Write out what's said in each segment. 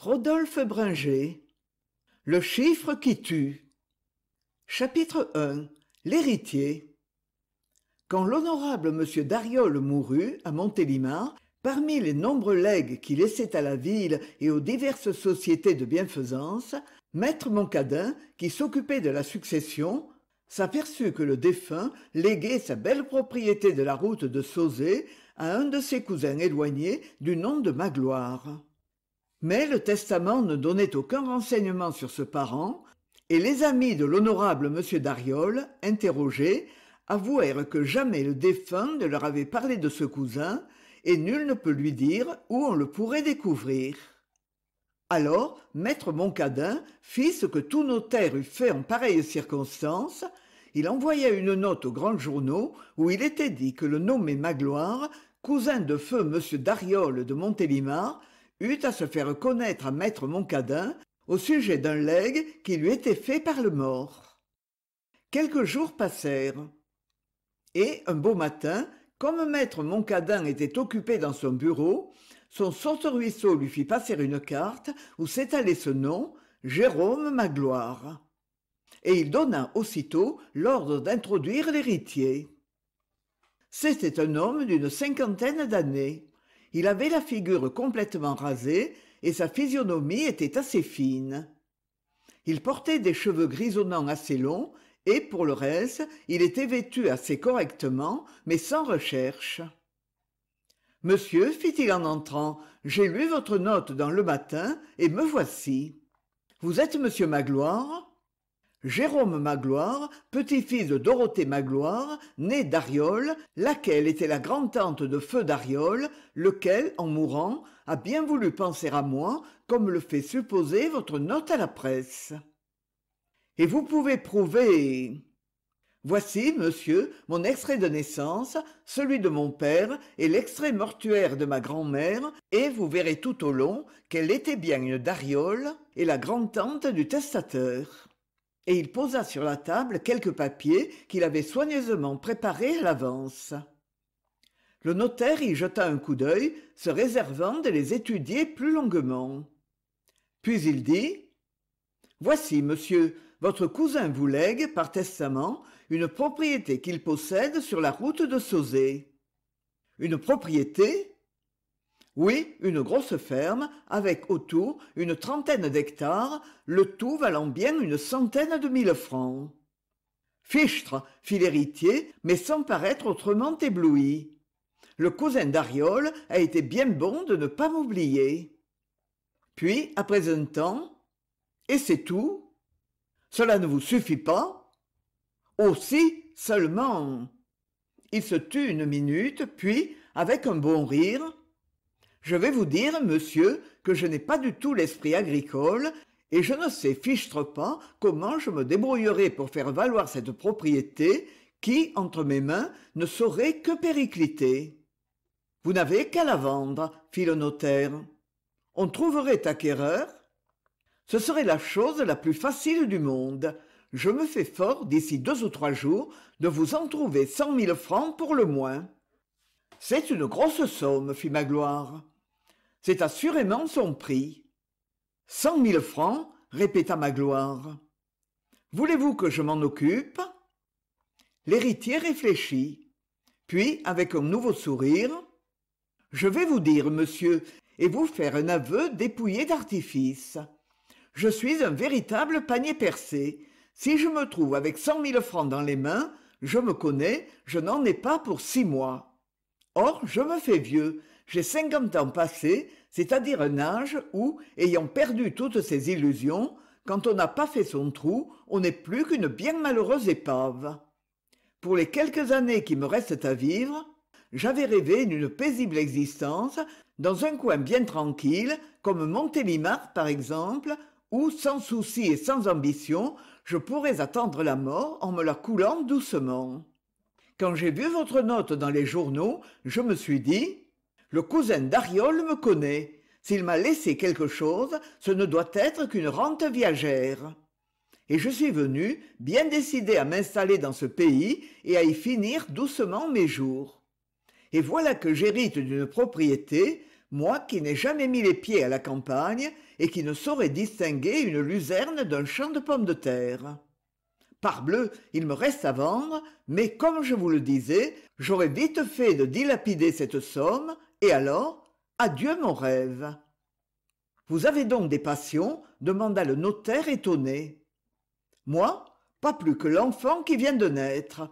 Rodolphe Bringer Le chiffre qui tue Chapitre 1 L'héritier Quand l'honorable M. Dariol mourut à Montélimar, parmi les nombreux legs qu'il laissait à la ville et aux diverses sociétés de bienfaisance, maître Moncadin, qui s'occupait de la succession, s'aperçut que le défunt léguait sa belle propriété de la route de Sauzet à un de ses cousins éloignés du nom de Magloire mais le testament ne donnait aucun renseignement sur ce parent et les amis de l'honorable m dariol interrogés avouèrent que jamais le défunt ne leur avait parlé de ce cousin et nul ne peut lui dire où on le pourrait découvrir alors maître moncadin fit ce que tout notaire eût fait en pareille circonstance il envoya une note aux grands journaux où il était dit que le nommé magloire cousin de feu m dariol de montélimar eut à se faire connaître à maître moncadin au sujet d'un legs qui lui était fait par le mort quelques jours passèrent et un beau matin comme maître moncadin était occupé dans son bureau son saute-ruisseau lui fit passer une carte où s'étalait ce nom jérôme magloire et il donna aussitôt l'ordre d'introduire l'héritier c'était un homme d'une cinquantaine d'années il avait la figure complètement rasée et sa physionomie était assez fine il portait des cheveux grisonnants assez longs et pour le reste il était vêtu assez correctement mais sans recherche monsieur fit-il en entrant j'ai lu votre note dans le matin et me voici vous êtes monsieur magloire jérôme magloire petit-fils de dorothée magloire né dariole laquelle était la grande-tante de feu dariole lequel en mourant a bien voulu penser à moi comme le fait supposer votre note à la presse et vous pouvez prouver voici monsieur mon extrait de naissance celui de mon père et l'extrait mortuaire de ma grand'mère et vous verrez tout au long qu'elle était bien une dariole et la grande-tante du testateur et il posa sur la table quelques papiers qu'il avait soigneusement préparés à l'avance le notaire y jeta un coup d'œil se réservant de les étudier plus longuement puis il dit voici monsieur votre cousin vous lègue par testament une propriété qu'il possède sur la route de sauzet une propriété oui une grosse ferme avec autour une trentaine d'hectares le tout valant bien une centaine de mille francs fichtre fit l'héritier mais sans paraître autrement ébloui le cousin d'ariol a été bien bon de ne pas m'oublier puis après un temps et c'est tout cela ne vous suffit pas aussi seulement il se tut une minute puis avec un bon rire je vais vous dire monsieur que je n'ai pas du tout l'esprit agricole et je ne sais fichtre pas comment je me débrouillerai pour faire valoir cette propriété qui entre mes mains ne saurait que péricliter vous n'avez qu'à la vendre fit le notaire on trouverait acquéreur ce serait la chose la plus facile du monde je me fais fort d'ici deux ou trois jours de vous en trouver cent mille francs pour le moins c'est une grosse somme fit magloire c'est assurément son prix cent mille francs répéta magloire voulez-vous que je m'en occupe l'héritier réfléchit puis avec un nouveau sourire je vais vous dire monsieur et vous faire un aveu dépouillé d'artifice je suis un véritable panier percé si je me trouve avec cent mille francs dans les mains je me connais je n'en ai pas pour six mois or je me fais vieux j'ai cinquante ans passés c'est-à-dire un âge où ayant perdu toutes ses illusions quand on n'a pas fait son trou on n'est plus qu'une bien malheureuse épave pour les quelques années qui me restent à vivre j'avais rêvé d'une paisible existence dans un coin bien tranquille comme montélimar par exemple où sans souci et sans ambition je pourrais attendre la mort en me la coulant doucement quand j'ai vu votre note dans les journaux je me suis dit le cousin dariol me connaît s'il m'a laissé quelque chose ce ne doit être qu'une rente viagère et je suis venu bien décidé à m'installer dans ce pays et à y finir doucement mes jours et voilà que j'hérite d'une propriété moi qui n'ai jamais mis les pieds à la campagne et qui ne saurais distinguer une luzerne d'un champ de pommes de terre parbleu il me reste à vendre mais comme je vous le disais j'aurais vite fait de dilapider cette somme et alors adieu mon rêve vous avez donc des passions demanda le notaire étonné moi pas plus que l'enfant qui vient de naître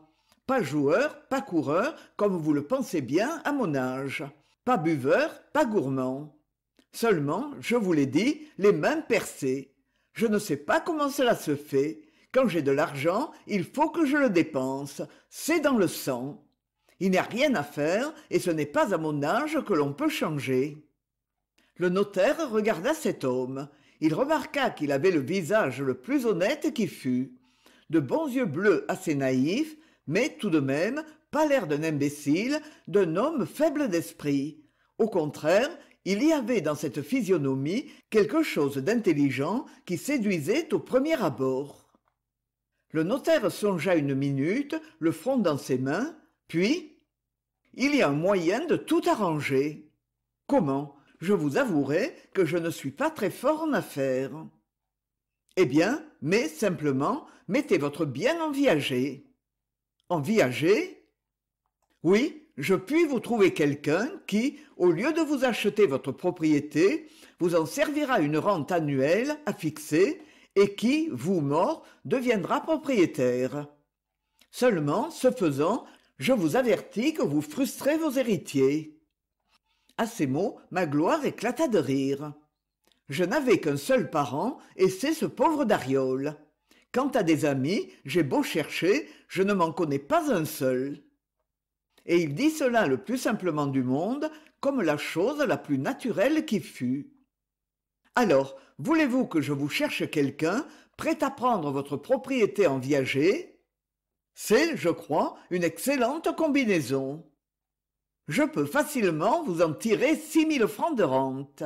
pas joueur pas coureur comme vous le pensez bien à mon âge pas buveur pas gourmand seulement je vous l'ai dit les mains percées je ne sais pas comment cela se fait quand j'ai de l'argent il faut que je le dépense c'est dans le sang il n'y a rien à faire et ce n'est pas à mon âge que l'on peut changer le notaire regarda cet homme il remarqua qu'il avait le visage le plus honnête qui fût de bons yeux bleus assez naïfs mais tout de même pas l'air d'un imbécile d'un homme faible d'esprit au contraire il y avait dans cette physionomie quelque chose d'intelligent qui séduisait au premier abord le notaire songea une minute le front dans ses mains puis il y a un moyen de tout arranger comment je vous avouerai que je ne suis pas très fort en affaires eh bien mais simplement mettez votre bien en viager en viager oui je puis vous trouver quelqu'un qui, au lieu de vous acheter votre propriété, vous en servira une rente annuelle à fixer et qui, vous mort, deviendra propriétaire. Seulement, ce faisant, je vous avertis que vous frustrez vos héritiers. À ces mots, ma gloire éclata de rire. Je n'avais qu'un seul parent, et c'est ce pauvre Dariol. Quant à des amis, j'ai beau chercher, je ne m'en connais pas un seul. Et il dit cela le plus simplement du monde, comme la chose la plus naturelle qui fût. Alors, voulez-vous que je vous cherche quelqu'un prêt à prendre votre propriété en viager C'est, je crois, une excellente combinaison. Je peux facilement vous en tirer six mille francs de rente.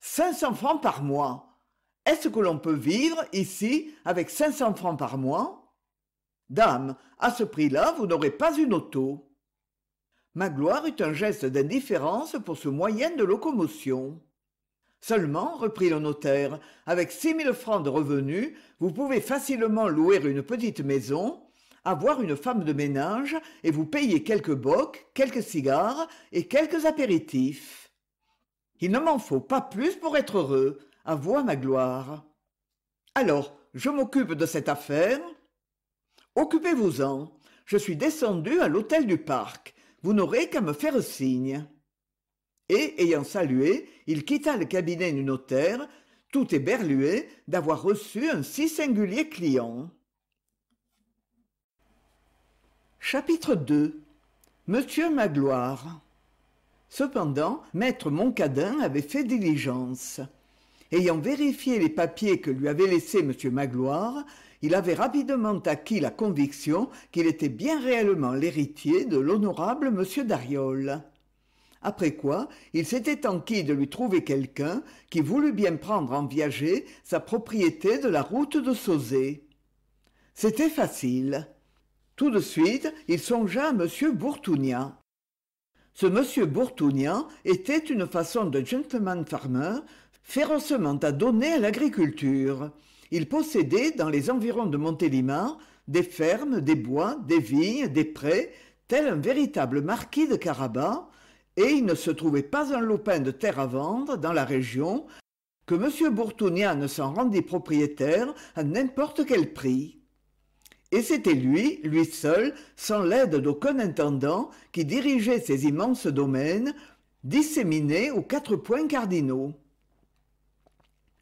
Cinq cents francs par mois. Est-ce que l'on peut vivre ici avec cinq cents francs par mois Dame, à ce prix-là, vous n'aurez pas une auto. Magloire eut un geste d'indifférence pour ce moyen de locomotion seulement reprit le notaire avec six mille francs de revenus vous pouvez facilement louer une petite maison avoir une femme de ménage et vous payer quelques bocs quelques cigares et quelques apéritifs il ne m'en faut pas plus pour être heureux ma gloire. »« alors je m'occupe de cette affaire occupez-vous-en je suis descendu à l'hôtel du parc vous n'aurez qu'à me faire signe et ayant salué il quitta le cabinet du notaire tout éberlué d'avoir reçu un si singulier client chapitre ii monsieur magloire cependant maître moncadin avait fait diligence ayant vérifié les papiers que lui avait laissés m magloire il avait rapidement acquis la conviction qu'il était bien réellement l'héritier de l'honorable m dariol après quoi il s'était enquis de lui trouver quelqu'un qui voulût bien prendre en viager sa propriété de la route de Sauzé. c'était facile tout de suite il songea à m bourtougnan ce m bourtougnan était une façon de gentleman farmer férocement adonné à l'agriculture il possédait dans les environs de montélimar des fermes des bois des vignes des prés tel un véritable marquis de carabas et il ne se trouvait pas un lopin de terre à vendre dans la région que m ne s'en rendît propriétaire à n'importe quel prix et c'était lui lui seul sans l'aide d'aucun intendant qui dirigeait ces immenses domaines disséminés aux quatre points cardinaux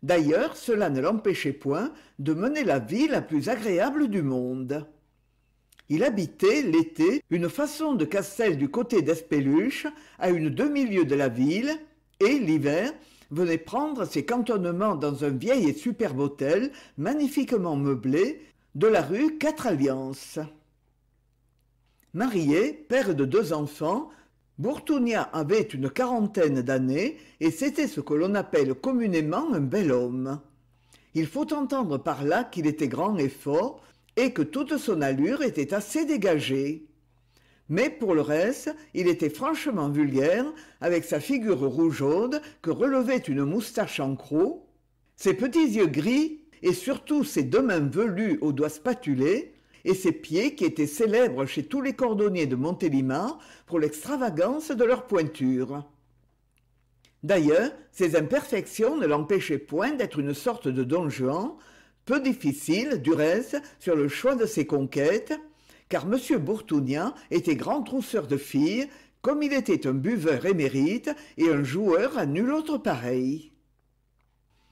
d'ailleurs cela ne l'empêchait point de mener la vie la plus agréable du monde il habitait l'été une façon de castel du côté d'espeluche à une demi-lieue de la ville et l'hiver venait prendre ses cantonnements dans un vieil et superbe hôtel magnifiquement meublé de la rue Quatre Alliances. Marié, père de deux enfants, Bourtounia avait une quarantaine d'années et c'était ce que l'on appelle communément un bel homme. Il faut entendre par là qu'il était grand et fort, et que toute son allure était assez dégagée mais pour le reste il était franchement vulgaire avec sa figure rougeaude que relevait une moustache en croc ses petits yeux gris et surtout ses deux mains velues aux doigts spatulés et ses pieds qui étaient célèbres chez tous les cordonniers de Montélimar pour l'extravagance de leur pointure. D'ailleurs, ses imperfections ne l'empêchaient point d'être une sorte de don Juan, peu difficile du reste sur le choix de ses conquêtes car m bourtounien était grand trousseur de filles comme il était un buveur émérite et un joueur à nul autre pareil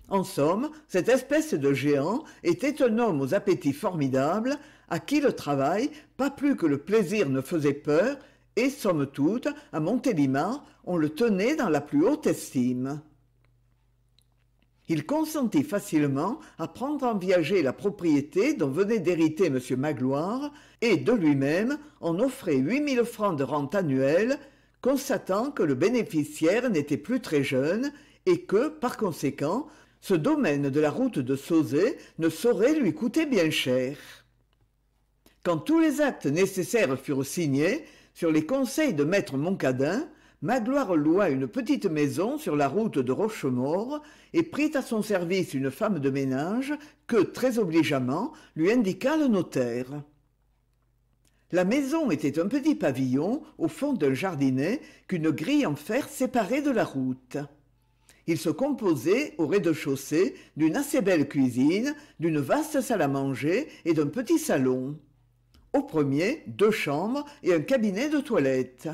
en somme cette espèce de géant était un homme aux appétits formidables à qui le travail pas plus que le plaisir ne faisait peur et somme toute à montélimar on le tenait dans la plus haute estime il consentit facilement à prendre en viager la propriété dont venait d'hériter m magloire et de lui-même en offrait huit mille francs de rente annuelle constatant que le bénéficiaire n'était plus très jeune et que par conséquent ce domaine de la route de sauzet ne saurait lui coûter bien cher quand tous les actes nécessaires furent signés sur les conseils de maître moncadin magloire loua une petite maison sur la route de rochemaure et prit à son service une femme de ménage que très obligeamment lui indiqua le notaire la maison était un petit pavillon au fond d'un jardinet qu'une grille en fer séparait de la route il se composait au rez-de-chaussée d'une assez belle cuisine, d'une vaste salle à manger et d'un petit salon. Au premier, deux chambres et un cabinet de toilette.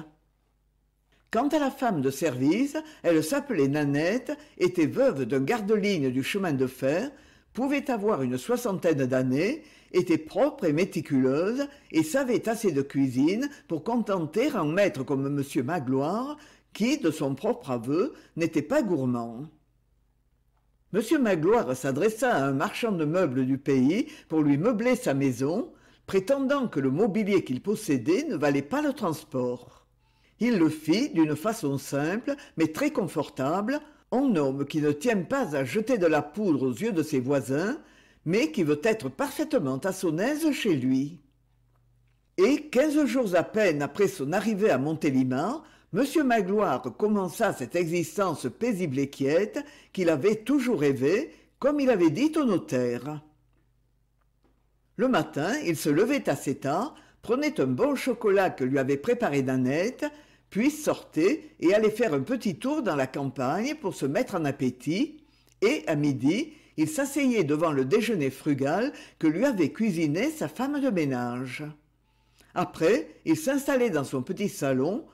Quant à la femme de service, elle s'appelait Nanette, était veuve d'un garde-ligne du chemin de fer, pouvait avoir une soixantaine d'années, était propre et méticuleuse, et savait assez de cuisine pour contenter un maître comme M. Magloire, qui, de son propre aveu, n'était pas gourmand. M. Magloire s'adressa à un marchand de meubles du pays pour lui meubler sa maison, prétendant que le mobilier qu'il possédait ne valait pas le transport il le fit d'une façon simple mais très confortable en homme qui ne tient pas à jeter de la poudre aux yeux de ses voisins mais qui veut être parfaitement à son aise chez lui et quinze jours à peine après son arrivée à montélimar m magloire commença cette existence paisible et quiète qu'il avait toujours rêvé, comme il avait dit au notaire le matin il se levait assez tard prenait un bon chocolat que lui avait préparé nanette puis sortait et allait faire un petit tour dans la campagne pour se mettre en appétit, et à midi, il s'asseyait devant le déjeuner frugal que lui avait cuisiné sa femme de ménage. Après, il s'installait dans son petit salon,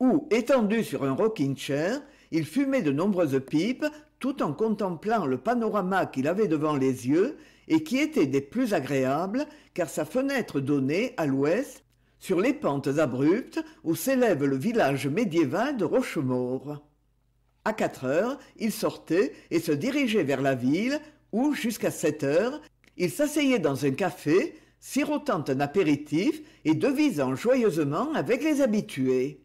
où, étendu sur un rocking chair, il fumait de nombreuses pipes tout en contemplant le panorama qu'il avait devant les yeux et qui était des plus agréables car sa fenêtre donnait à l'ouest sur les pentes abruptes où s'élève le village médiéval de rochemaure À quatre heures il sortait et se dirigeait vers la ville où jusqu'à sept heures il s'asseyait dans un café sirotant un apéritif et devisant joyeusement avec les habitués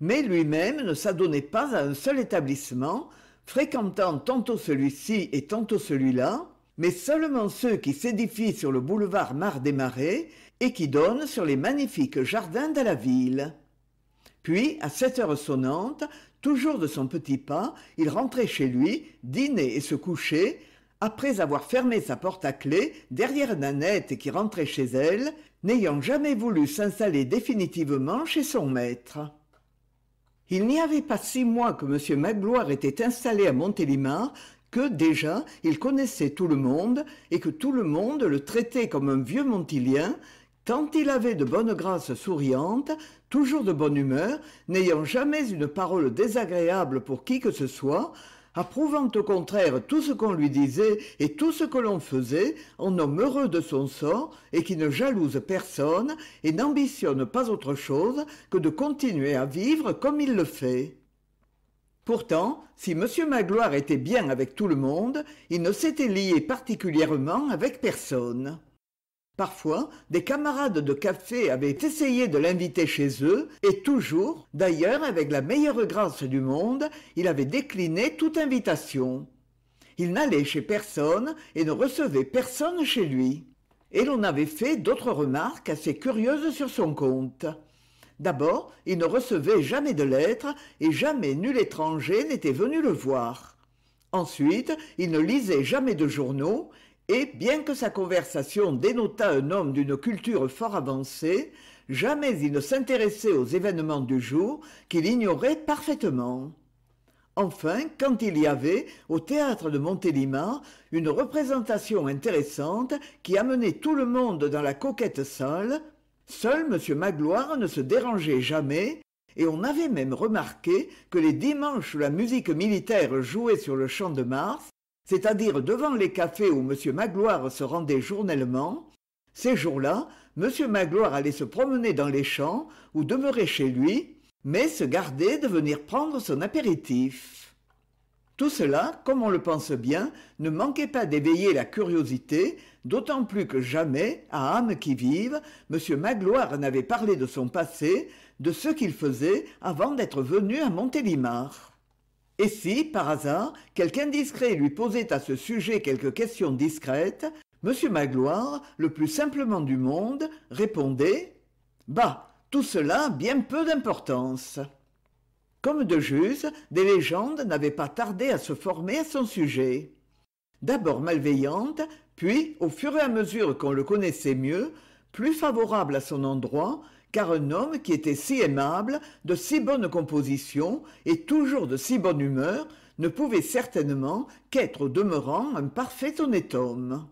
mais lui-même ne s'adonnait pas à un seul établissement fréquentant tantôt celui-ci et tantôt celui-là mais seulement ceux qui s'édifient sur le boulevard Mar des marais et qui donne sur les magnifiques jardins de la ville puis à sept heures sonnantes toujours de son petit pas il rentrait chez lui dînait et se couchait après avoir fermé sa porte à clef derrière nanette qui rentrait chez elle n'ayant jamais voulu s'installer définitivement chez son maître il n'y avait pas six mois que m magloire était installé à montélimar que déjà il connaissait tout le monde et que tout le monde le traitait comme un vieux montilien tant il avait de bonnes grâces souriantes, toujours de bonne humeur, n'ayant jamais une parole désagréable pour qui que ce soit, approuvant au contraire tout ce qu'on lui disait et tout ce que l'on faisait, en homme heureux de son sort et qui ne jalouse personne et n'ambitionne pas autre chose que de continuer à vivre comme il le fait. Pourtant, si M. Magloire était bien avec tout le monde, il ne s'était lié particulièrement avec personne. Parfois, des camarades de café avaient essayé de l'inviter chez eux, et toujours, d'ailleurs avec la meilleure grâce du monde, il avait décliné toute invitation. Il n'allait chez personne et ne recevait personne chez lui. Et l'on avait fait d'autres remarques assez curieuses sur son compte. D'abord, il ne recevait jamais de lettres et jamais nul étranger n'était venu le voir. Ensuite, il ne lisait jamais de journaux et bien que sa conversation dénotât un homme d'une culture fort avancée jamais il ne s'intéressait aux événements du jour qu'il ignorait parfaitement enfin quand il y avait au théâtre de montélimar une représentation intéressante qui amenait tout le monde dans la coquette salle seul m magloire ne se dérangeait jamais et on avait même remarqué que les dimanches où la musique militaire jouait sur le champ de mars c'est-à-dire devant les cafés où m magloire se rendait journellement ces jours-là m magloire allait se promener dans les champs ou demeurer chez lui mais se gardait de venir prendre son apéritif tout cela comme on le pense bien ne manquait pas d'éveiller la curiosité d'autant plus que jamais à âme qui vive m magloire n'avait parlé de son passé de ce qu'il faisait avant d'être venu à montélimar et si, par hasard, quelqu'un discret lui posait à ce sujet quelques questions discrètes, M. Magloire, le plus simplement du monde, répondait Bah, tout cela a bien peu d'importance. Comme de juste, des légendes n'avaient pas tardé à se former à son sujet. D'abord malveillante, puis, au fur et à mesure qu'on le connaissait mieux, plus favorable à son endroit car un homme qui était si aimable de si bonne composition et toujours de si bonne humeur ne pouvait certainement qu'être au demeurant un parfait honnête homme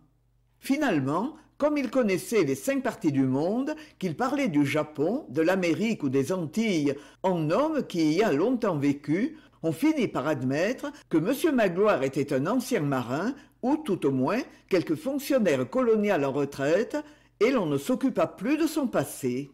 finalement comme il connaissait les cinq parties du monde qu'il parlait du japon de l'amérique ou des antilles en homme qui y a longtemps vécu on finit par admettre que m magloire était un ancien marin ou tout au moins quelque fonctionnaire colonial en retraite et l'on ne s'occupa plus de son passé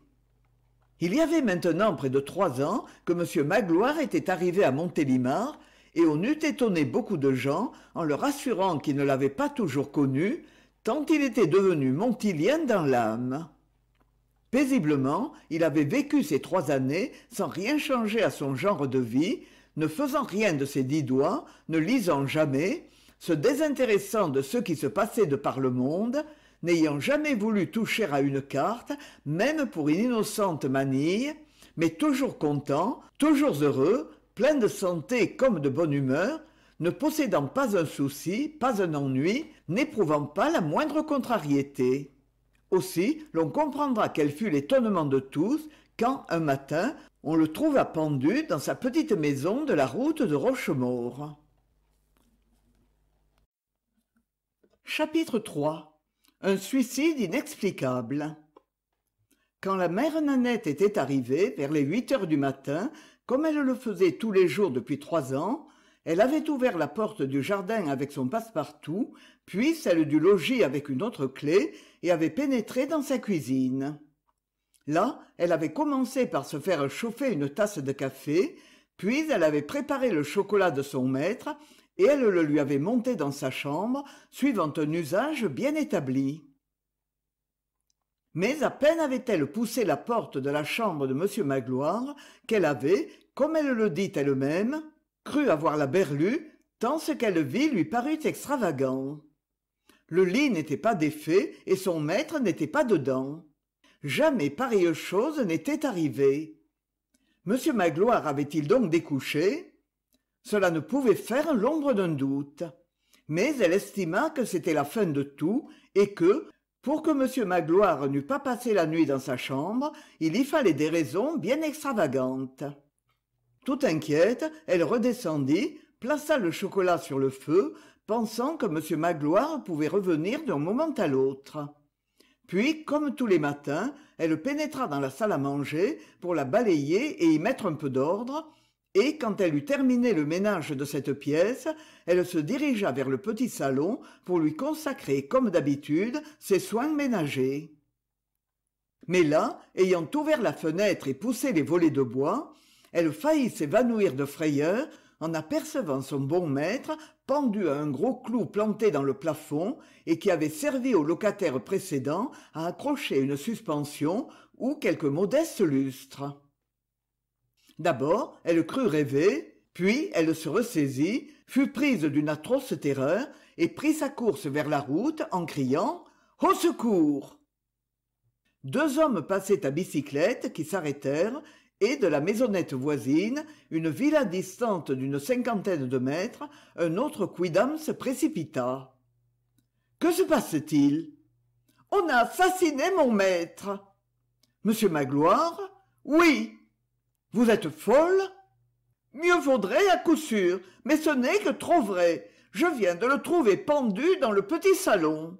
il y avait maintenant près de trois ans que m magloire était arrivé à montélimar et on eût étonné beaucoup de gens en leur assurant qu'il ne l'avait pas toujours connu tant il était devenu montilien dans l'âme paisiblement il avait vécu ces trois années sans rien changer à son genre de vie ne faisant rien de ses dix doigts ne lisant jamais se désintéressant de ce qui se passait de par le monde n'ayant jamais voulu toucher à une carte même pour une innocente manille mais toujours content toujours heureux plein de santé comme de bonne humeur ne possédant pas un souci pas un ennui n'éprouvant pas la moindre contrariété aussi l'on comprendra quel fut l'étonnement de tous quand un matin on le trouva pendu dans sa petite maison de la route de Rochemaure. Chapitre 3 un suicide inexplicable. Quand la mère Nanette était arrivée, vers les huit heures du matin, comme elle le faisait tous les jours depuis trois ans, elle avait ouvert la porte du jardin avec son passe-partout, puis celle du logis avec une autre clé, et avait pénétré dans sa cuisine. Là, elle avait commencé par se faire chauffer une tasse de café, puis elle avait préparé le chocolat de son maître et elle le lui avait monté dans sa chambre suivant un usage bien établi mais à peine avait-elle poussé la porte de la chambre de m magloire qu'elle avait comme elle le dit elle-même cru avoir la berlue tant ce qu'elle vit lui parut extravagant le lit n'était pas défait et son maître n'était pas dedans jamais pareille chose n'était arrivée m magloire avait-il donc découché cela ne pouvait faire l'ombre d'un doute mais elle estima que c'était la fin de tout et que pour que m magloire n'eût pas passé la nuit dans sa chambre il y fallait des raisons bien extravagantes tout inquiète elle redescendit plaça le chocolat sur le feu pensant que m magloire pouvait revenir d'un moment à l'autre puis comme tous les matins elle pénétra dans la salle à manger pour la balayer et y mettre un peu d'ordre et quand elle eut terminé le ménage de cette pièce elle se dirigea vers le petit salon pour lui consacrer comme d'habitude ses soins ménagers mais là ayant ouvert la fenêtre et poussé les volets de bois elle faillit s'évanouir de frayeur en apercevant son bon maître pendu à un gros clou planté dans le plafond et qui avait servi au locataire précédent à accrocher une suspension ou quelque modeste lustre d'abord elle crut rêver puis elle se ressaisit fut prise d'une atroce terreur et prit sa course vers la route en criant au secours deux hommes passaient à bicyclette qui s'arrêtèrent et de la maisonnette voisine, une villa distante d'une cinquantaine de mètres, un autre quidam se précipita. Que se passe-t-il On a assassiné mon maître. Monsieur Magloire Oui, vous êtes folle mieux vaudrait à coup sûr mais ce n'est que trop vrai je viens de le trouver pendu dans le petit salon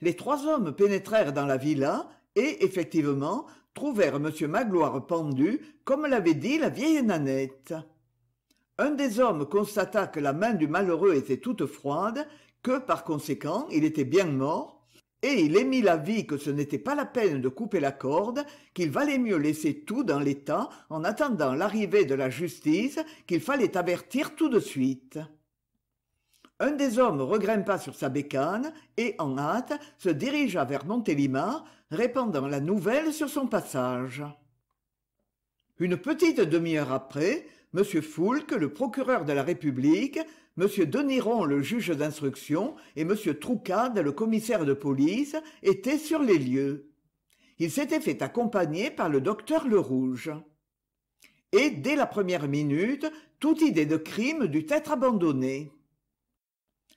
les trois hommes pénétrèrent dans la villa et effectivement trouvèrent m magloire pendu comme l'avait dit la vieille nanette un des hommes constata que la main du malheureux était toute froide que par conséquent il était bien mort et il émit l'avis que ce n'était pas la peine de couper la corde qu'il valait mieux laisser tout dans l'état en attendant l'arrivée de la justice qu'il fallait avertir tout de suite un des hommes regrimpa sur sa bécane et en hâte se dirigea vers montélimar répandant la nouvelle sur son passage une petite demi-heure après m foulque le procureur de la république m deniron le juge d'instruction et m troucade le commissaire de police étaient sur les lieux ils s'étaient fait accompagner par le docteur lerouge et dès la première minute toute idée de crime dut être abandonnée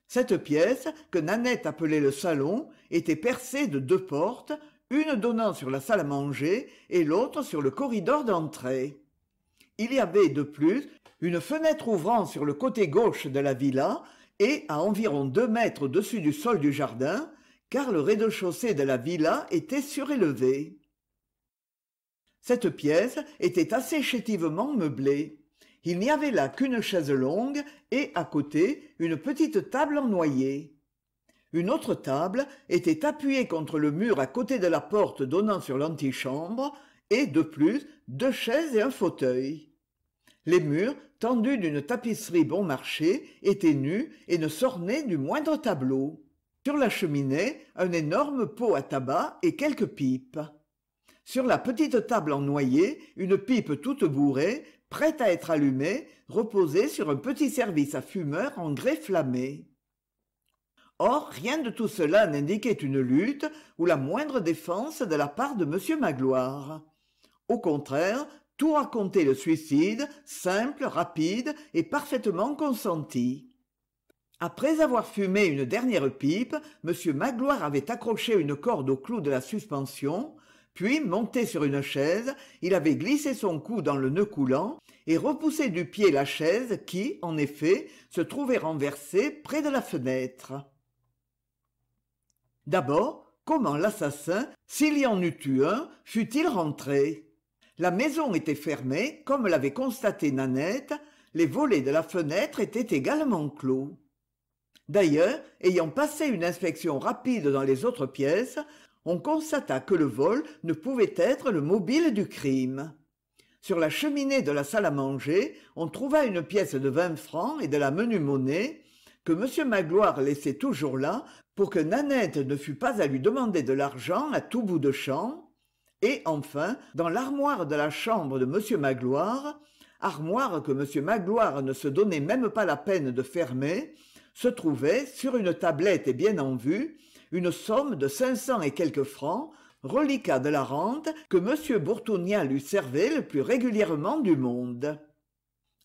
cette pièce que nanette appelait le salon était percée de deux portes une donnant sur la salle à manger et l'autre sur le corridor d'entrée il y avait de plus une fenêtre ouvrant sur le côté gauche de la villa et à environ deux mètres au-dessus du sol du jardin car le rez-de-chaussée de la villa était surélevé cette pièce était assez chétivement meublée il n'y avait là qu'une chaise longue et à côté une petite table en noyer une autre table était appuyée contre le mur à côté de la porte donnant sur l'antichambre et de plus deux chaises et un fauteuil les murs tendus d'une tapisserie bon marché étaient nus et ne s'ornaient du moindre tableau sur la cheminée un énorme pot à tabac et quelques pipes sur la petite table en noyer une pipe toute bourrée prête à être allumée reposait sur un petit service à fumeur en grès flammé or rien de tout cela n'indiquait une lutte ou la moindre défense de la part de m magloire au contraire tout racontait le suicide simple rapide et parfaitement consenti après avoir fumé une dernière pipe m magloire avait accroché une corde au clou de la suspension puis monté sur une chaise il avait glissé son cou dans le nœud coulant et repoussé du pied la chaise qui en effet se trouvait renversée près de la fenêtre d'abord comment l'assassin s'il y en eût eu un fut-il rentré la maison était fermée comme l'avait constaté nanette les volets de la fenêtre étaient également clos d'ailleurs ayant passé une inspection rapide dans les autres pièces on constata que le vol ne pouvait être le mobile du crime sur la cheminée de la salle à manger on trouva une pièce de vingt francs et de la menu monnaie que m magloire laissait toujours là pour que nanette ne fût pas à lui demander de l'argent à tout bout de champ et enfin dans l'armoire de la chambre de m magloire armoire que m magloire ne se donnait même pas la peine de fermer se trouvait sur une tablette et bien en vue une somme de cinq cents et quelques francs reliquat de la rente que m Bourtounia lui servait le plus régulièrement du monde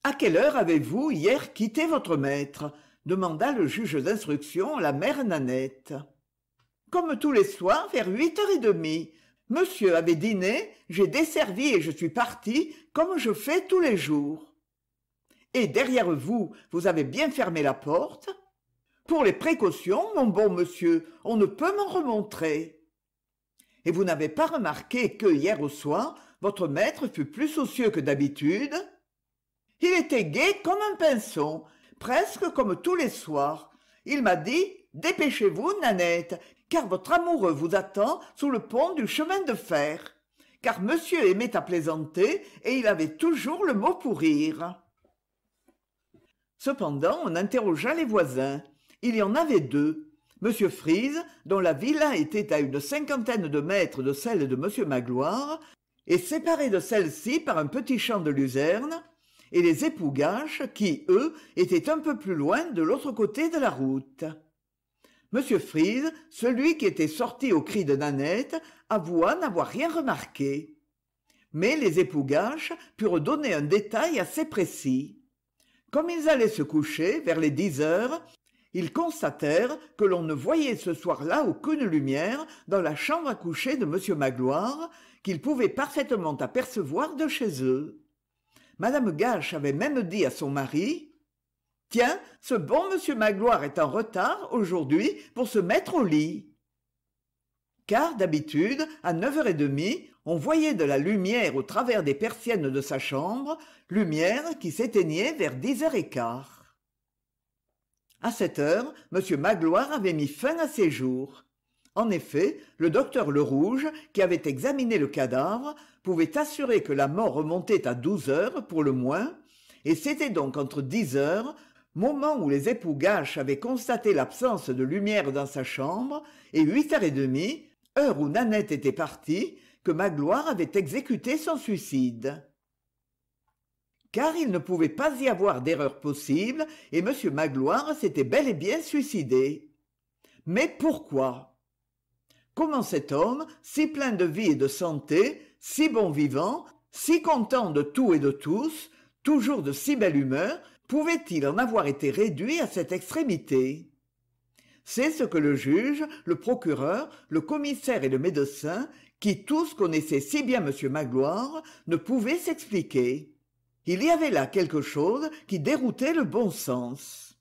À quelle heure avez-vous hier quitté votre maître demanda le juge d'instruction la mère nanette comme tous les soirs vers huit heures et demie monsieur avait dîné j'ai desservi et je suis parti comme je fais tous les jours et derrière vous vous avez bien fermé la porte pour les précautions mon bon monsieur on ne peut m'en remontrer et vous n'avez pas remarqué que hier au soir votre maître fut plus soucieux que d'habitude il était gai comme un pinson presque comme tous les soirs il m'a dit dépêchez-vous nanette car votre amoureux vous attend sous le pont du chemin de fer car monsieur aimait à plaisanter et il avait toujours le mot pour rire cependant on interrogea les voisins il y en avait deux m frise dont la villa était à une cinquantaine de mètres de celle de monsieur magloire et séparée de celle-ci par un petit champ de luzerne et les époux qui eux étaient un peu plus loin de l'autre côté de la route m frise celui qui était sorti au cri de nanette avoua n'avoir rien remarqué mais les époux gache purent donner un détail assez précis comme ils allaient se coucher vers les dix heures ils constatèrent que l'on ne voyait ce soir-là aucune lumière dans la chambre à coucher de m magloire qu'ils pouvaient parfaitement apercevoir de chez eux Madame gache avait même dit à son mari tiens ce bon Monsieur magloire est en retard aujourd'hui pour se mettre au lit car d'habitude à neuf heures et demie on voyait de la lumière au travers des persiennes de sa chambre lumière qui s'éteignait vers dix heures et quart À cette heure m magloire avait mis fin à ses jours en effet le docteur lerouge qui avait examiné le cadavre pouvait assurer que la mort remontait à douze heures pour le moins et c'était donc entre dix heures moment où les époux gache avaient constaté l'absence de lumière dans sa chambre et huit heures et demie heure où nanette était partie que magloire avait exécuté son suicide car il ne pouvait pas y avoir d'erreur possible et m magloire s'était bel et bien suicidé mais pourquoi comment cet homme si plein de vie et de santé si bon vivant si content de tout et de tous toujours de si belle humeur pouvait-il en avoir été réduit à cette extrémité c'est ce que le juge le procureur le commissaire et le médecin qui tous connaissaient si bien m magloire ne pouvaient s'expliquer il y avait là quelque chose qui déroutait le bon sens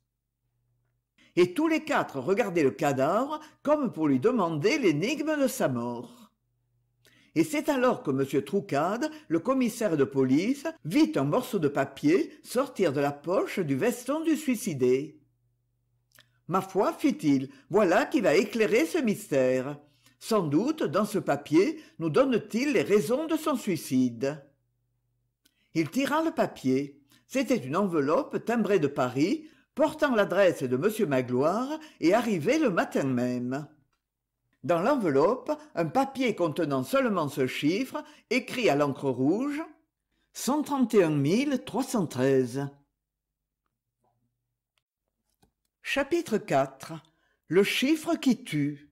et tous les quatre regardaient le cadavre comme pour lui demander l'énigme de sa mort et c'est alors que m troucade le commissaire de police vit un morceau de papier sortir de la poche du veston du suicidé ma foi fit-il voilà qui va éclairer ce mystère sans doute dans ce papier nous donne-t-il les raisons de son suicide il tira le papier c'était une enveloppe timbrée de paris portant l'adresse de m magloire et arrivée le matin même dans l'enveloppe un papier contenant seulement ce chiffre écrit à l'encre rouge chapitre iv le chiffre qui tue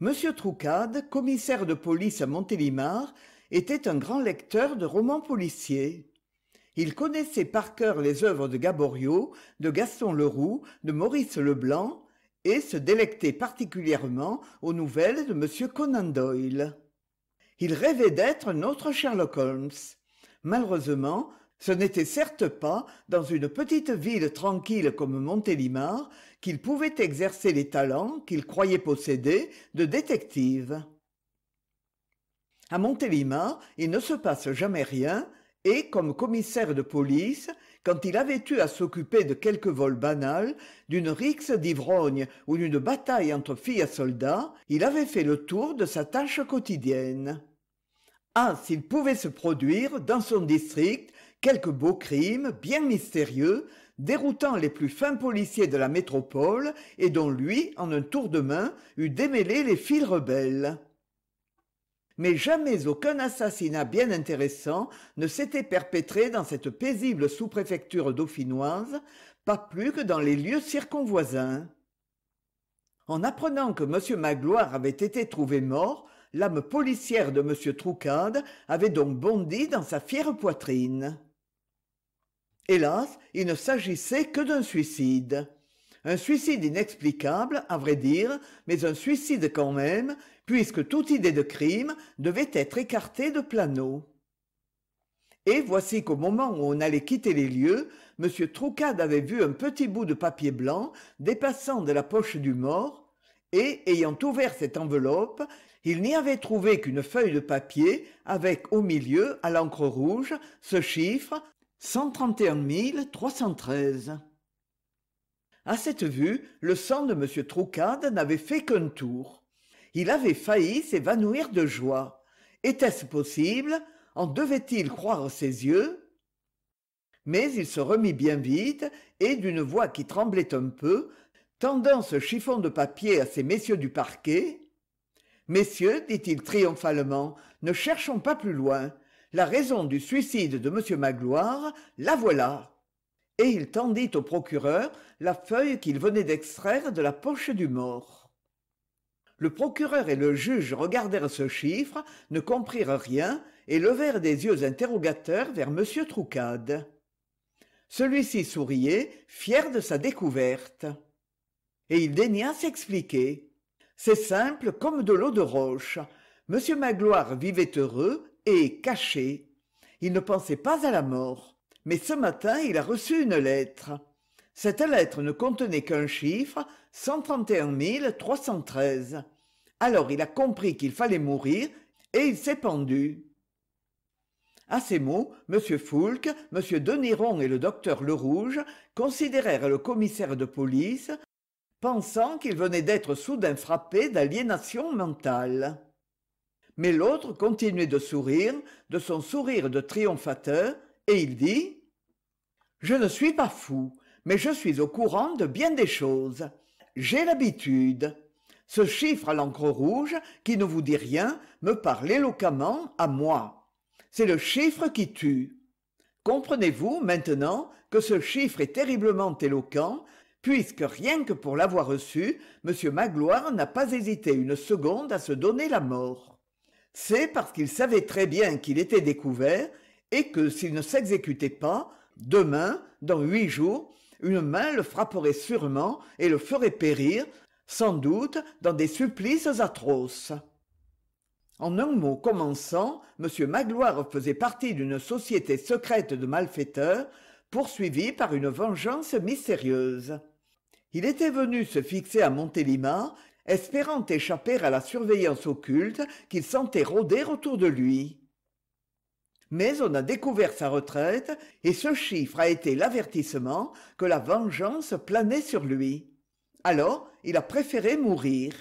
Monsieur troucade commissaire de police à montélimar était un grand lecteur de romans policiers il connaissait par cœur les œuvres de gaboriau de gaston leroux de maurice leblanc et se délectait particulièrement aux nouvelles de m conan doyle il rêvait d'être un autre sherlock holmes malheureusement ce n'était certes pas dans une petite ville tranquille comme montélimar qu'il pouvait exercer les talents qu'il croyait posséder de détective À montélimar il ne se passe jamais rien et comme commissaire de police quand il avait eu à s'occuper de quelques vols banal d'une rixe d'ivrogne ou d'une bataille entre filles à soldats il avait fait le tour de sa tâche quotidienne ah s'il pouvait se produire dans son district quelque beau crime bien mystérieux déroutant les plus fins policiers de la métropole et dont lui en un tour de main eût démêlé les fils rebelles mais jamais aucun assassinat bien intéressant ne s'était perpétré dans cette paisible sous-préfecture dauphinoise pas plus que dans les lieux circonvoisins en apprenant que m magloire avait été trouvé mort l'âme policière de m troucade avait donc bondi dans sa fière poitrine hélas il ne s'agissait que d'un suicide un suicide inexplicable à vrai dire mais un suicide quand même puisque toute idée de crime devait être écartée de Plano. Et voici qu'au moment où on allait quitter les lieux, M. Troucade avait vu un petit bout de papier blanc dépassant de la poche du mort, et, ayant ouvert cette enveloppe, il n'y avait trouvé qu'une feuille de papier avec au milieu, à l'encre rouge, ce chiffre 131 313. À cette vue, le sang de M. Troucade n'avait fait qu'un tour il avait failli s'évanouir de joie était-ce possible en devait-il croire ses yeux mais il se remit bien vite et d'une voix qui tremblait un peu tendant ce chiffon de papier à ses messieurs du parquet messieurs dit-il triomphalement ne cherchons pas plus loin la raison du suicide de m magloire la voilà et il tendit au procureur la feuille qu'il venait d'extraire de la poche du mort le procureur et le juge regardèrent ce chiffre ne comprirent rien et levèrent des yeux interrogateurs vers m troucade celui-ci souriait fier de sa découverte et il daigna s'expliquer c'est simple comme de l'eau de roche m magloire vivait heureux et caché il ne pensait pas à la mort mais ce matin il a reçu une lettre cette lettre ne contenait qu'un chiffre alors il a compris qu'il fallait mourir et il s'est pendu à ces mots m foulque m deniron et le docteur lerouge considérèrent le commissaire de police pensant qu'il venait d'être soudain frappé d'aliénation mentale mais l'autre continuait de sourire de son sourire de triomphateur et il dit je ne suis pas fou mais je suis au courant de bien des choses j'ai l'habitude ce chiffre à l'encre rouge qui ne vous dit rien me parle éloquemment à moi c'est le chiffre qui tue comprenez-vous maintenant que ce chiffre est terriblement éloquent puisque rien que pour l'avoir reçu, M. Magloire n'a pas hésité une seconde à se donner la mort. C'est parce qu'il savait très bien qu'il était découvert et que s'il ne s'exécutait pas, demain, dans huit jours, une main le frapperait sûrement et le ferait périr sans doute dans des supplices atroces en un mot commençant m magloire faisait partie d'une société secrète de malfaiteurs poursuivie par une vengeance mystérieuse il était venu se fixer à montélimar espérant échapper à la surveillance occulte qu'il sentait rôder autour de lui mais on a découvert sa retraite et ce chiffre a été l'avertissement que la vengeance planait sur lui alors il a préféré mourir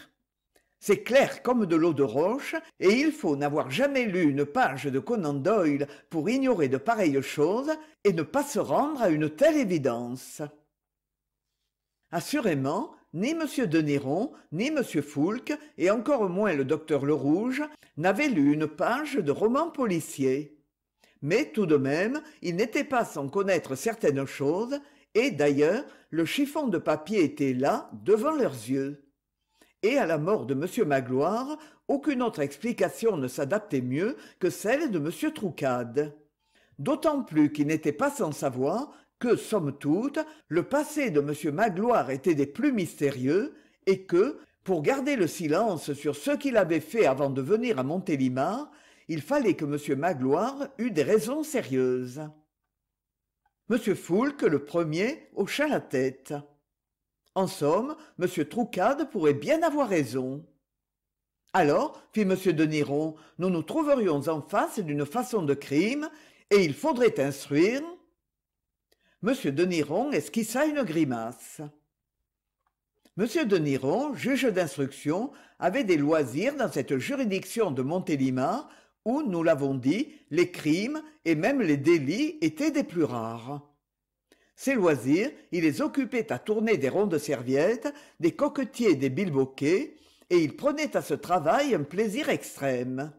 c'est clair comme de l'eau de roche et il faut n'avoir jamais lu une page de Conan Doyle pour ignorer de pareilles choses et ne pas se rendre à une telle évidence assurément ni m de Néron, ni m Foulque, et encore moins le docteur Le Rouge n'avaient lu une page de roman policier mais tout de même ils n'étaient pas sans connaître certaines choses et d'ailleurs le chiffon de papier était là devant leurs yeux et à la mort de m magloire aucune autre explication ne s'adaptait mieux que celle de m troucade d'autant plus qu'il n'était pas sans savoir que somme toute le passé de m magloire était des plus mystérieux et que pour garder le silence sur ce qu'il avait fait avant de venir à montélimar il fallait que m magloire eût des raisons sérieuses m foulque le premier hocha la tête en somme m troucade pourrait bien avoir raison alors fit m de Niron, nous nous trouverions en face d'une façon de crime et il faudrait instruire m de Niron esquissa une grimace m de Niron, juge d'instruction avait des loisirs dans cette juridiction de montélimar où, nous l'avons dit, les crimes et même les délits étaient des plus rares. Ses loisirs, il les occupait à tourner des rondes de serviettes, des coquetiers et des bilboquets, et il prenait à ce travail un plaisir extrême.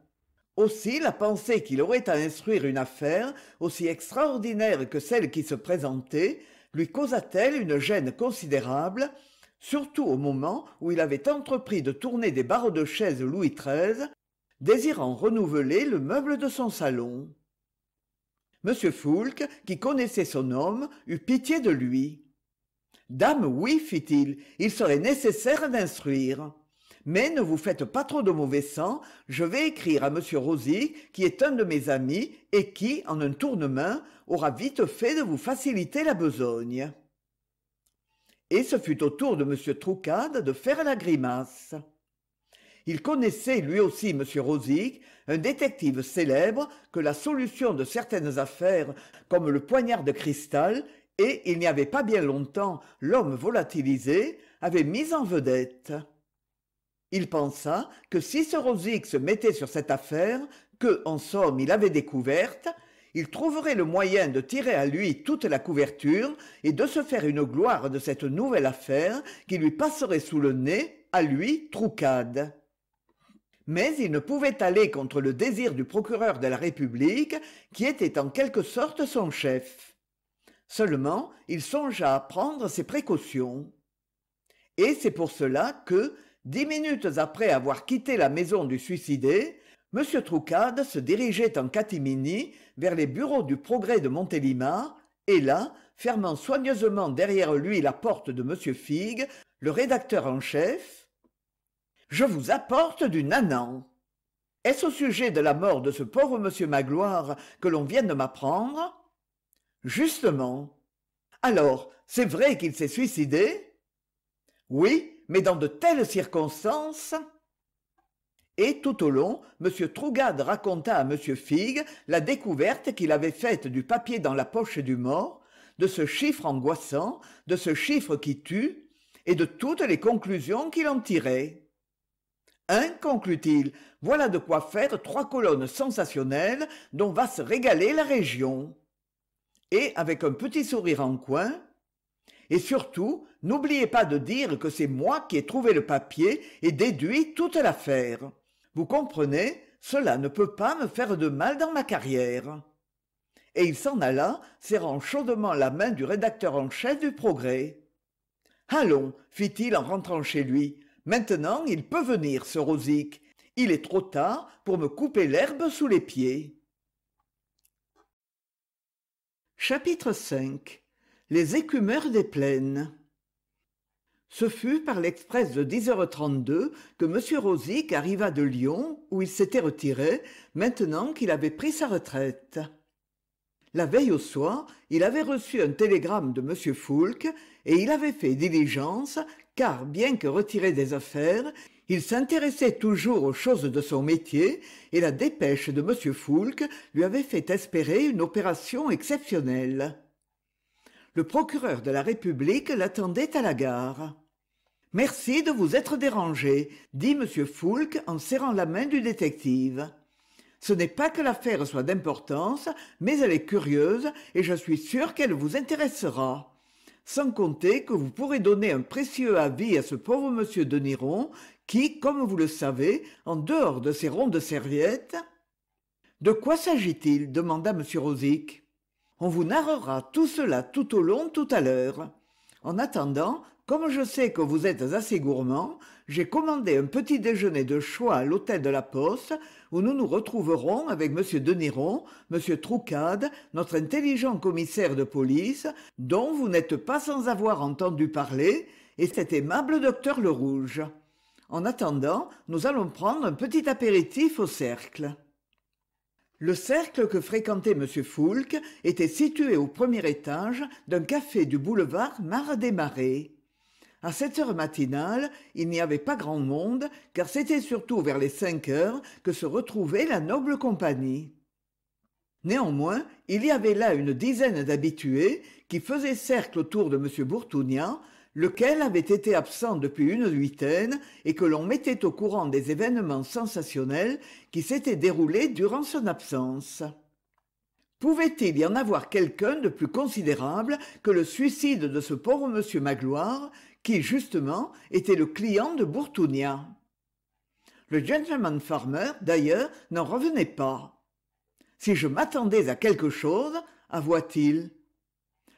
Aussi la pensée qu'il aurait à instruire une affaire aussi extraordinaire que celle qui se présentait lui causa-t-elle une gêne considérable, surtout au moment où il avait entrepris de tourner des barreaux de chaise Louis XIII désirant renouveler le meuble de son salon m foulque qui connaissait son homme eut pitié de lui dame oui fit-il il serait nécessaire d'instruire mais ne vous faites pas trop de mauvais sang je vais écrire à m rosy qui est un de mes amis et qui en un tournement aura vite fait de vous faciliter la besogne et ce fut au tour de m troucade de faire la grimace il connaissait lui aussi m Rosic, un détective célèbre que la solution de certaines affaires comme le poignard de cristal et il n'y avait pas bien longtemps l'homme volatilisé avait mis en vedette il pensa que si ce Rosic se mettait sur cette affaire que en somme il avait découverte il trouverait le moyen de tirer à lui toute la couverture et de se faire une gloire de cette nouvelle affaire qui lui passerait sous le nez à lui Troucade mais il ne pouvait aller contre le désir du procureur de la république qui était en quelque sorte son chef seulement il songea à prendre ses précautions et c'est pour cela que dix minutes après avoir quitté la maison du suicidé m troucade se dirigeait en catimini vers les bureaux du progrès de montélimar et là fermant soigneusement derrière lui la porte de m figue le rédacteur en chef je vous apporte du nanan est-ce au sujet de la mort de ce pauvre monsieur magloire que l'on vient de m'apprendre justement alors c'est vrai qu'il s'est suicidé oui mais dans de telles circonstances et tout au long m trougade raconta à m figue la découverte qu'il avait faite du papier dans la poche du mort de ce chiffre angoissant de ce chiffre qui tue et de toutes les conclusions qu'il en tirait Hein, conclut-il, voilà de quoi faire trois colonnes sensationnelles dont va se régaler la région. Et avec un petit sourire en coin, et surtout, n'oubliez pas de dire que c'est moi qui ai trouvé le papier et déduit toute l'affaire. Vous comprenez, cela ne peut pas me faire de mal dans ma carrière. Et il s'en alla, serrant chaudement la main du rédacteur en chef du Progrès. Allons, fit-il en rentrant chez lui, maintenant il peut venir ce rosic il est trop tard pour me couper l'herbe sous les pieds chapitre v les écumeurs des plaines ce fut par l'express de 10h32 que m rosic arriva de lyon où il s'était retiré maintenant qu'il avait pris sa retraite la veille au soir il avait reçu un télégramme de m foulque et il avait fait diligence car bien que retiré des affaires, il s'intéressait toujours aux choses de son métier et la dépêche de M. Foulque lui avait fait espérer une opération exceptionnelle. Le procureur de la République l'attendait à la gare. Merci de vous être dérangé, dit M. Foulque en serrant la main du détective. Ce n'est pas que l'affaire soit d'importance, mais elle est curieuse et je suis sûr qu'elle vous intéressera sans compter que vous pourrez donner un précieux avis à ce pauvre monsieur de Niron qui, comme vous le savez, en dehors de ses rondes serviettes... De quoi s'agit-il demanda M. Rosic. On vous narrera tout cela tout au long tout à l'heure. En attendant, comme je sais que vous êtes assez gourmand, j'ai commandé un petit déjeuner de choix à l'hôtel de la Poste, où nous nous retrouverons avec M. Deniron, M. Troucade, notre intelligent commissaire de police, dont vous n'êtes pas sans avoir entendu parler, et cet aimable docteur Le Rouge. En attendant, nous allons prendre un petit apéritif au cercle. Le cercle que fréquentait M. Foulque était situé au premier étage d'un café du boulevard Mare des Marais à sept heures matinales il n'y avait pas grand monde car c'était surtout vers les cinq heures que se retrouvait la noble compagnie néanmoins il y avait là une dizaine d'habitués qui faisaient cercle autour de m Bourtounia, lequel avait été absent depuis une huitaine et que l'on mettait au courant des événements sensationnels qui s'étaient déroulés durant son absence. Pouvait-il y en avoir quelqu'un de plus considérable que le suicide de ce pauvre monsieur Magloire qui justement était le client de Bourtounia. Le gentleman farmer, d'ailleurs, n'en revenait pas. Si je m'attendais à quelque chose, avoua-t-il.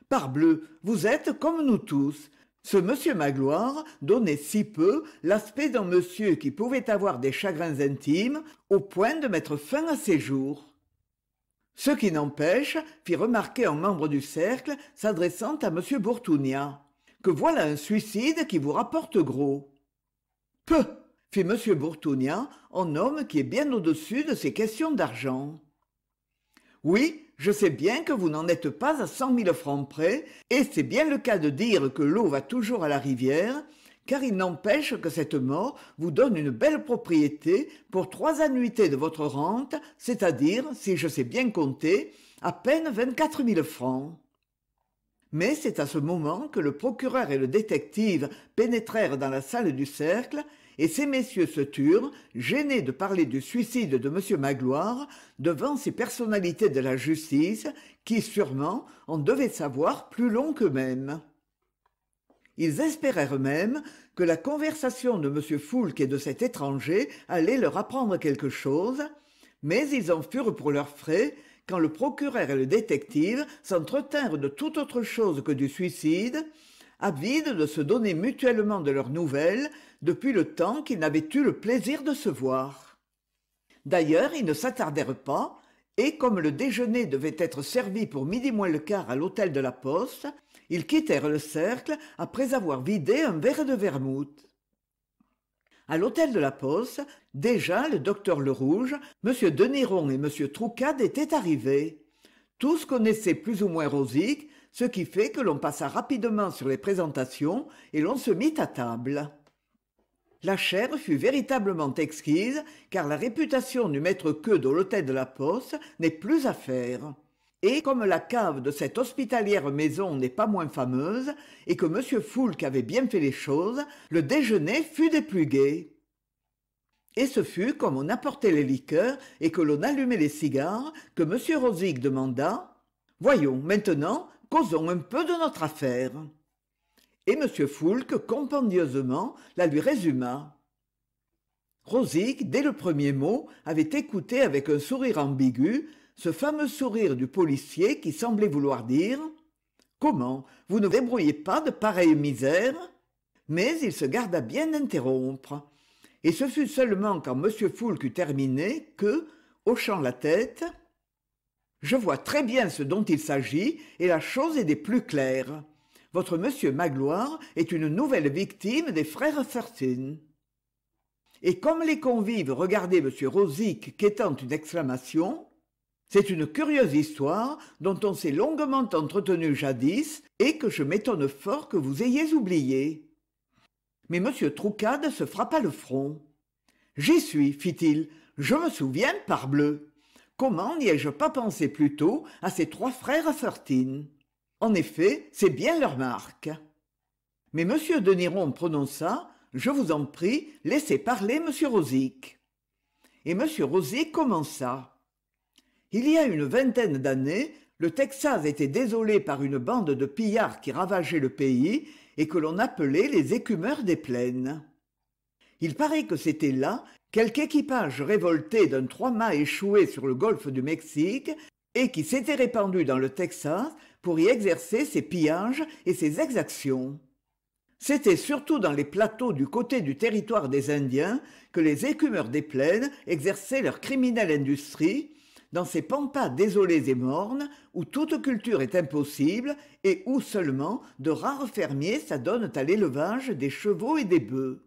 Parbleu, vous êtes comme nous tous. Ce monsieur Magloire donnait si peu l'aspect d'un monsieur qui pouvait avoir des chagrins intimes au point de mettre fin à ses jours. Ce qui n'empêche, fit remarquer un membre du cercle s'adressant à M. Bourtounia que voilà un suicide qui vous rapporte gros peuh fit m Bourtounia, en homme qui est bien au-dessus de ces questions d'argent oui je sais bien que vous n'en êtes pas à cent mille francs près et c'est bien le cas de dire que l'eau va toujours à la rivière car il n'empêche que cette mort vous donne une belle propriété pour trois annuités de votre rente, c'est-à-dire, si je sais bien compter, à peine vingt-quatre mille francs mais c'est à ce moment que le procureur et le détective pénétrèrent dans la salle du cercle et ces messieurs se turent gênés de parler du suicide de m magloire devant ces personnalités de la justice qui sûrement en devaient savoir plus long qu'eux-mêmes ils espérèrent même que la conversation de m foulque et de cet étranger allait leur apprendre quelque chose mais ils en furent pour leurs frais quand le procureur et le détective s'entretinrent de toute autre chose que du suicide avides de se donner mutuellement de leurs nouvelles depuis le temps qu'ils n'avaient eu le plaisir de se voir d'ailleurs ils ne s'attardèrent pas et comme le déjeuner devait être servi pour midi moins le quart à l'hôtel de la poste ils quittèrent le cercle après avoir vidé un verre de vermouth à l'hôtel de la poste déjà le docteur lerouge m Deniron et m troucade étaient arrivés tous connaissaient plus ou moins Rosic, ce qui fait que l'on passa rapidement sur les présentations et l'on se mit à table la chère fut véritablement exquise car la réputation du maître que de l'hôtel de la poste n'est plus à faire et comme la cave de cette hospitalière maison n'est pas moins fameuse et que m foulque avait bien fait les choses le déjeuner fut des plus gais et ce fut comme on apportait les liqueurs et que l'on allumait les cigares que m rosig demanda voyons maintenant causons un peu de notre affaire et m foulque compendieusement la lui résuma Rosique, dès le premier mot avait écouté avec un sourire ambigu ce fameux sourire du policier qui semblait vouloir dire comment vous ne débrouillez pas de pareille misère mais il se garda bien d'interrompre et ce fut seulement quand m foulque eut terminé que hochant la tête je vois très bien ce dont il s'agit et la chose est des plus claires votre monsieur magloire est une nouvelle victime des frères Thurston. Et comme les convives regardaient M. Rosic quétant une exclamation, c'est une curieuse histoire dont on s'est longuement entretenu jadis et que je m'étonne fort que vous ayez oubliée. Mais m troucade se frappa le front j'y suis fit-il je me souviens parbleu comment n'y ai-je pas pensé plus tôt à ces trois frères à Fertine en effet c'est bien leur marque mais m de prononça je vous en prie laissez parler m Rosic et m Rosic commença il y a une vingtaine d'années le texas était désolé par une bande de pillards qui ravageait le pays et que l'on appelait les écumeurs des plaines il paraît que c'était là quelque équipage révolté d'un trois-mâts échoué sur le golfe du mexique et qui s'était répandu dans le texas pour y exercer ses pillages et ses exactions c'était surtout dans les plateaux du côté du territoire des indiens que les écumeurs des plaines exerçaient leur criminelle industrie dans ces pampas désolés et mornes où toute culture est impossible et où seulement de rares fermiers s'adonnent à l'élevage des chevaux et des bœufs.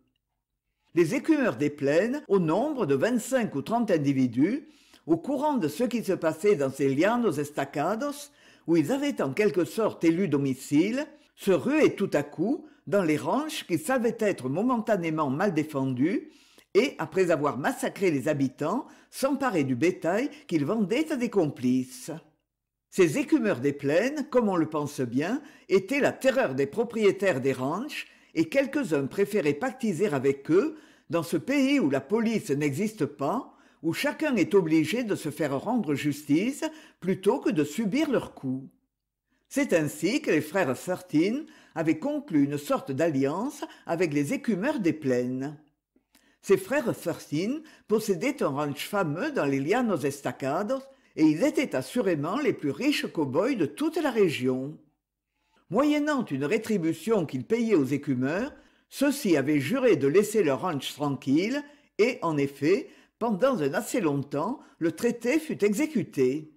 Les écumeurs des plaines, au nombre de vingt-cinq ou trente individus, au courant de ce qui se passait dans ces lianos estacados, où ils avaient en quelque sorte élu domicile, se ruaient tout à coup dans les ranches qui savaient être momentanément mal défendues, et, après avoir massacré les habitants, s'emparer du bétail qu'ils vendaient à des complices ces écumeurs des plaines comme on le pense bien étaient la terreur des propriétaires des ranches et quelques-uns préféraient pactiser avec eux dans ce pays où la police n'existe pas où chacun est obligé de se faire rendre justice plutôt que de subir leurs coups c'est ainsi que les frères sartine avaient conclu une sorte d'alliance avec les écumeurs des plaines ses frères Thurston possédaient un ranch fameux dans les llanos estacados et ils étaient assurément les plus riches cow-boys de toute la région moyennant une rétribution qu'ils payaient aux écumeurs ceux-ci avaient juré de laisser leur ranch tranquille et en effet pendant un assez long temps le traité fut exécuté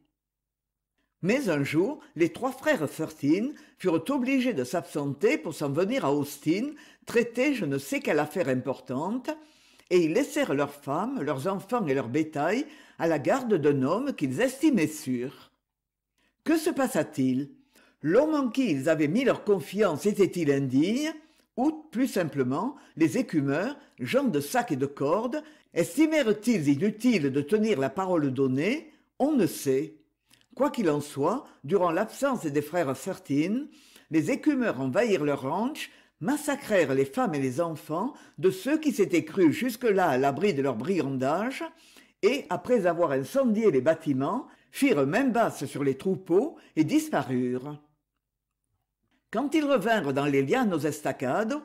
mais un jour, les trois frères Furtin furent obligés de s'absenter pour s'en venir à Austin, traiter je ne sais quelle affaire importante, et ils laissèrent leurs femmes leurs enfants et leur bétail à la garde d'un homme qu'ils estimaient sûr que se passa-t-il l'homme en qui ils avaient mis leur confiance était-il indigne ou plus simplement les écumeurs gens de sac et de corde estimèrent ils inutile de tenir la parole donnée on ne sait quoi qu'il en soit durant l'absence des frères Sertine, les écumeurs envahirent leur ranch massacrèrent les femmes et les enfants de ceux qui s'étaient crus jusque-là à l'abri de leur brigandage et après avoir incendié les bâtiments firent main basse sur les troupeaux et disparurent quand ils revinrent dans les lianes aux estacades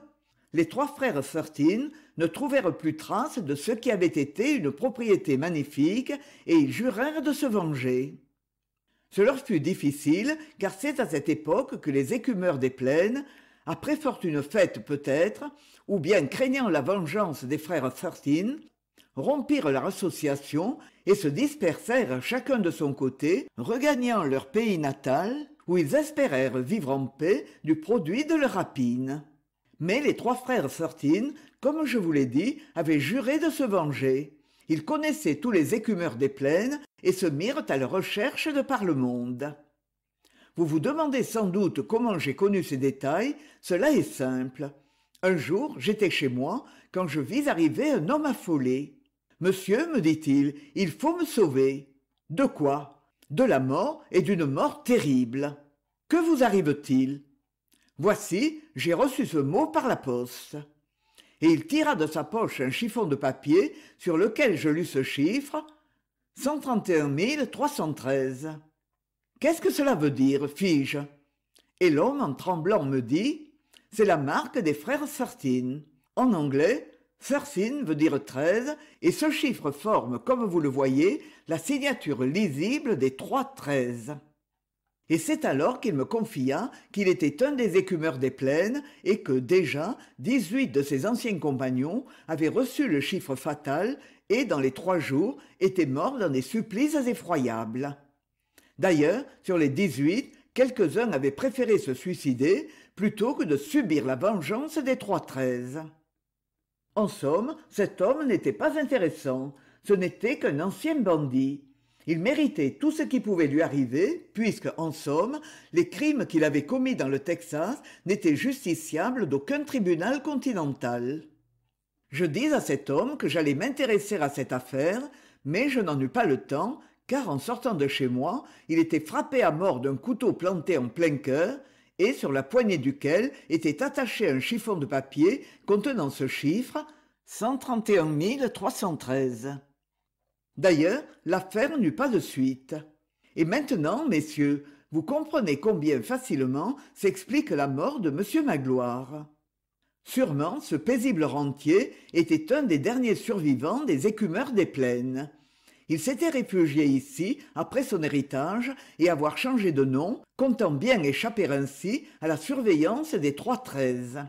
les trois frères Fertine ne trouvèrent plus trace de ce qui avait été une propriété magnifique et ils jurèrent de se venger. Ce leur fut difficile, car c'est à cette époque que les écumeurs des plaines après fortune faite peut-être ou bien craignant la vengeance des frères Sartines, rompirent leur association et se dispersèrent chacun de son côté regagnant leur pays natal où ils espérèrent vivre en paix du produit de leur rapine mais les trois frères Sortines, comme je vous l'ai dit avaient juré de se venger ils connaissaient tous les écumeurs des plaines et se mirent à leur recherche de par le monde vous vous demandez sans doute comment j'ai connu ces détails, cela est simple. Un jour, j'étais chez moi, quand je vis arriver un homme affolé. Monsieur, me dit-il, il faut me sauver. De quoi De la mort et d'une mort terrible. Que vous arrive-t-il Voici, j'ai reçu ce mot par la poste. Et il tira de sa poche un chiffon de papier sur lequel je lus ce chiffre 131 qu'est-ce que cela veut dire fis-je et l'homme en tremblant me dit c'est la marque des frères sartine en anglais sartine veut dire treize et ce chiffre forme comme vous le voyez la signature lisible des trois treize et c'est alors qu'il me confia qu'il était un des écumeurs des plaines et que déjà dix-huit de ses anciens compagnons avaient reçu le chiffre fatal et dans les trois jours étaient morts dans des supplices effroyables D'ailleurs, sur les dix-huit, quelques-uns avaient préféré se suicider plutôt que de subir la vengeance des trois treize. En somme, cet homme n'était pas intéressant, ce n'était qu'un ancien bandit. Il méritait tout ce qui pouvait lui arriver, puisque, en somme, les crimes qu'il avait commis dans le Texas n'étaient justiciables d'aucun tribunal continental. Je dis à cet homme que j'allais m'intéresser à cette affaire, mais je n'en eus pas le temps, car en sortant de chez moi il était frappé à mort d'un couteau planté en plein cœur et sur la poignée duquel était attaché un chiffon de papier contenant ce chiffre D'ailleurs, l'affaire n'eut pas de suite. Et maintenant, messieurs, vous comprenez combien facilement s'explique la mort de M. Magloire. Sûrement, ce paisible rentier était un des derniers survivants des écumeurs des plaines il s'était réfugié ici après son héritage et avoir changé de nom comptant bien échapper ainsi à la surveillance des trois treize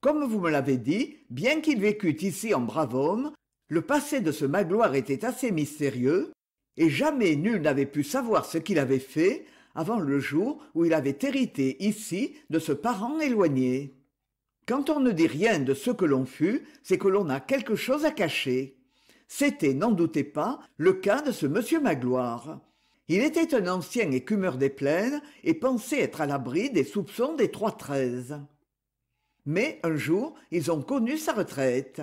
comme vous me l'avez dit bien qu'il vécût ici en brave homme le passé de ce magloire était assez mystérieux et jamais nul n'avait pu savoir ce qu'il avait fait avant le jour où il avait hérité ici de ce parent éloigné quand on ne dit rien de ce que l'on fut c'est que l'on a quelque chose à cacher c'était n'en doutez pas le cas de ce monsieur magloire il était un ancien écumeur des plaines et pensait être à l'abri des soupçons des trois treize mais un jour ils ont connu sa retraite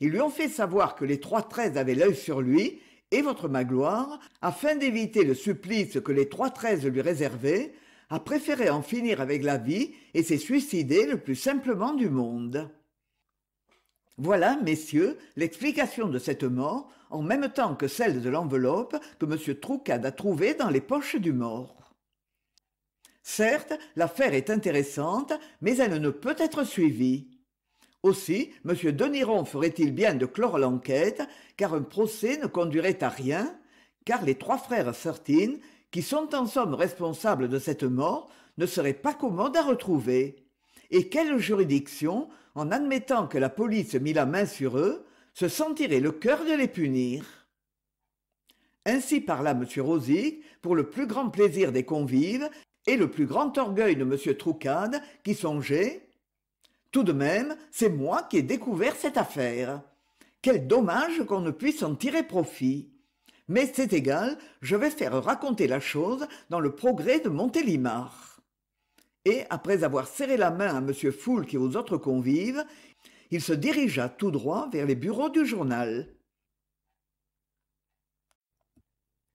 ils lui ont fait savoir que les trois treize avaient l'œil sur lui et votre magloire afin d'éviter le supplice que les trois treize lui réservaient a préféré en finir avec la vie et s'est suicidé le plus simplement du monde voilà messieurs l'explication de cette mort en même temps que celle de l'enveloppe que m troucade a trouvée dans les poches du mort certes l'affaire est intéressante mais elle ne peut être suivie aussi m deniron ferait-il bien de clore l'enquête car un procès ne conduirait à rien car les trois frères Certine, qui sont en somme responsables de cette mort, ne seraient pas commodes à retrouver. Et quelle juridiction en admettant que la police mit la main sur eux, se sentirait le cœur de les punir. Ainsi parla M. Rosic, pour le plus grand plaisir des convives et le plus grand orgueil de M. Troucade, qui songeait Tout de même, c'est moi qui ai découvert cette affaire. Quel dommage qu'on ne puisse en tirer profit. Mais c'est égal, je vais faire raconter la chose dans le progrès de Montélimar et après avoir serré la main à m foulque et aux autres convives il se dirigea tout droit vers les bureaux du journal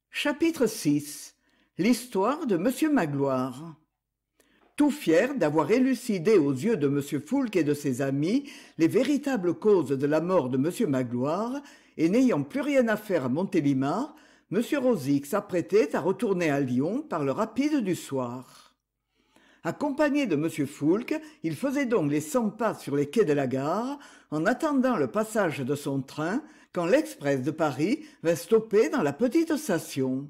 chapitre vi l'histoire de m magloire tout fier d'avoir élucidé aux yeux de m foulque et de ses amis les véritables causes de la mort de m magloire et n'ayant plus rien à faire à montélimar m Rosic s'apprêtait à retourner à lyon par le rapide du soir Accompagné de M. Foulque, il faisait donc les cent pas sur les quais de la gare, en attendant le passage de son train, quand l'express de Paris vint stopper dans la petite station.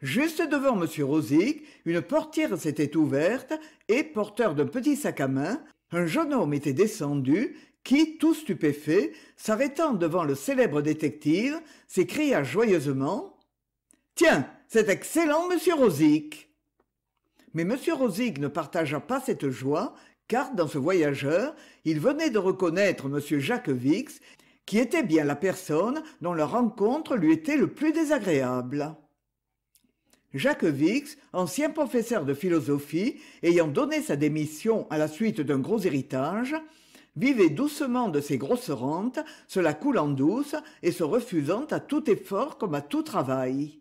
Juste devant M. Rosic, une portière s'était ouverte et, porteur d'un petit sac à main, un jeune homme était descendu qui, tout stupéfait, s'arrêtant devant le célèbre détective, s'écria joyeusement Tiens, cet excellent, monsieur Rosic mais m Rosig ne partagea pas cette joie car dans ce voyageur il venait de reconnaître m jacques vix qui était bien la personne dont la rencontre lui était le plus désagréable jacques vix ancien professeur de philosophie ayant donné sa démission à la suite d'un gros héritage vivait doucement de ses grosses rentes se la coulant douce et se refusant à tout effort comme à tout travail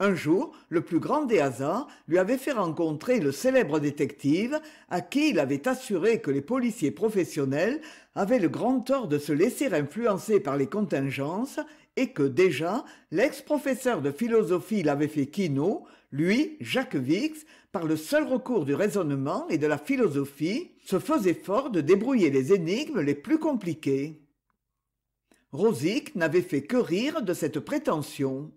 un jour le plus grand des hasards lui avait fait rencontrer le célèbre détective à qui il avait assuré que les policiers professionnels avaient le grand tort de se laisser influencer par les contingences et que déjà l'ex-professeur de philosophie l'avait fait Quino, lui, Jacques Vix, par le seul recours du raisonnement et de la philosophie, se faisait fort de débrouiller les énigmes les plus compliquées. Rosic n'avait fait que rire de cette prétention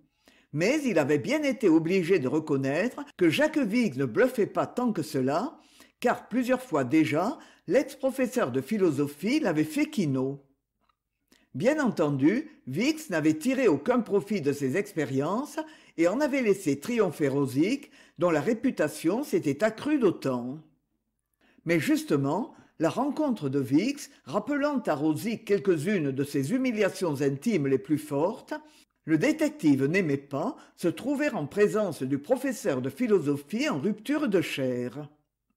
mais il avait bien été obligé de reconnaître que jacques Vix ne bluffait pas tant que cela car plusieurs fois déjà lex professeur de philosophie l'avait fait quino. bien entendu vix n'avait tiré aucun profit de ses expériences et en avait laissé triompher rosic dont la réputation s'était accrue d'autant mais justement la rencontre de Vix, rappelant à Rosic quelques-unes de ses humiliations intimes les plus fortes, le détective n'aimait pas se trouver en présence du professeur de philosophie en rupture de chair.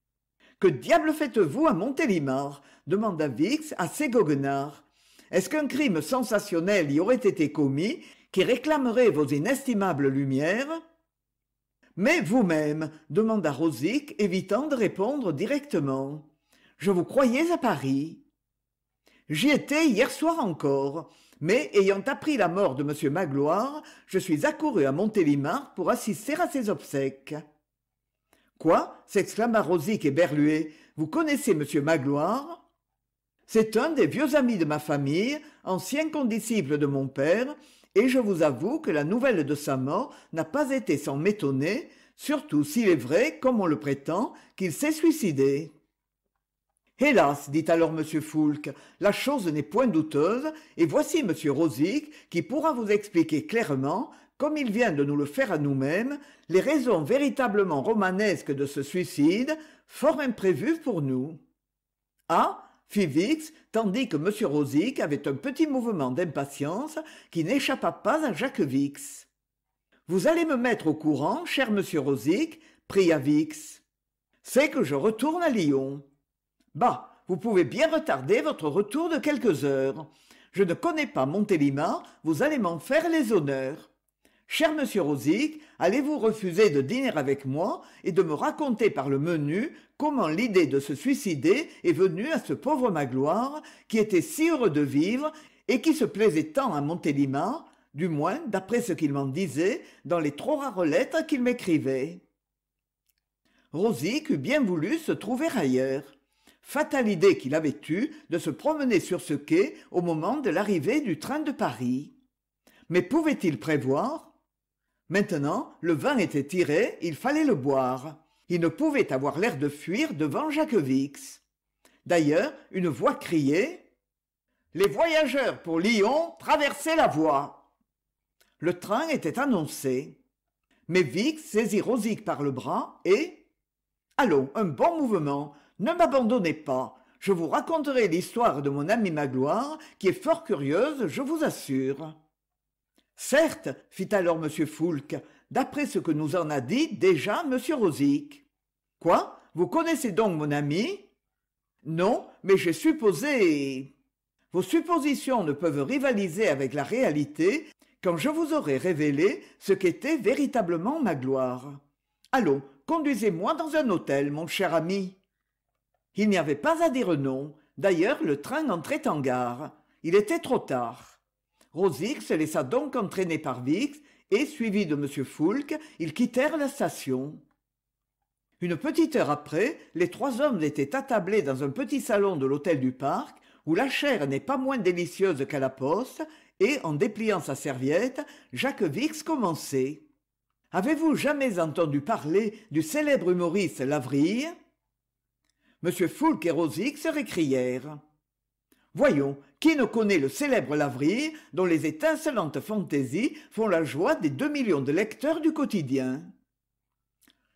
« que diable faites-vous à montélimar demanda vix à Ségoguenard. est-ce qu'un crime sensationnel y aurait été commis qui réclamerait vos inestimables lumières mais vous-même demanda rosic évitant de répondre directement je vous croyais à paris j'y étais hier soir encore mais ayant appris la mort de m magloire je suis accouru à montélimar pour assister à ses obsèques quoi s'exclama rosic et Berluet. « vous connaissez m magloire c'est un des vieux amis de ma famille ancien condisciple de mon père et je vous avoue que la nouvelle de sa mort n'a pas été sans m'étonner surtout s'il est vrai comme on le prétend qu'il s'est suicidé hélas dit alors m foulque la chose n'est point douteuse et voici m rosic qui pourra vous expliquer clairement comme il vient de nous le faire à nous-mêmes les raisons véritablement romanesques de ce suicide fort imprévu pour nous ah fit Vix, tandis que m rosic avait un petit mouvement d'impatience qui n'échappa pas à jacques Vix. Vous allez me mettre au courant, cher monsieur Rosic, pria Vix. C'est que je retourne à Lyon bah vous pouvez bien retarder votre retour de quelques heures je ne connais pas montélimar vous allez m'en faire les honneurs cher monsieur rosic allez-vous refuser de dîner avec moi et de me raconter par le menu comment l'idée de se suicider est venue à ce pauvre magloire qui était si heureux de vivre et qui se plaisait tant à montélimar du moins d'après ce qu'il m'en disait dans les trop rares lettres qu'il m'écrivait rosic eût bien voulu se trouver ailleurs fatale idée qu'il avait eue de se promener sur ce quai au moment de l'arrivée du train de paris mais pouvait-il prévoir maintenant le vin était tiré il fallait le boire il ne pouvait avoir l'air de fuir devant jacques vix d'ailleurs une voix criait les voyageurs pour lyon traversaient la voie le train était annoncé mais vix saisit Rosic par le bras et allons un bon mouvement ne m'abandonnez pas je vous raconterai l'histoire de mon ami magloire qui est fort curieuse je vous assure certes fit alors m foulque d'après ce que nous en a dit déjà m rosic quoi vous connaissez donc mon ami non mais j'ai supposé vos suppositions ne peuvent rivaliser avec la réalité quand je vous aurai révélé ce qu'était véritablement magloire allons conduisez-moi dans un hôtel mon cher ami il n'y avait pas à dire non d'ailleurs le train entrait en gare il était trop tard rosig se laissa donc entraîner par vix et suivi de m foulque ils quittèrent la station une petite heure après les trois hommes étaient attablés dans un petit salon de l'hôtel du parc où la chair n'est pas moins délicieuse qu'à la poste et en dépliant sa serviette jacques vix commençait avez-vous jamais entendu parler du célèbre humoriste lavrille m foulque et Rosix se récrièrent voyons qui ne connaît le célèbre lavrille dont les étincelantes fantaisies font la joie des deux millions de lecteurs du quotidien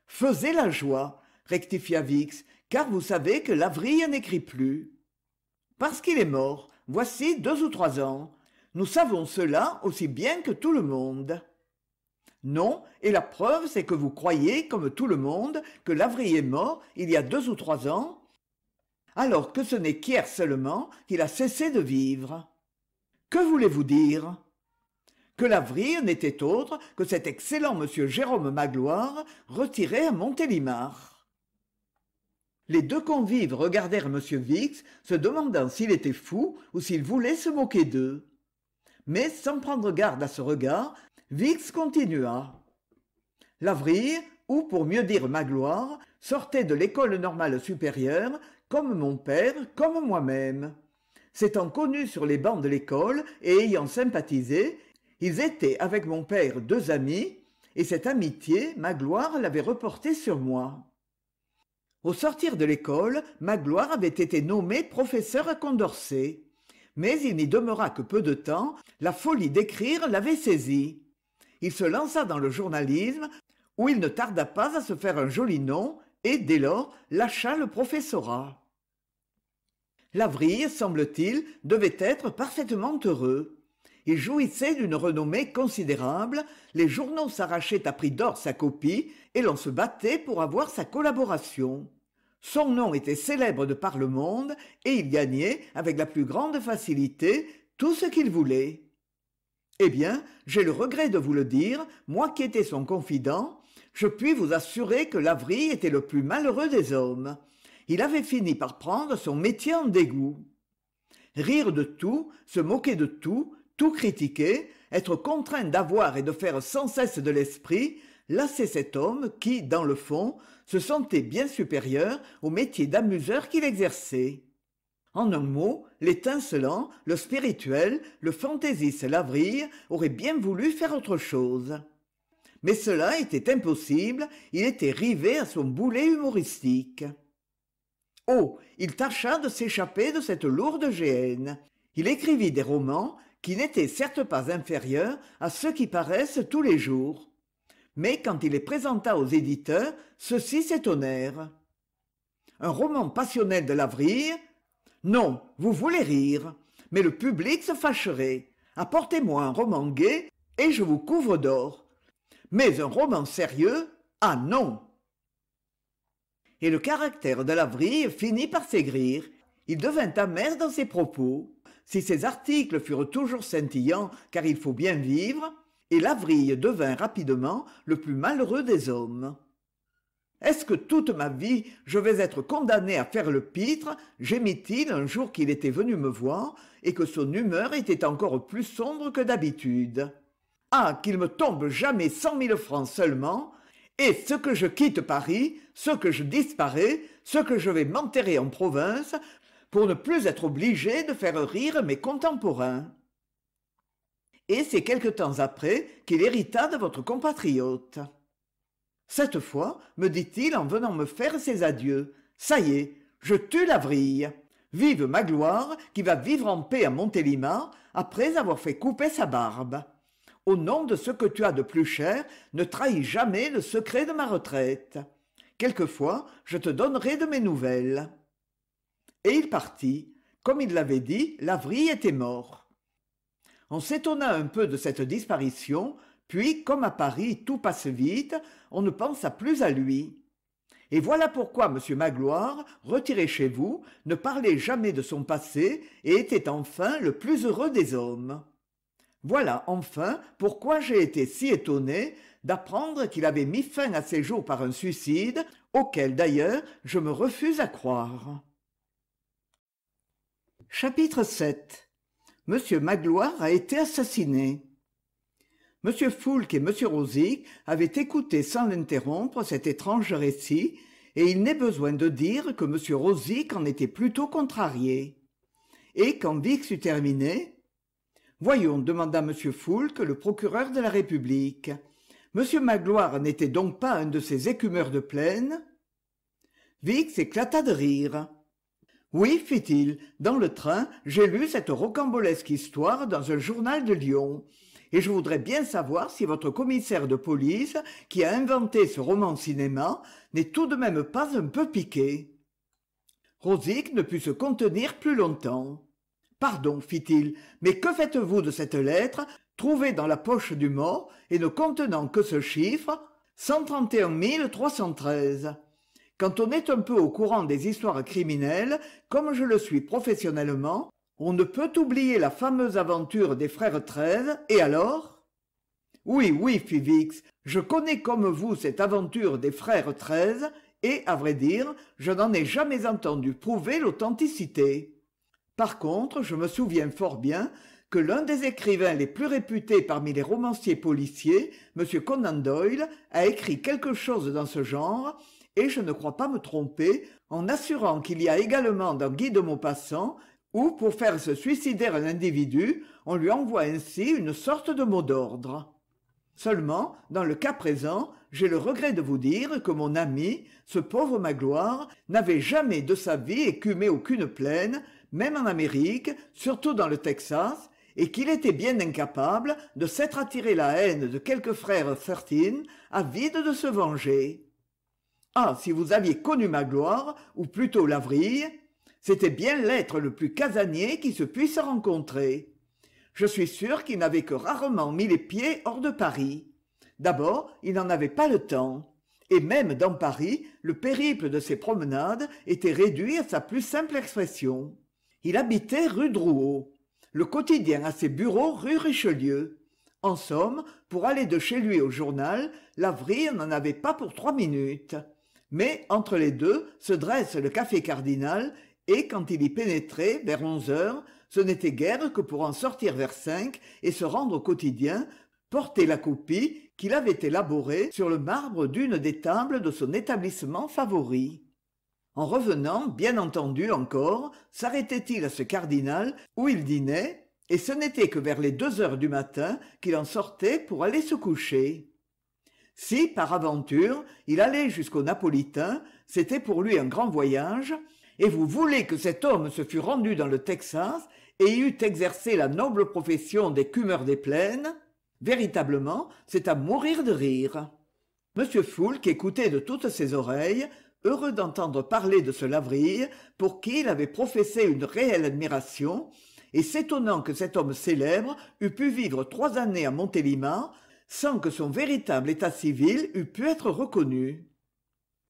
Faisait la joie rectifia vix car vous savez que lavrille n'écrit plus parce qu'il est mort voici deux ou trois ans nous savons cela aussi bien que tout le monde non, et la preuve c'est que vous croyez, comme tout le monde, que Lavry est mort il y a deux ou trois ans, alors que ce n'est qu'hier seulement qu'il a cessé de vivre. Que voulez-vous dire Que Lavry n'était autre que cet excellent monsieur Jérôme Magloire, retiré à Montélimar. Les deux convives regardèrent M. Vix, se demandant s'il était fou ou s'il voulait se moquer d'eux. Mais sans prendre garde à ce regard, Vix continua l'avril ou pour mieux dire magloire sortait de l'école normale supérieure comme mon père comme moi-même s'étant connus sur les bancs de l'école et ayant sympathisé ils étaient avec mon père deux amis et cette amitié magloire l'avait reportée sur moi au sortir de l'école magloire avait été nommé professeur à condorcet mais il n'y demeura que peu de temps la folie d'écrire l'avait saisi il se lança dans le journalisme où il ne tarda pas à se faire un joli nom et dès lors lâcha le professorat lavrille semble-t-il devait être parfaitement heureux il jouissait d'une renommée considérable les journaux s'arrachaient à prix d'or sa copie et l'on se battait pour avoir sa collaboration son nom était célèbre de par le monde et il gagnait avec la plus grande facilité tout ce qu'il voulait eh bien j'ai le regret de vous le dire moi qui étais son confident je puis vous assurer que l'avry était le plus malheureux des hommes il avait fini par prendre son métier en dégoût rire de tout se moquer de tout tout critiquer être contraint d'avoir et de faire sans cesse de l'esprit lassait cet homme qui dans le fond se sentait bien supérieur au métier d'amuseur qu'il exerçait en un mot l'étincelant le spirituel le fantaisiste lavrille auraient bien voulu faire autre chose mais cela était impossible il était rivé à son boulet humoristique oh il tâcha de s'échapper de cette lourde géhenne il écrivit des romans qui n'étaient certes pas inférieurs à ceux qui paraissent tous les jours mais quand il les présenta aux éditeurs ceux-ci s'étonnèrent un roman passionnel de lavrille non vous voulez rire mais le public se fâcherait apportez-moi un roman gai et je vous couvre d'or mais un roman sérieux ah non et le caractère de lavrille finit par s'aigrir il devint amer dans ses propos si ses articles furent toujours scintillants car il faut bien vivre et lavrille devint rapidement le plus malheureux des hommes est-ce que toute ma vie je vais être condamné à faire le pitre gémit-il un jour qu'il était venu me voir et que son humeur était encore plus sombre que d'habitude ah qu'il me tombe jamais cent mille francs seulement et ce que je quitte paris ce que je disparais ce que je vais m'enterrer en province pour ne plus être obligé de faire rire mes contemporains et c'est quelque temps après qu'il hérita de votre compatriote cette fois me dit-il en venant me faire ses adieux ça y est je tue la Vive vive gloire qui va vivre en paix à montélimar après avoir fait couper sa barbe au nom de ce que tu as de plus cher ne trahis jamais le secret de ma retraite quelquefois je te donnerai de mes nouvelles et il partit comme il l'avait dit la était mort on s'étonna un peu de cette disparition puis, comme à Paris tout passe vite, on ne pensa plus à lui. Et voilà pourquoi M. Magloire, retiré chez vous, ne parlait jamais de son passé et était enfin le plus heureux des hommes. Voilà enfin pourquoi j'ai été si étonné d'apprendre qu'il avait mis fin à ses jours par un suicide, auquel d'ailleurs je me refuse à croire. Chapitre 7 Monsieur Magloire a été assassiné m foulque et m Rosic avaient écouté sans l'interrompre cet étrange récit et il n'est besoin de dire que m Rosic en était plutôt contrarié et quand Vix eut terminé voyons demanda m foulque le procureur de la république m magloire n'était donc pas un de ces écumeurs de plaine Vix éclata de rire oui, fit-il, dans le train, j'ai lu cette rocambolesque histoire dans un journal de Lyon et je voudrais bien savoir si votre commissaire de police, qui a inventé ce roman cinéma, n'est tout de même pas un peu piqué. Rosic ne put se contenir plus longtemps. Pardon, fit-il, mais que faites-vous de cette lettre, trouvée dans la poche du mort et ne contenant que ce chiffre, 131 313 Quand on est un peu au courant des histoires criminelles, comme je le suis professionnellement, on ne peut oublier la fameuse aventure des frères treize et alors oui oui Fivix, je connais comme vous cette aventure des frères treize et à vrai dire je n'en ai jamais entendu prouver l'authenticité par contre je me souviens fort bien que l'un des écrivains les plus réputés parmi les romanciers policiers, M. Conan Doyle, a écrit quelque chose dans ce genre, et je ne crois pas me tromper en assurant qu'il y a également dans Guy de Maupassant ou pour faire se suicider un individu on lui envoie ainsi une sorte de mot d'ordre seulement dans le cas présent j'ai le regret de vous dire que mon ami ce pauvre magloire n'avait jamais de sa vie écumé aucune plaine même en amérique surtout dans le texas et qu'il était bien incapable de s'être attiré la haine de quelques frères certine avide de se venger ah si vous aviez connu magloire ou plutôt lavrille c'était bien l'être le plus casanier qui se puisse rencontrer je suis sûr qu'il n'avait que rarement mis les pieds hors de paris d'abord il n'en avait pas le temps et même dans paris le périple de ses promenades était réduit à sa plus simple expression il habitait rue drouot le quotidien à ses bureaux rue richelieu en somme, pour aller de chez lui au journal, l'avril n'en avait pas pour trois minutes. Mais entre les deux se dresse le café Cardinal et quand il y pénétrait vers onze heures ce n'était guère que pour en sortir vers cinq et se rendre au quotidien porter la copie qu'il avait élaborée sur le marbre d'une des tables de son établissement favori en revenant bien entendu encore sarrêtait il à ce cardinal où il dînait et ce n'était que vers les deux heures du matin qu'il en sortait pour aller se coucher si par aventure il allait jusqu'au napolitain c'était pour lui un grand voyage et vous voulez que cet homme se fût rendu dans le texas et y eût exercé la noble profession cumeurs des plaines véritablement c'est à mourir de rire m Foulk écoutait de toutes ses oreilles heureux d'entendre parler de ce lavrille pour qui il avait professé une réelle admiration et s'étonnant que cet homme célèbre eût pu vivre trois années à montélimar sans que son véritable état civil eût pu être reconnu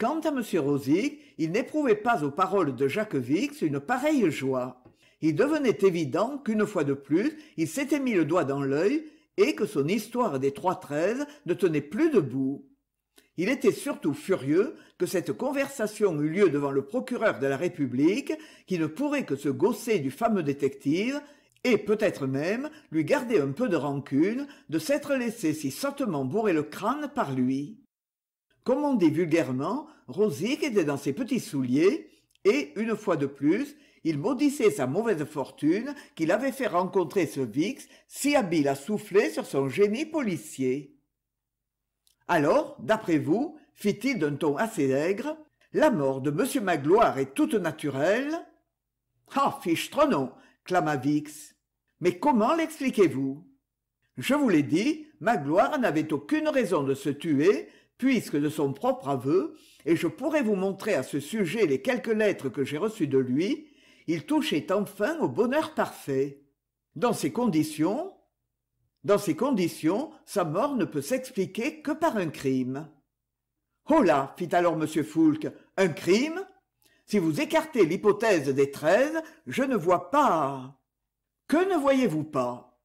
quant à m Rosic, il n'éprouvait pas aux paroles de jacques Vix une pareille joie il devenait évident qu'une fois de plus il s'était mis le doigt dans l'œil et que son histoire des trois treize ne tenait plus debout il était surtout furieux que cette conversation eût lieu devant le procureur de la république qui ne pourrait que se gausser du fameux détective et peut-être même lui garder un peu de rancune de s'être laissé si sottement bourrer le crâne par lui comme on dit vulgairement Rosic était dans ses petits souliers et une fois de plus il maudissait sa mauvaise fortune qu'il avait fait rencontrer ce vix si habile à souffler sur son génie policier alors d'après vous fit-il d'un ton assez aigre la mort de m magloire est toute naturelle ah fichtre non clama vix mais comment l'expliquez-vous je vous l'ai dit magloire n'avait aucune raison de se tuer puisque de son propre aveu, et je pourrais vous montrer à ce sujet les quelques lettres que j'ai reçues de lui, il touchait enfin au bonheur parfait. Dans ces conditions, dans ces conditions, sa mort ne peut s'expliquer que par un crime. Oh là, fit alors M. Foulke. « un crime Si vous écartez l'hypothèse des treize, je ne vois pas. Que ne voyez-vous pas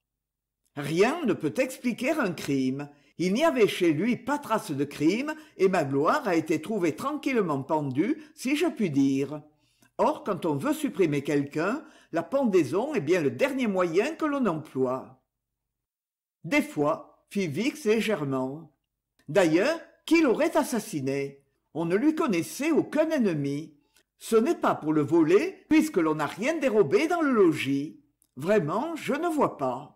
Rien ne peut expliquer un crime, il n'y avait chez lui pas trace de crime et ma gloire a été trouvée tranquillement pendue, si je puis dire or quand on veut supprimer quelqu'un la pendaison est bien le dernier moyen que l'on emploie des fois fit vix légèrement d'ailleurs qui l'aurait assassiné on ne lui connaissait aucun ennemi ce n'est pas pour le voler puisque l'on n'a rien dérobé dans le logis vraiment je ne vois pas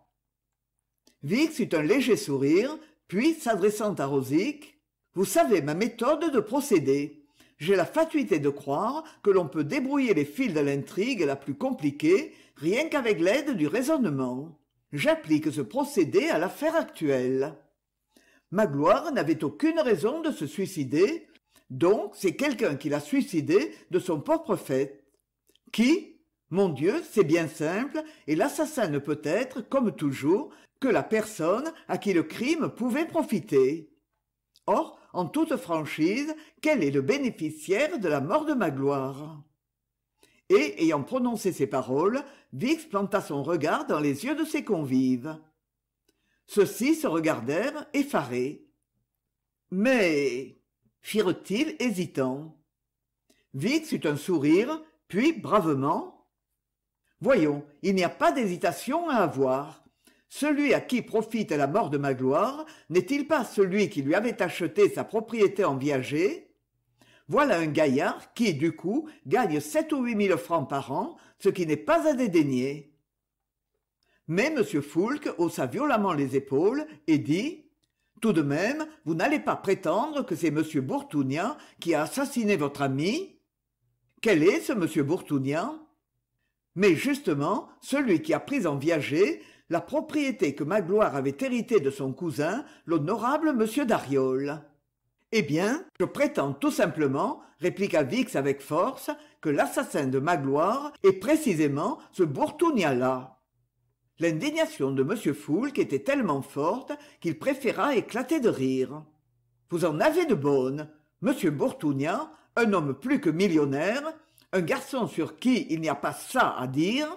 Vix eut un léger sourire puis s'adressant à rosic vous savez ma méthode de procéder j'ai la fatuité de croire que l'on peut débrouiller les fils de l'intrigue la plus compliquée rien qu'avec l'aide du raisonnement j'applique ce procédé à l'affaire actuelle magloire n'avait aucune raison de se suicider donc c'est quelqu'un qui l'a suicidé de son propre fait qui mon dieu c'est bien simple et l'assassin ne peut être comme toujours que la personne à qui le crime pouvait profiter or en toute franchise quel est le bénéficiaire de la mort de magloire et ayant prononcé ces paroles vix planta son regard dans les yeux de ses convives ceux-ci se regardèrent effarés mais firent-ils hésitant, vix eut un sourire puis bravement voyons il n'y a pas d'hésitation à avoir celui à qui profite la mort de magloire n'est-il pas celui qui lui avait acheté sa propriété en viager voilà un gaillard qui du coup gagne sept ou huit mille francs par an ce qui n'est pas à dédaigner mais m foulque haussa violemment les épaules et dit tout de même vous n'allez pas prétendre que c'est m bourtounien qui a assassiné votre ami quel est ce m bourtounien mais justement celui qui a pris en viager la propriété que magloire avait héritée de son cousin l'honorable m dariol eh bien je prétends tout simplement répliqua vix avec force que l'assassin de magloire est précisément ce Bourtounia-là. là l'indignation de m foulque était tellement forte qu'il préféra éclater de rire vous en avez de bonnes m Bourtounia, un homme plus que millionnaire un garçon sur qui il n'y a pas ça à dire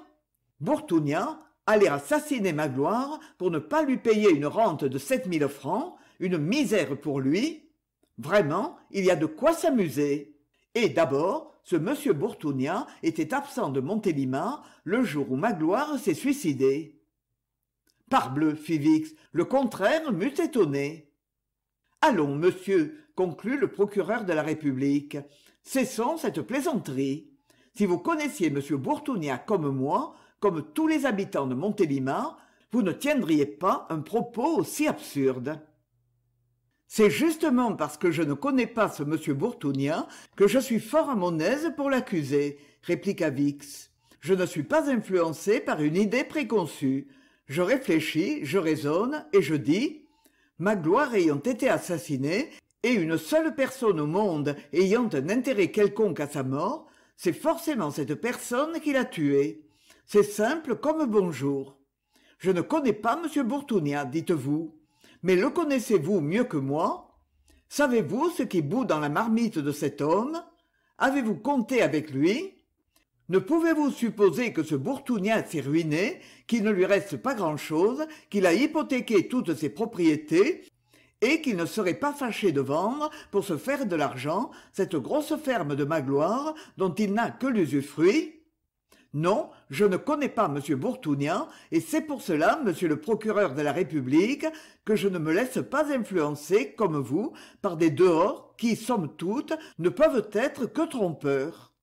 bourtougnan aller assassiner magloire pour ne pas lui payer une rente de sept mille francs une misère pour lui vraiment il y a de quoi s'amuser et d'abord ce Monsieur Bourtounia était absent de montélimar le jour où magloire s'est suicidé parbleu fit vix le contraire m'eût étonné allons monsieur conclut le procureur de la république cessons cette plaisanterie si vous connaissiez m Bourtounia comme moi comme tous les habitants de montélimar vous ne tiendriez pas un propos aussi absurde c'est justement parce que je ne connais pas ce monsieur Bourtounia que je suis fort à mon aise pour l'accuser répliqua vix je ne suis pas influencé par une idée préconçue je réfléchis je raisonne et je dis ma gloire ayant été assassinée et une seule personne au monde ayant un intérêt quelconque à sa mort c'est forcément cette personne qui l'a tuée c'est simple comme bonjour je ne connais pas m Bourtounia, dites-vous mais le connaissez-vous mieux que moi savez-vous ce qui bout dans la marmite de cet homme avez-vous compté avec lui ne pouvez-vous supposer que ce Bourtounia s'est ruiné, qu'il ne lui reste pas grand-chose, qu'il a hypothéqué toutes ses propriétés, et qu'il ne serait pas fâché de vendre, pour se faire de l'argent, cette grosse ferme de Magloire dont il n'a que l'usufruit non je ne connais pas m bourtounian et c'est pour cela monsieur le procureur de la république que je ne me laisse pas influencer comme vous par des dehors qui somme toute ne peuvent être que trompeurs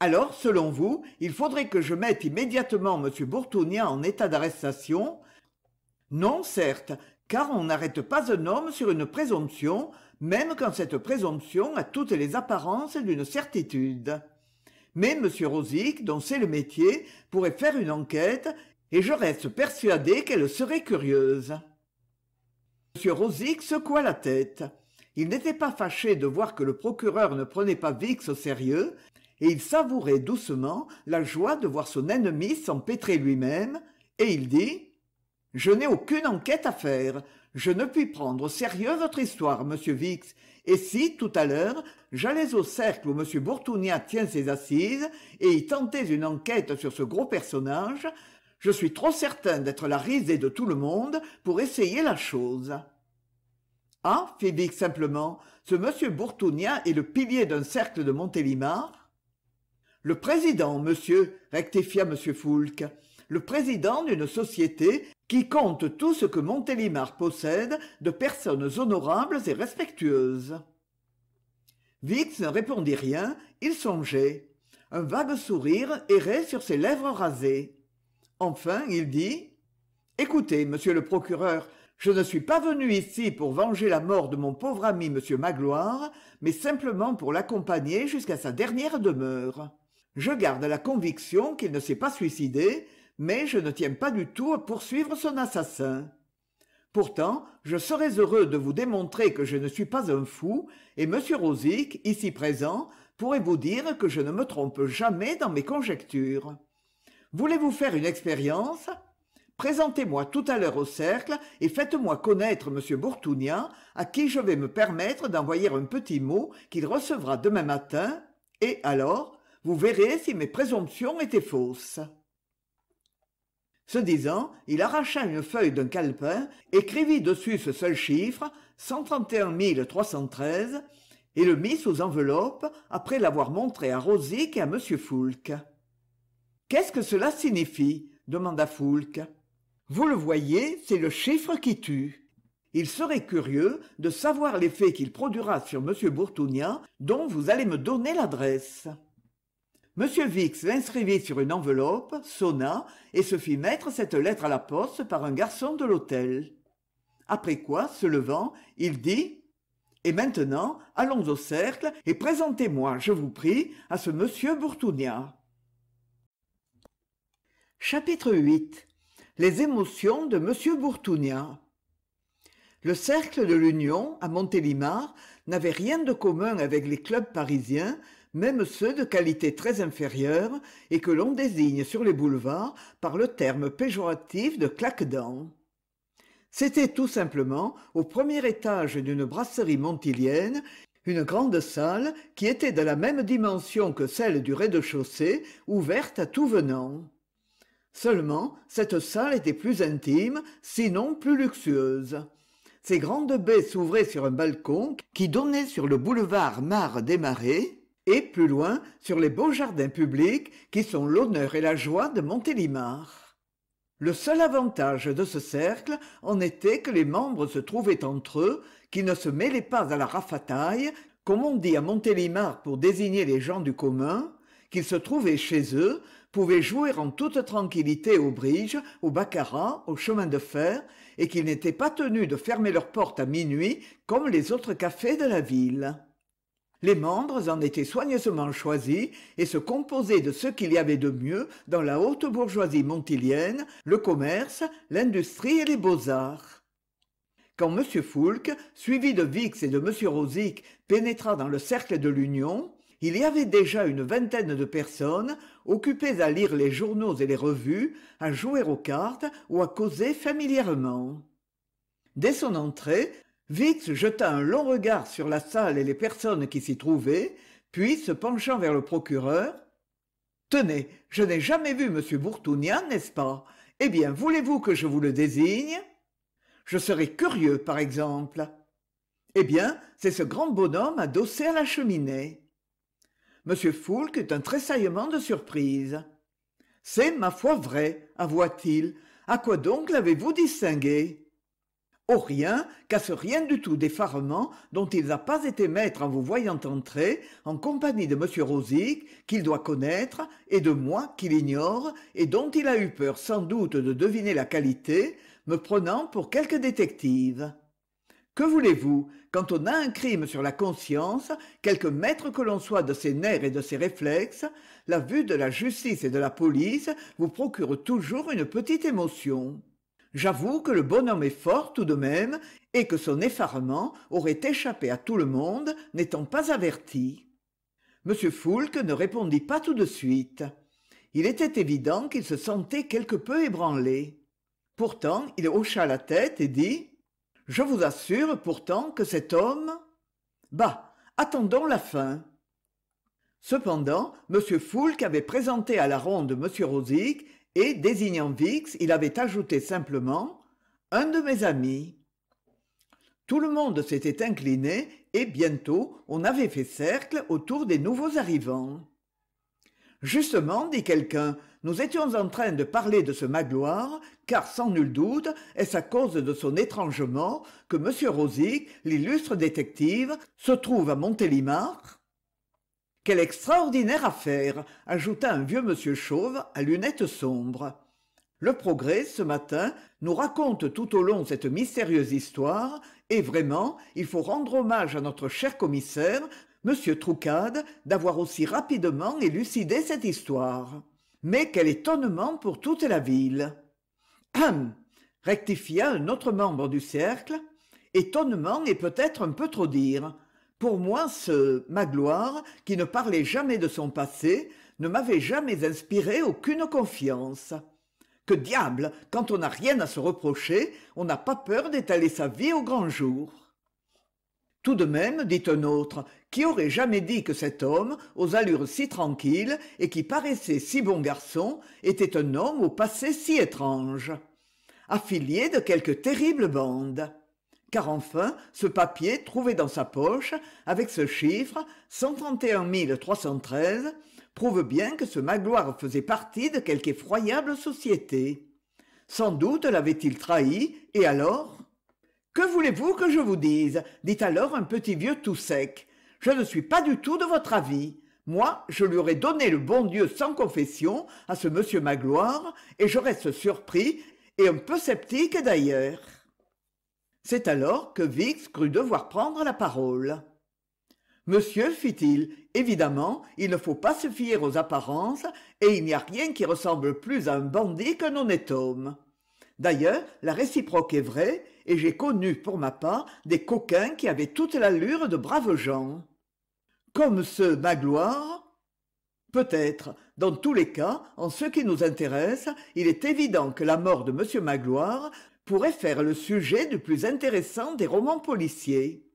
alors selon vous il faudrait que je mette immédiatement m bourtounian en état d'arrestation non certes car on n'arrête pas un homme sur une présomption même quand cette présomption a toutes les apparences d'une certitude mais m rosic dont c'est le métier pourrait faire une enquête et je reste persuadé qu'elle serait curieuse m rosic secoua la tête il n'était pas fâché de voir que le procureur ne prenait pas vix au sérieux et il savourait doucement la joie de voir son ennemi s'empêtrer lui-même et il dit je n'ai aucune enquête à faire je ne puis prendre au sérieux votre histoire monsieur Vix, et si tout à l'heure j'allais au cercle où M. Bourtounia tient ses assises et y tentais une enquête sur ce gros personnage, je suis trop certain d'être la risée de tout le monde pour essayer la chose. Ah, fit simplement, ce M. Bourtounia est le pilier d'un cercle de Montélimar Le président, monsieur, rectifia M. Foulque, le président d'une société qui compte tout ce que Montélimar possède de personnes honorables et respectueuses ne répondit rien il songeait un vague sourire errait sur ses lèvres rasées enfin il dit écoutez monsieur le procureur je ne suis pas venu ici pour venger la mort de mon pauvre ami monsieur magloire mais simplement pour l'accompagner jusqu'à sa dernière demeure je garde la conviction qu'il ne s'est pas suicidé mais je ne tiens pas du tout à poursuivre son assassin pourtant je serais heureux de vous démontrer que je ne suis pas un fou et m Rosic, ici présent pourrait vous dire que je ne me trompe jamais dans mes conjectures voulez-vous faire une expérience présentez-moi tout à l'heure au cercle et faites-moi connaître m Bourtounia à qui je vais me permettre d'envoyer un petit mot qu'il recevra demain matin et alors vous verrez si mes présomptions étaient fausses se disant il arracha une feuille d'un calepin écrivit dessus ce seul chiffre et le mit sous enveloppe après l'avoir montré à Rosic et à m foulque qu'est-ce que cela signifie demanda foulque vous le voyez c'est le chiffre qui tue il serait curieux de savoir l'effet qu'il produira sur m Bourtounia, dont vous allez me donner l'adresse m Vix l'inscrivit sur une enveloppe sonna et se fit mettre cette lettre à la poste par un garçon de l'hôtel après quoi se levant il dit et maintenant allons au cercle et présentez-moi je vous prie à ce M. Bourtounia. » chapitre 8 les émotions de m Bourtounia le cercle de l'union à montélimar n'avait rien de commun avec les clubs parisiens même ceux de qualité très inférieure et que l'on désigne sur les boulevards par le terme péjoratif de claquedans. C'était tout simplement au premier étage d'une brasserie montilienne une grande salle qui était de la même dimension que celle du rez-de-chaussée, ouverte à tout venant. Seulement, cette salle était plus intime, sinon plus luxueuse. Ses grandes baies s'ouvraient sur un balcon qui donnait sur le boulevard Mar des Marais, et plus loin sur les beaux jardins publics qui sont l'honneur et la joie de Montélimar. Le seul avantage de ce cercle en était que les membres se trouvaient entre eux, qui ne se mêlaient pas à la rafataille, comme on dit à Montélimar pour désigner les gens du commun, qu'ils se trouvaient chez eux, pouvaient jouer en toute tranquillité aux bridge, au baccarat, au chemin de fer, et qu'ils n'étaient pas tenus de fermer leurs portes à minuit comme les autres cafés de la ville les membres en étaient soigneusement choisis et se composaient de ce qu'il y avait de mieux dans la haute bourgeoisie montilienne le commerce l'industrie et les beaux-arts quand m foulque suivi de vix et de m rosic pénétra dans le cercle de l'union il y avait déjà une vingtaine de personnes occupées à lire les journaux et les revues à jouer aux cartes ou à causer familièrement dès son entrée jeta un long regard sur la salle et les personnes qui s'y trouvaient, puis se penchant vers le procureur Tenez, je n'ai jamais vu M. Bourtounian, n'est-ce pas Eh bien, voulez-vous que je vous le désigne Je serais curieux, par exemple. Eh bien, c'est ce grand bonhomme adossé à la cheminée. M. Foulque eut un tressaillement de surprise. C'est, ma foi, vrai, avoua-t-il. À quoi donc l'avez-vous distingué au rien qu'à ce rien du tout d'effarement dont il n'a pas été maître en vous voyant entrer en compagnie de m rosic qu'il doit connaître et de moi qu'il ignore et dont il a eu peur sans doute de deviner la qualité me prenant pour quelque détective que voulez-vous quand on a un crime sur la conscience quelque maître que l'on soit de ses nerfs et de ses réflexes la vue de la justice et de la police vous procure toujours une petite émotion j'avoue que le bonhomme est fort tout de même et que son effarement aurait échappé à tout le monde n'étant pas averti m foulque ne répondit pas tout de suite il était évident qu'il se sentait quelque peu ébranlé pourtant il hocha la tête et dit je vous assure pourtant que cet homme bah attendons la fin cependant m foulque avait présenté à la ronde m rosic et désignant Vix, il avait ajouté simplement un de mes amis tout le monde s'était incliné et bientôt on avait fait cercle autour des nouveaux arrivants justement dit quelqu'un nous étions en train de parler de ce magloire car sans nul doute est-ce à cause de son étrangement que m Rosic, l'illustre détective se trouve à montélimar quelle extraordinaire affaire ajouta un vieux monsieur chauve à lunettes sombres le progrès ce matin nous raconte tout au long cette mystérieuse histoire et vraiment il faut rendre hommage à notre cher commissaire m troucade d'avoir aussi rapidement élucidé cette histoire mais quel étonnement pour toute la ville Hum rectifia un autre membre du cercle étonnement est peut-être un peu trop dire pour moi ce magloire qui ne parlait jamais de son passé ne m'avait jamais inspiré aucune confiance que diable quand on n'a rien à se reprocher on n'a pas peur d'étaler sa vie au grand jour tout de même dit un autre qui aurait jamais dit que cet homme aux allures si tranquilles et qui paraissait si bon garçon était un homme au passé si étrange affilié de quelque terrible bande car enfin ce papier trouvé dans sa poche avec ce chiffre prouve bien que ce magloire faisait partie de quelque effroyable société sans doute l'avait-il trahi et alors que voulez-vous que je vous dise dit alors un petit vieux tout sec je ne suis pas du tout de votre avis moi, je lui aurais donné le bon Dieu sans confession à ce monsieur Magloire, et je reste surpris et un peu sceptique d'ailleurs c'est alors que Vix crut devoir prendre la parole monsieur fit-il évidemment il ne faut pas se fier aux apparences et il n'y a rien qui ressemble plus à un bandit qu'un honnête homme d'ailleurs la réciproque est vraie et j'ai connu pour ma part des coquins qui avaient toute l'allure de braves gens comme ce magloire peut-être dans tous les cas en ce qui nous intéresse il est évident que la mort de m magloire pourrait faire le sujet du plus intéressant des romans policiers.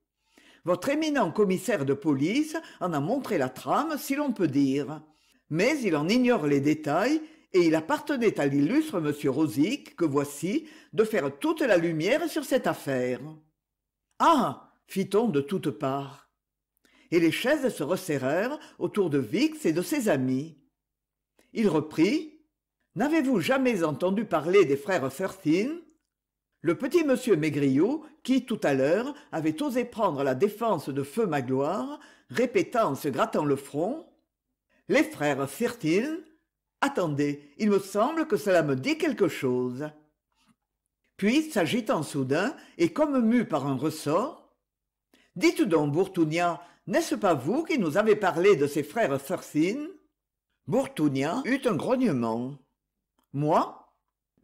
Votre éminent commissaire de police en a montré la trame, si l'on peut dire. Mais il en ignore les détails, et il appartenait à l'illustre M. Rosic, que voici, de faire toute la lumière sur cette affaire. Ah fit-on de toutes parts. Et les chaises se resserrèrent autour de Vix et de ses amis. Il reprit N'avez-vous jamais entendu parler des frères le petit monsieur maigriot qui tout à l'heure avait osé prendre la défense de feu magloire répéta en se grattant le front les frères firent-ils attendez il me semble que cela me dit quelque chose puis s'agitant soudain et comme mu par un ressort dites donc bourtounia n'est-ce pas vous qui nous avez parlé de ces frères Thursine Bourtounia eut un grognement. Moi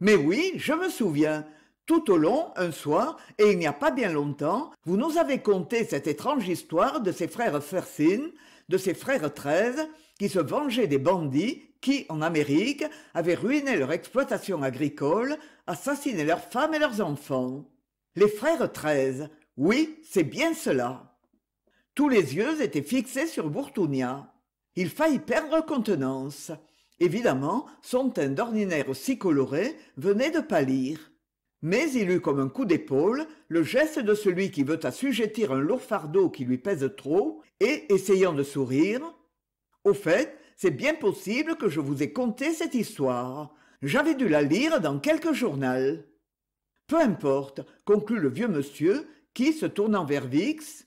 Mais oui, je me souviens tout au long un soir et il n'y a pas bien longtemps vous nous avez conté cette étrange histoire de ces frères fersin de ces frères treize qui se vengeaient des bandits qui en amérique avaient ruiné leur exploitation agricole assassiné leurs femmes et leurs enfants les frères treize oui c'est bien cela tous les yeux étaient fixés sur Bourtounia. Il faillit perdre contenance. Évidemment, son teint d'ordinaire si coloré venait de pâlir mais il eut comme un coup d'épaule le geste de celui qui veut assujettir un lourd fardeau qui lui pèse trop et essayant de sourire au fait c'est bien possible que je vous ai conté cette histoire j'avais dû la lire dans quelque journal peu importe conclut le vieux monsieur qui se tournant vers vix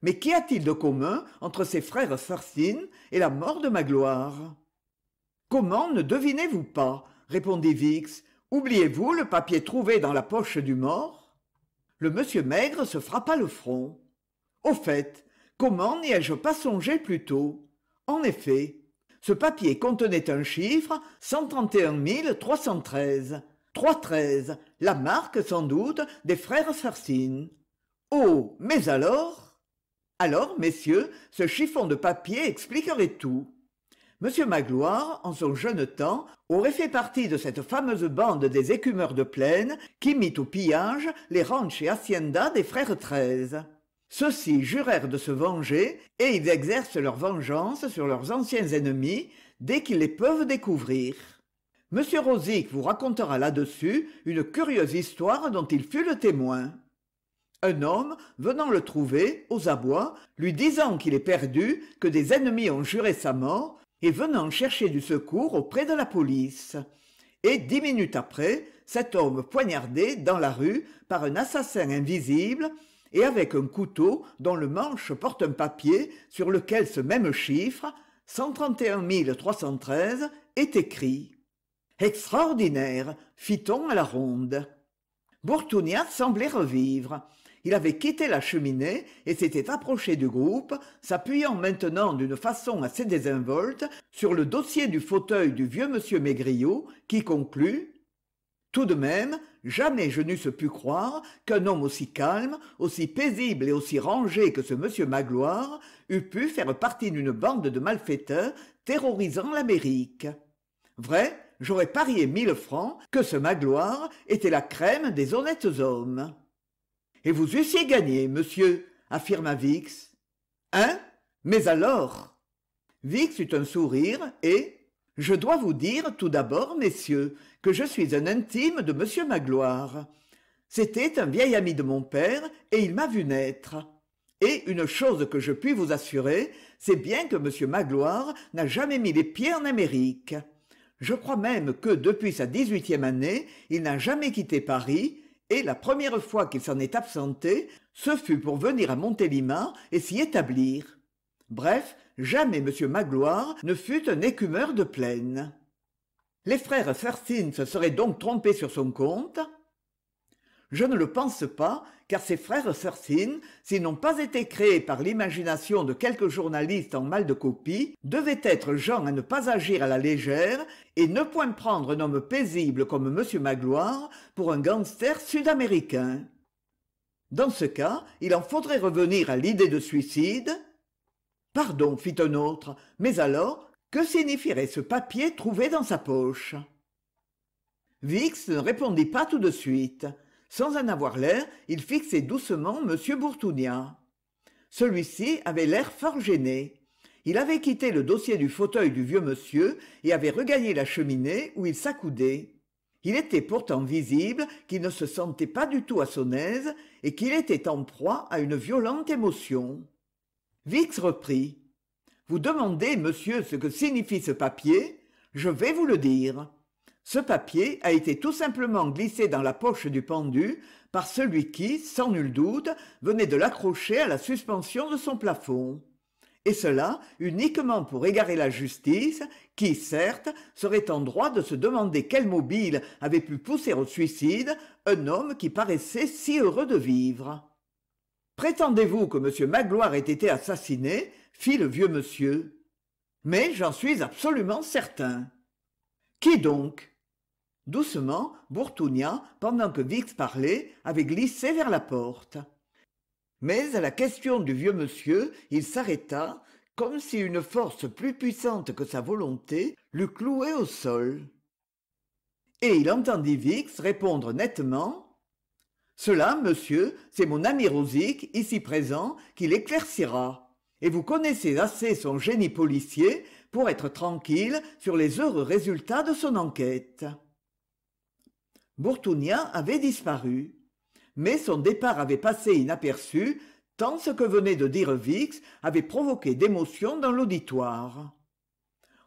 mais qu'y a-t-il de commun entre ces frères sarcines et la mort de magloire comment ne devinez-vous pas répondit vix oubliez-vous le papier trouvé dans la poche du mort le monsieur maigre se frappa le front au fait comment n'y ai-je pas songé plus tôt en effet ce papier contenait un chiffre trois cent treize la marque sans doute des frères sarcine oh mais alors alors messieurs ce chiffon de papier expliquerait tout Monsieur magloire en son jeune temps aurait fait partie de cette fameuse bande des écumeurs de plaine qui mit au pillage les ranches et haciendas des frères treize ceux-ci jurèrent de se venger et ils exercent leur vengeance sur leurs anciens ennemis dès qu'ils les peuvent découvrir m rosic vous racontera là-dessus une curieuse histoire dont il fut le témoin un homme venant le trouver aux abois lui disant qu'il est perdu que des ennemis ont juré sa mort et venant chercher du secours auprès de la police et dix minutes après cet homme poignardé dans la rue par un assassin invisible et avec un couteau dont le manche porte un papier sur lequel ce même chiffre 131 est écrit. Extraordinaire fit-on à la ronde. Bourtounia semblait revivre il avait quitté la cheminée et s'était approché du groupe s'appuyant maintenant d'une façon assez désinvolte sur le dossier du fauteuil du vieux monsieur maigriot qui conclut tout de même jamais je n'eusse pu croire qu'un homme aussi calme aussi paisible et aussi rangé que ce monsieur magloire eût pu faire partie d'une bande de malfaiteurs terrorisant l'amérique vrai j'aurais parié mille francs que ce magloire était la crème des honnêtes hommes et vous eussiez gagné monsieur affirma vix hein mais alors vix eut un sourire et je dois vous dire tout d'abord messieurs que je suis un intime de m magloire c'était un vieil ami de mon père et il m'a vu naître et une chose que je puis vous assurer c'est bien que m magloire n'a jamais mis les pieds en amérique je crois même que depuis sa dix-huitième année il n'a jamais quitté paris et la première fois qu'il s'en est absenté ce fut pour venir à montélimar et s'y établir bref jamais m magloire ne fut un écumeur de plaine. les frères sarcine se seraient donc trompés sur son compte je ne le pense pas car ces frères Sersin, s'ils n'ont pas été créés par l'imagination de quelques journalistes en mal de copie, devaient être gens à ne pas agir à la légère et ne point prendre un homme paisible comme M. Magloire pour un gangster sud-américain. Dans ce cas, il en faudrait revenir à l'idée de suicide. Pardon, fit un autre, mais alors, que signifierait ce papier trouvé dans sa poche Vix ne répondit pas tout de suite sans en avoir l'air il fixait doucement m Bourtounia. celui-ci avait l'air fort gêné il avait quitté le dossier du fauteuil du vieux monsieur et avait regagné la cheminée où il s'accoudait il était pourtant visible qu'il ne se sentait pas du tout à son aise et qu'il était en proie à une violente émotion vix reprit vous demandez monsieur ce que signifie ce papier je vais vous le dire ce papier a été tout simplement glissé dans la poche du pendu par celui qui sans nul doute venait de l'accrocher à la suspension de son plafond et cela uniquement pour égarer la justice qui certes serait en droit de se demander quel mobile avait pu pousser au suicide un homme qui paraissait si heureux de vivre prétendez-vous que m magloire ait été assassiné fit le vieux monsieur mais j'en suis absolument certain qui donc doucement Bourtounia, pendant que vix parlait avait glissé vers la porte mais à la question du vieux monsieur il s'arrêta comme si une force plus puissante que sa volonté l'eût cloué au sol et il entendit vix répondre nettement cela monsieur c'est mon ami rosic ici présent qui l'éclaircira et vous connaissez assez son génie policier pour être tranquille sur les heureux résultats de son enquête Bourtounia avait disparu. Mais son départ avait passé inaperçu, tant ce que venait de dire Vix avait provoqué d'émotions dans l'auditoire.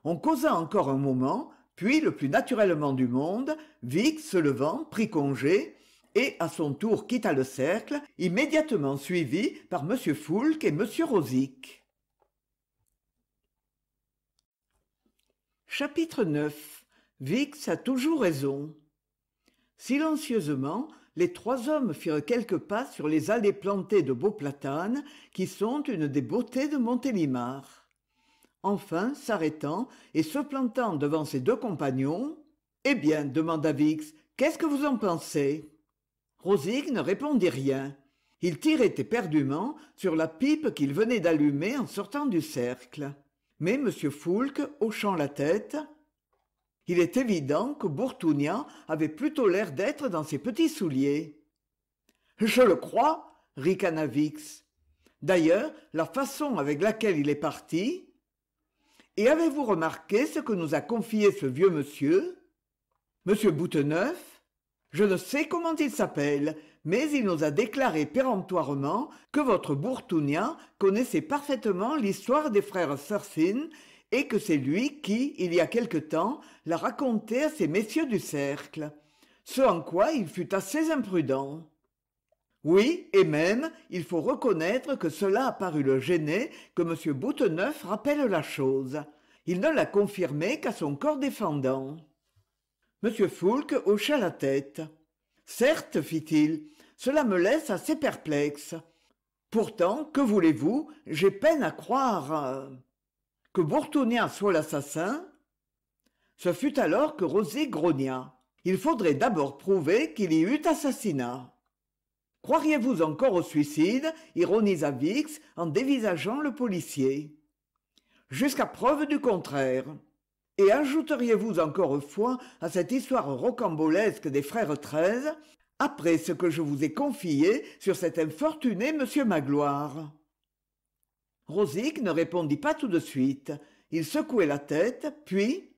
On causa encore un moment, puis le plus naturellement du monde, Vix, se levant, prit congé, et à son tour quitta le cercle, immédiatement suivi par M. Foulque et M. Rosic. Chapitre 9 Vix a toujours raison silencieusement les trois hommes firent quelques pas sur les allées plantées de beaux platanes qui sont une des beautés de montélimar enfin s'arrêtant et se plantant devant ses deux compagnons eh bien demanda vix qu'est-ce que vous en pensez rosig ne répondit rien il tirait éperdument sur la pipe qu'il venait d'allumer en sortant du cercle mais m foulque hochant la tête il est évident que Bourtounia avait plutôt l'air d'être dans ses petits souliers je le crois ricana vix d'ailleurs la façon avec laquelle il est parti et avez-vous remarqué ce que nous a confié ce vieux monsieur Monsieur bouteneuf je ne sais comment il s'appelle mais il nous a déclaré péremptoirement que votre Bourtounia connaissait parfaitement l'histoire des frères et que c'est lui qui, il y a quelque temps, la raconté à ces messieurs du cercle. Ce en quoi il fut assez imprudent. Oui, et même, il faut reconnaître que cela a paru le gêner que M. Bouteneuf rappelle la chose. Il ne l'a confirmé qu'à son corps défendant. M. Foulque hocha la tête. Certes, fit-il, cela me laisse assez perplexe. Pourtant, que voulez-vous, j'ai peine à croire. Euh, que soit l'assassin ce fut alors que rosé grogna il faudrait d'abord prouver qu'il y eut assassinat croiriez-vous encore au suicide ironisa vix en dévisageant le policier jusqu'à preuve du contraire et ajouteriez vous encore fois à cette histoire rocambolesque des frères treize après ce que je vous ai confié sur cet infortuné Monsieur magloire Rosic ne répondit pas tout de suite il secouait la tête puis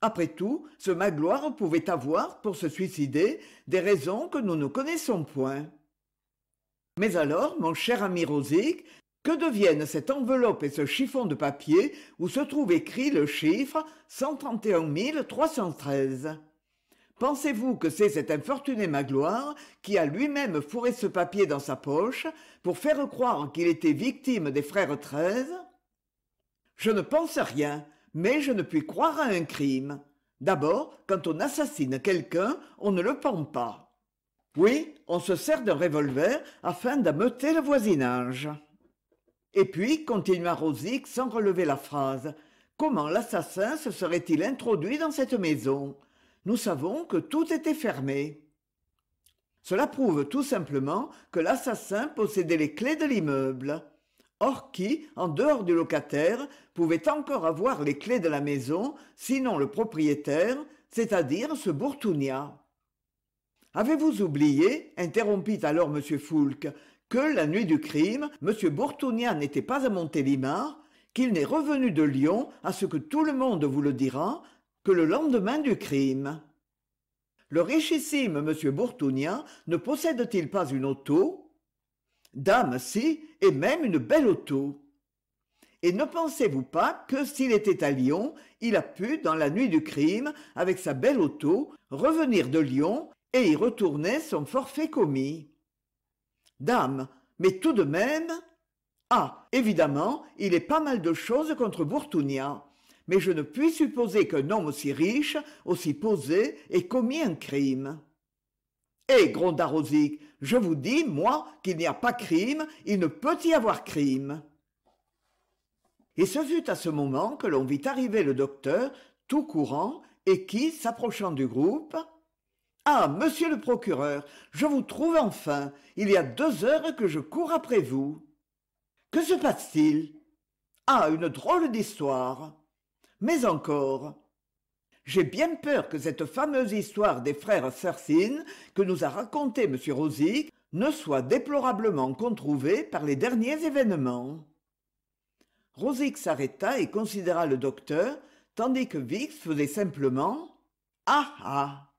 après tout ce magloire pouvait avoir pour se suicider des raisons que nous ne connaissons point mais alors mon cher ami Rosic, que deviennent cette enveloppe et ce chiffon de papier où se trouve écrit le chiffre pensez-vous que c'est cet infortuné magloire qui a lui-même fourré ce papier dans sa poche pour faire croire qu'il était victime des frères treize je ne pense rien mais je ne puis croire à un crime d'abord quand on assassine quelqu'un on ne le pend pas oui on se sert d'un revolver afin d'ameuter le voisinage et puis continua rosic sans relever la phrase comment l'assassin se serait-il introduit dans cette maison nous savons que tout était fermé. Cela prouve tout simplement que l'assassin possédait les clés de l'immeuble. Or qui, en dehors du locataire, pouvait encore avoir les clés de la maison, sinon le propriétaire, c'est-à-dire ce Bourtounia. Avez-vous oublié, interrompit alors M. Foulque, que la nuit du crime, M. Bourtounia n'était pas à Montélimar, qu'il n'est revenu de Lyon, à ce que tout le monde vous le dira, que le lendemain du crime le richissime Monsieur Bourtounia ne possède-t-il pas une auto dame si et même une belle auto et ne pensez-vous pas que s'il était à lyon il a pu dans la nuit du crime avec sa belle auto revenir de lyon et y retourner son forfait commis dame mais tout de même ah évidemment il est pas mal de choses contre Bourtounia. » mais je ne puis supposer qu'un homme aussi riche aussi posé ait commis un crime eh gronda rosic je vous dis moi qu'il n'y a pas crime il ne peut y avoir crime et ce fut à ce moment que l'on vit arriver le docteur tout courant et qui s'approchant du groupe ah monsieur le procureur je vous trouve enfin il y a deux heures que je cours après vous que se passe-t-il ah une drôle d'histoire mais encore j'ai bien peur que cette fameuse histoire des frères Sarsine que nous a racontée m Rosic ne soit déplorablement controuvée par les derniers événements Rosic s'arrêta et considéra le docteur tandis que vix faisait simplement ah ah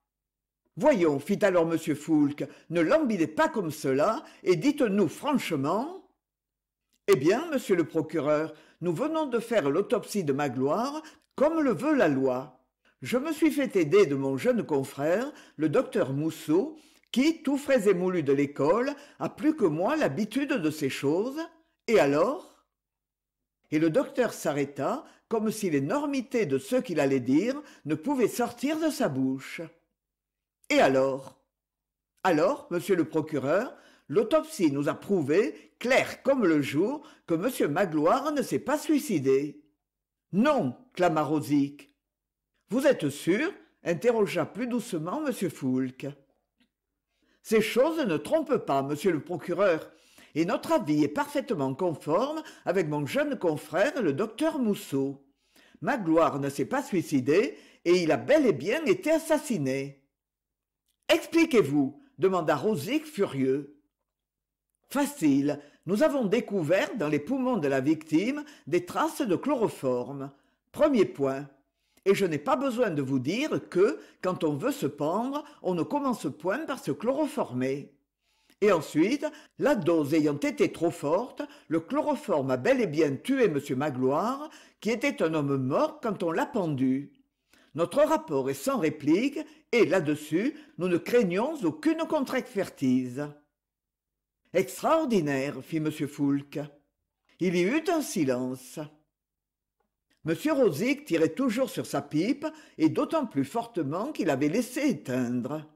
voyons fit alors m foulque ne lambidez pas comme cela et dites-nous franchement eh bien monsieur le procureur nous venons de faire l'autopsie de ma gloire comme le veut la loi je me suis fait aider de mon jeune confrère le docteur mousseau qui tout frais émoulu de l'école a plus que moi l'habitude de ces choses et alors et le docteur s'arrêta comme si l'énormité de ce qu'il allait dire ne pouvait sortir de sa bouche et alors alors monsieur le procureur L'autopsie nous a prouvé, clair comme le jour, que M. Magloire ne s'est pas suicidé. Non, clama Rosic. Vous êtes sûr interrogea plus doucement M. Foulque. Ces choses ne trompent pas, monsieur le procureur, et notre avis est parfaitement conforme avec mon jeune confrère le docteur Mousseau. Magloire ne s'est pas suicidé et il a bel et bien été assassiné. Expliquez-vous, demanda Rosic furieux facile nous avons découvert dans les poumons de la victime des traces de chloroforme premier point et je n'ai pas besoin de vous dire que quand on veut se pendre on ne commence point par se chloroformer et ensuite la dose ayant été trop forte le chloroforme a bel et bien tué m magloire qui était un homme mort quand on l'a pendu notre rapport est sans réplique et là-dessus nous ne craignons aucune contre expertise extraordinaire fit m foulque il y eut un silence m rosic tirait toujours sur sa pipe et d'autant plus fortement qu'il avait laissé éteindre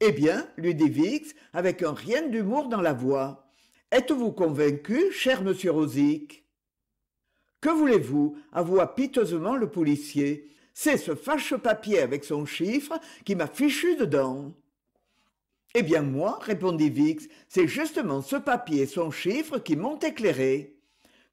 eh bien lui dit vix avec un rien d'humour dans la voix êtes-vous convaincu cher monsieur rosic que voulez-vous avoua piteusement le policier c'est ce fâcheux papier avec son chiffre qui m'a fichu dedans eh bien moi répondit vix c'est justement ce papier et son chiffre qui m'ont éclairé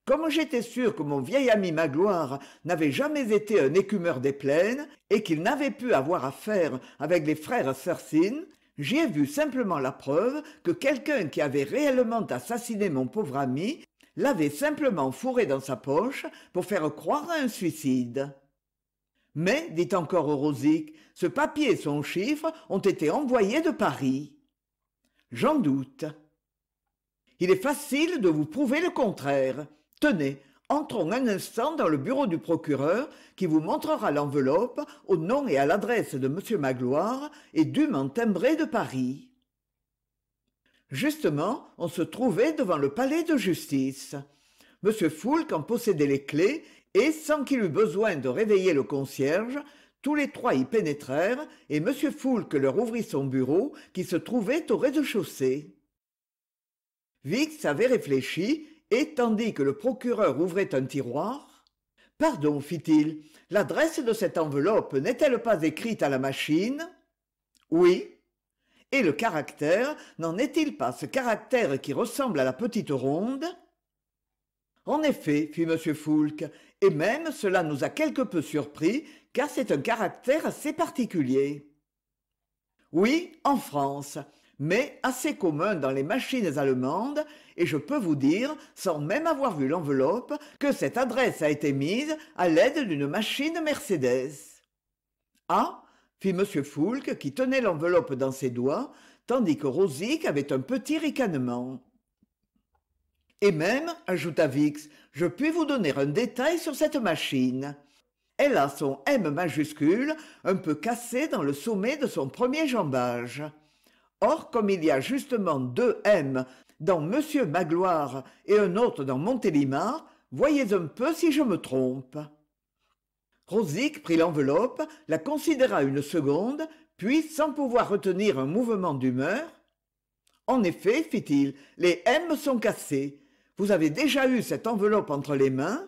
comme j'étais sûr que mon vieil ami magloire n'avait jamais été un écumeur des plaines et qu'il n'avait pu avoir affaire avec les frères Sarsine, j'y ai vu simplement la preuve que quelqu'un qui avait réellement assassiné mon pauvre ami l'avait simplement fourré dans sa poche pour faire croire à un suicide mais dit encore Rosic, « ce papier et son chiffre ont été envoyés de paris j'en doute il est facile de vous prouver le contraire tenez entrons un instant dans le bureau du procureur qui vous montrera l'enveloppe au nom et à l'adresse de m magloire et dûment timbrée de paris justement on se trouvait devant le palais de justice m foulque en possédait les clés. » et sans qu'il eût besoin de réveiller le concierge tous les trois y pénétrèrent et m foulque leur ouvrit son bureau qui se trouvait au rez-de-chaussée Vix avait réfléchi et tandis que le procureur ouvrait un tiroir pardon fit-il l'adresse de cette enveloppe n'est-elle pas écrite à la machine oui et le caractère n'en est-il pas ce caractère qui ressemble à la petite ronde en effet fit m foulque et même cela nous a quelque peu surpris car c'est un caractère assez particulier. Oui, en France, mais assez commun dans les machines allemandes, et je peux vous dire, sans même avoir vu l'enveloppe, que cette adresse a été mise à l'aide d'une machine Mercedes. Ah fit M. Foulque qui tenait l'enveloppe dans ses doigts, tandis que Rosic avait un petit ricanement et même ajouta vix je puis vous donner un détail sur cette machine elle a son m majuscule un peu cassé dans le sommet de son premier jambage or comme il y a justement deux m dans monsieur magloire et un autre dans montélimar voyez un peu si je me trompe rosic prit l'enveloppe la considéra une seconde puis sans pouvoir retenir un mouvement d'humeur en effet fit-il les m sont cassés vous avez déjà eu cette enveloppe entre les mains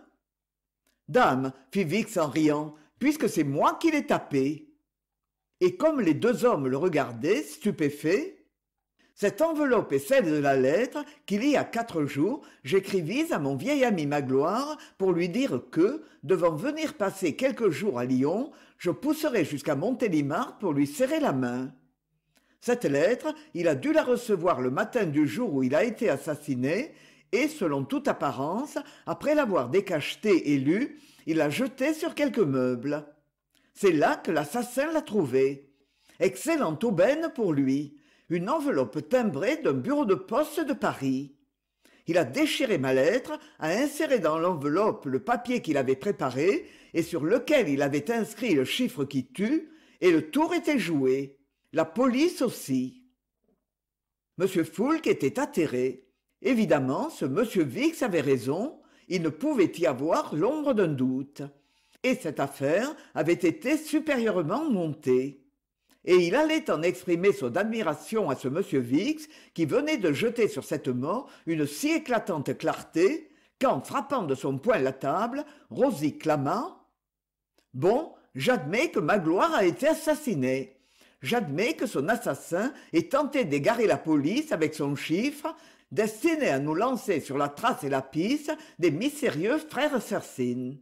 dame fit vix en riant puisque c'est moi qui l'ai tapée et comme les deux hommes le regardaient stupéfaits cette enveloppe est celle de la lettre qu'il y a quatre jours j'écrivis à mon vieil ami magloire pour lui dire que devant venir passer quelques jours à lyon je pousserai jusqu'à montélimar pour lui serrer la main cette lettre il a dû la recevoir le matin du jour où il a été assassiné et, selon toute apparence, après l'avoir décacheté et lu, il l'a jeté sur quelques meubles. C'est là que l'assassin l'a trouvé. Excellente aubaine pour lui. Une enveloppe timbrée d'un bureau de poste de Paris. Il a déchiré ma lettre, a inséré dans l'enveloppe le papier qu'il avait préparé et sur lequel il avait inscrit le chiffre qui tue, et le tour était joué. La police aussi. M. Foulque était atterré évidemment ce monsieur Vix avait raison il ne pouvait y avoir l'ombre d'un doute et cette affaire avait été supérieurement montée et il allait en exprimer son admiration à ce monsieur Vix qui venait de jeter sur cette mort une si éclatante clarté qu'en frappant de son poing la table Rosy clama bon j'admets que magloire a été assassinée. j'admets que son assassin ait tenté d'égarer la police avec son chiffre destiné à nous lancer sur la trace et la piste des mystérieux frères Sarcine.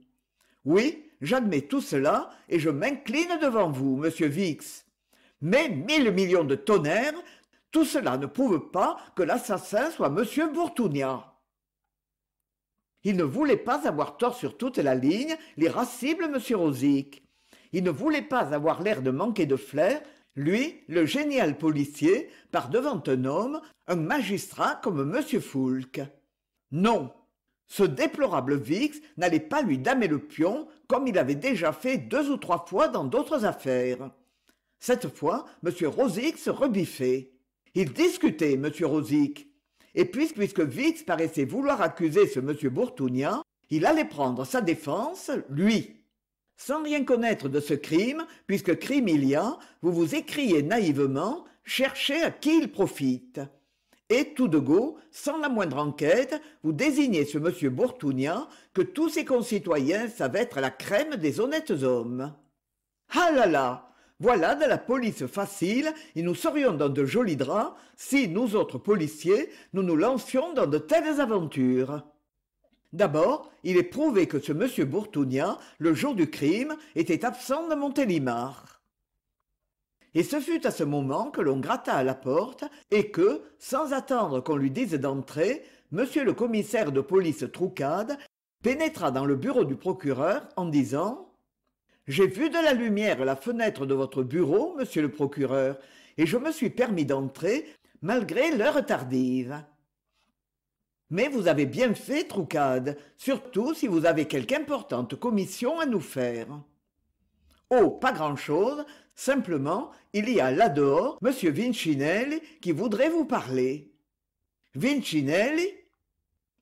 Oui, j'admets tout cela et je m'incline devant vous, monsieur Vix. Mais mille millions de tonnerres, tout cela ne prouve pas que l'assassin soit monsieur bourtounia Il ne voulait pas avoir tort sur toute la ligne, l'irascible monsieur Rosic. Il ne voulait pas avoir l'air de manquer de flair lui le génial policier par-devant un homme un magistrat comme m Foulques. non ce déplorable vix n'allait pas lui damer le pion comme il avait déjà fait deux ou trois fois dans d'autres affaires cette fois m Rosic se rebiffait il discutait m Rosic. et puisque vix paraissait vouloir accuser ce m Bourtounia, il allait prendre sa défense lui sans rien connaître de ce crime puisque crime il y a vous vous écriez naïvement cherchez à qui il profite et tout de go sans la moindre enquête vous désignez ce monsieur Bourtounia que tous ses concitoyens savent être la crème des honnêtes hommes ah là là voilà de la police facile et nous serions dans de jolis draps si nous autres policiers nous nous lancions dans de telles aventures d'abord il est prouvé que ce m Bourtounia, le jour du crime était absent de montélimar et ce fut à ce moment que l'on gratta à la porte et que sans attendre qu'on lui dise d'entrer m le commissaire de police troucade pénétra dans le bureau du procureur en disant j'ai vu de la lumière à la fenêtre de votre bureau monsieur le procureur et je me suis permis d'entrer malgré l'heure tardive mais vous avez bien fait troucade surtout si vous avez quelque importante commission à nous faire oh pas grand-chose. simplement il y a là-dehors m Vincinelli qui voudrait vous parler Vincinelli ?»«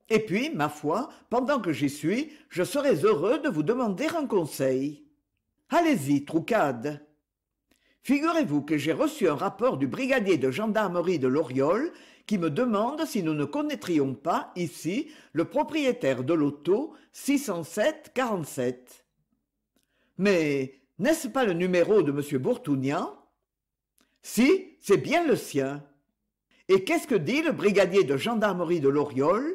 et puis ma foi pendant que j'y suis je serais heureux de vous demander un conseil allez-y troucade figurez-vous que j'ai reçu un rapport du brigadier de gendarmerie de L'Oriole » qui me demande si nous ne connaîtrions pas ici le propriétaire de l'auto 607 47. Mais n'est-ce pas le numéro de M. Bourtounian Si, c'est bien le sien. Et qu'est-ce que dit le brigadier de gendarmerie de l'Oriol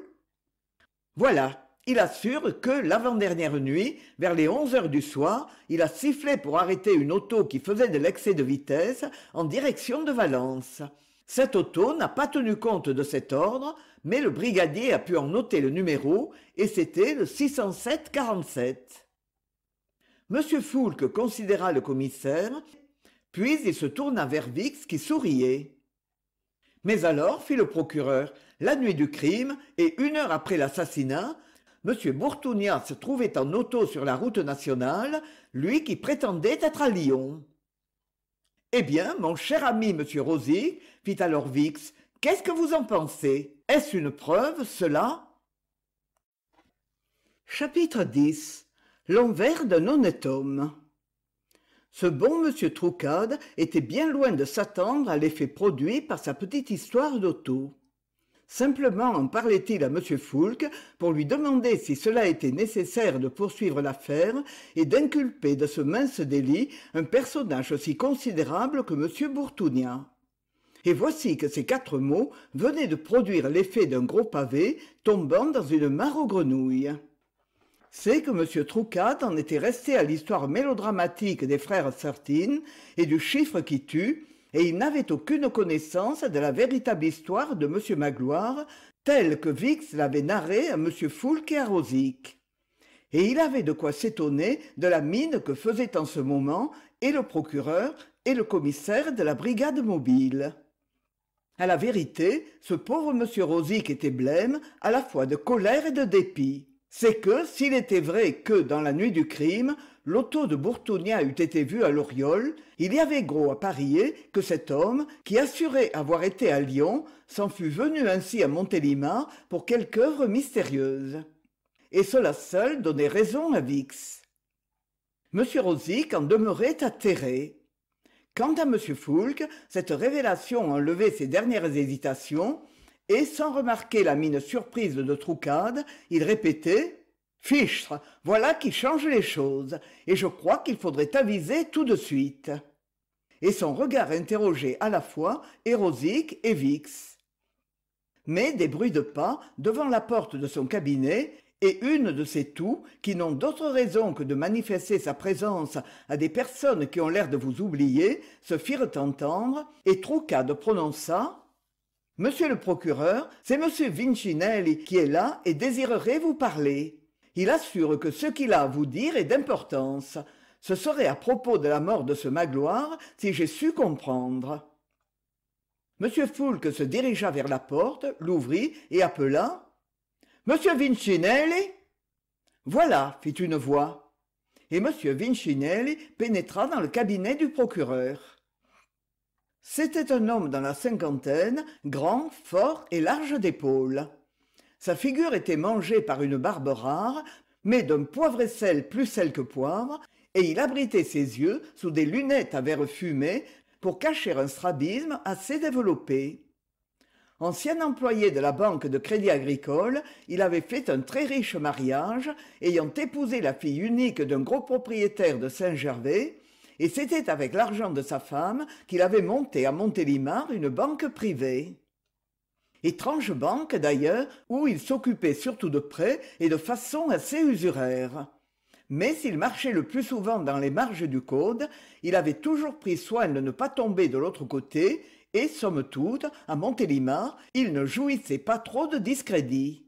Voilà, il assure que, l'avant-dernière nuit, vers les onze heures du soir, il a sifflé pour arrêter une auto qui faisait de l'excès de vitesse en direction de Valence. Cet auto n'a pas tenu compte de cet ordre, mais le brigadier a pu en noter le numéro, et c'était le 607-47. M. Foulque considéra le commissaire, puis il se tourna vers Vix qui souriait. Mais alors, fit le procureur, la nuit du crime et une heure après l'assassinat, M. Bourtounia se trouvait en auto sur la route nationale, lui qui prétendait être à Lyon eh bien mon cher ami monsieur rosy fit alors vix qu'est-ce que vous en pensez est-ce une preuve cela chapitre x l'envers d'un honnête homme ce bon Monsieur troucade était bien loin de s'attendre à l'effet produit par sa petite histoire d'auto Simplement en parlait-il à M. Foulque pour lui demander si cela était nécessaire de poursuivre l'affaire et d'inculper de ce mince délit un personnage aussi considérable que M. Bourtounia. Et voici que ces quatre mots venaient de produire l'effet d'un gros pavé tombant dans une mare aux grenouilles. C'est que M. Troucat en était resté à l'histoire mélodramatique des frères Sartine et du chiffre qui tue, et il n'avait aucune connaissance de la véritable histoire de m magloire telle que vix l'avait narrée à m foulque et à rosic et il avait de quoi s'étonner de la mine que faisaient en ce moment et le procureur et le commissaire de la brigade mobile À la vérité ce pauvre m rosic était blême à la fois de colère et de dépit c'est que s'il était vrai que dans la nuit du crime l'auto de Bourtounia eût été vu à l'Oriol, il y avait gros à parier que cet homme, qui assurait avoir été à Lyon, s'en fût venu ainsi à Montélimar pour quelque œuvre mystérieuse. Et cela seul donnait raison à Vix. M. Rosic en demeurait atterré. Quant à M. Foulque, cette révélation enlevait ses dernières hésitations, et sans remarquer la mine surprise de Troucade, il répétait Fichtre, voilà qui change les choses, et je crois qu'il faudrait aviser tout de suite. Et son regard interrogeait à la fois érosique et Vix. Mais des bruits de pas devant la porte de son cabinet, et une de ces toux qui n'ont d'autre raison que de manifester sa présence à des personnes qui ont l'air de vous oublier, se firent entendre, et Troucade prononça Monsieur le procureur, c'est monsieur Vincinelli qui est là et désirerait vous parler il assure que ce qu'il a à vous dire est d'importance ce serait à propos de la mort de ce magloire si j'ai su comprendre m foulque se dirigea vers la porte l'ouvrit et appela monsieur vincinelli voilà fit une voix et m vincinelli pénétra dans le cabinet du procureur c'était un homme dans la cinquantaine grand fort et large d'épaules sa figure était mangée par une barbe rare mais d'un poivre et sel plus sel que poivre et il abritait ses yeux sous des lunettes à verre fumé pour cacher un strabisme assez développé ancien employé de la banque de crédit agricole, il avait fait un très riche mariage, ayant épousé la fille unique d'un gros propriétaire de Saint-Gervais, et c'était avec l'argent de sa femme qu'il avait monté à Montélimar une banque privée étrange banque d'ailleurs où il s'occupait surtout de prêts et de façon assez usuraire mais s'il marchait le plus souvent dans les marges du code il avait toujours pris soin de ne pas tomber de l'autre côté et somme toute à montélimar il ne jouissait pas trop de discrédit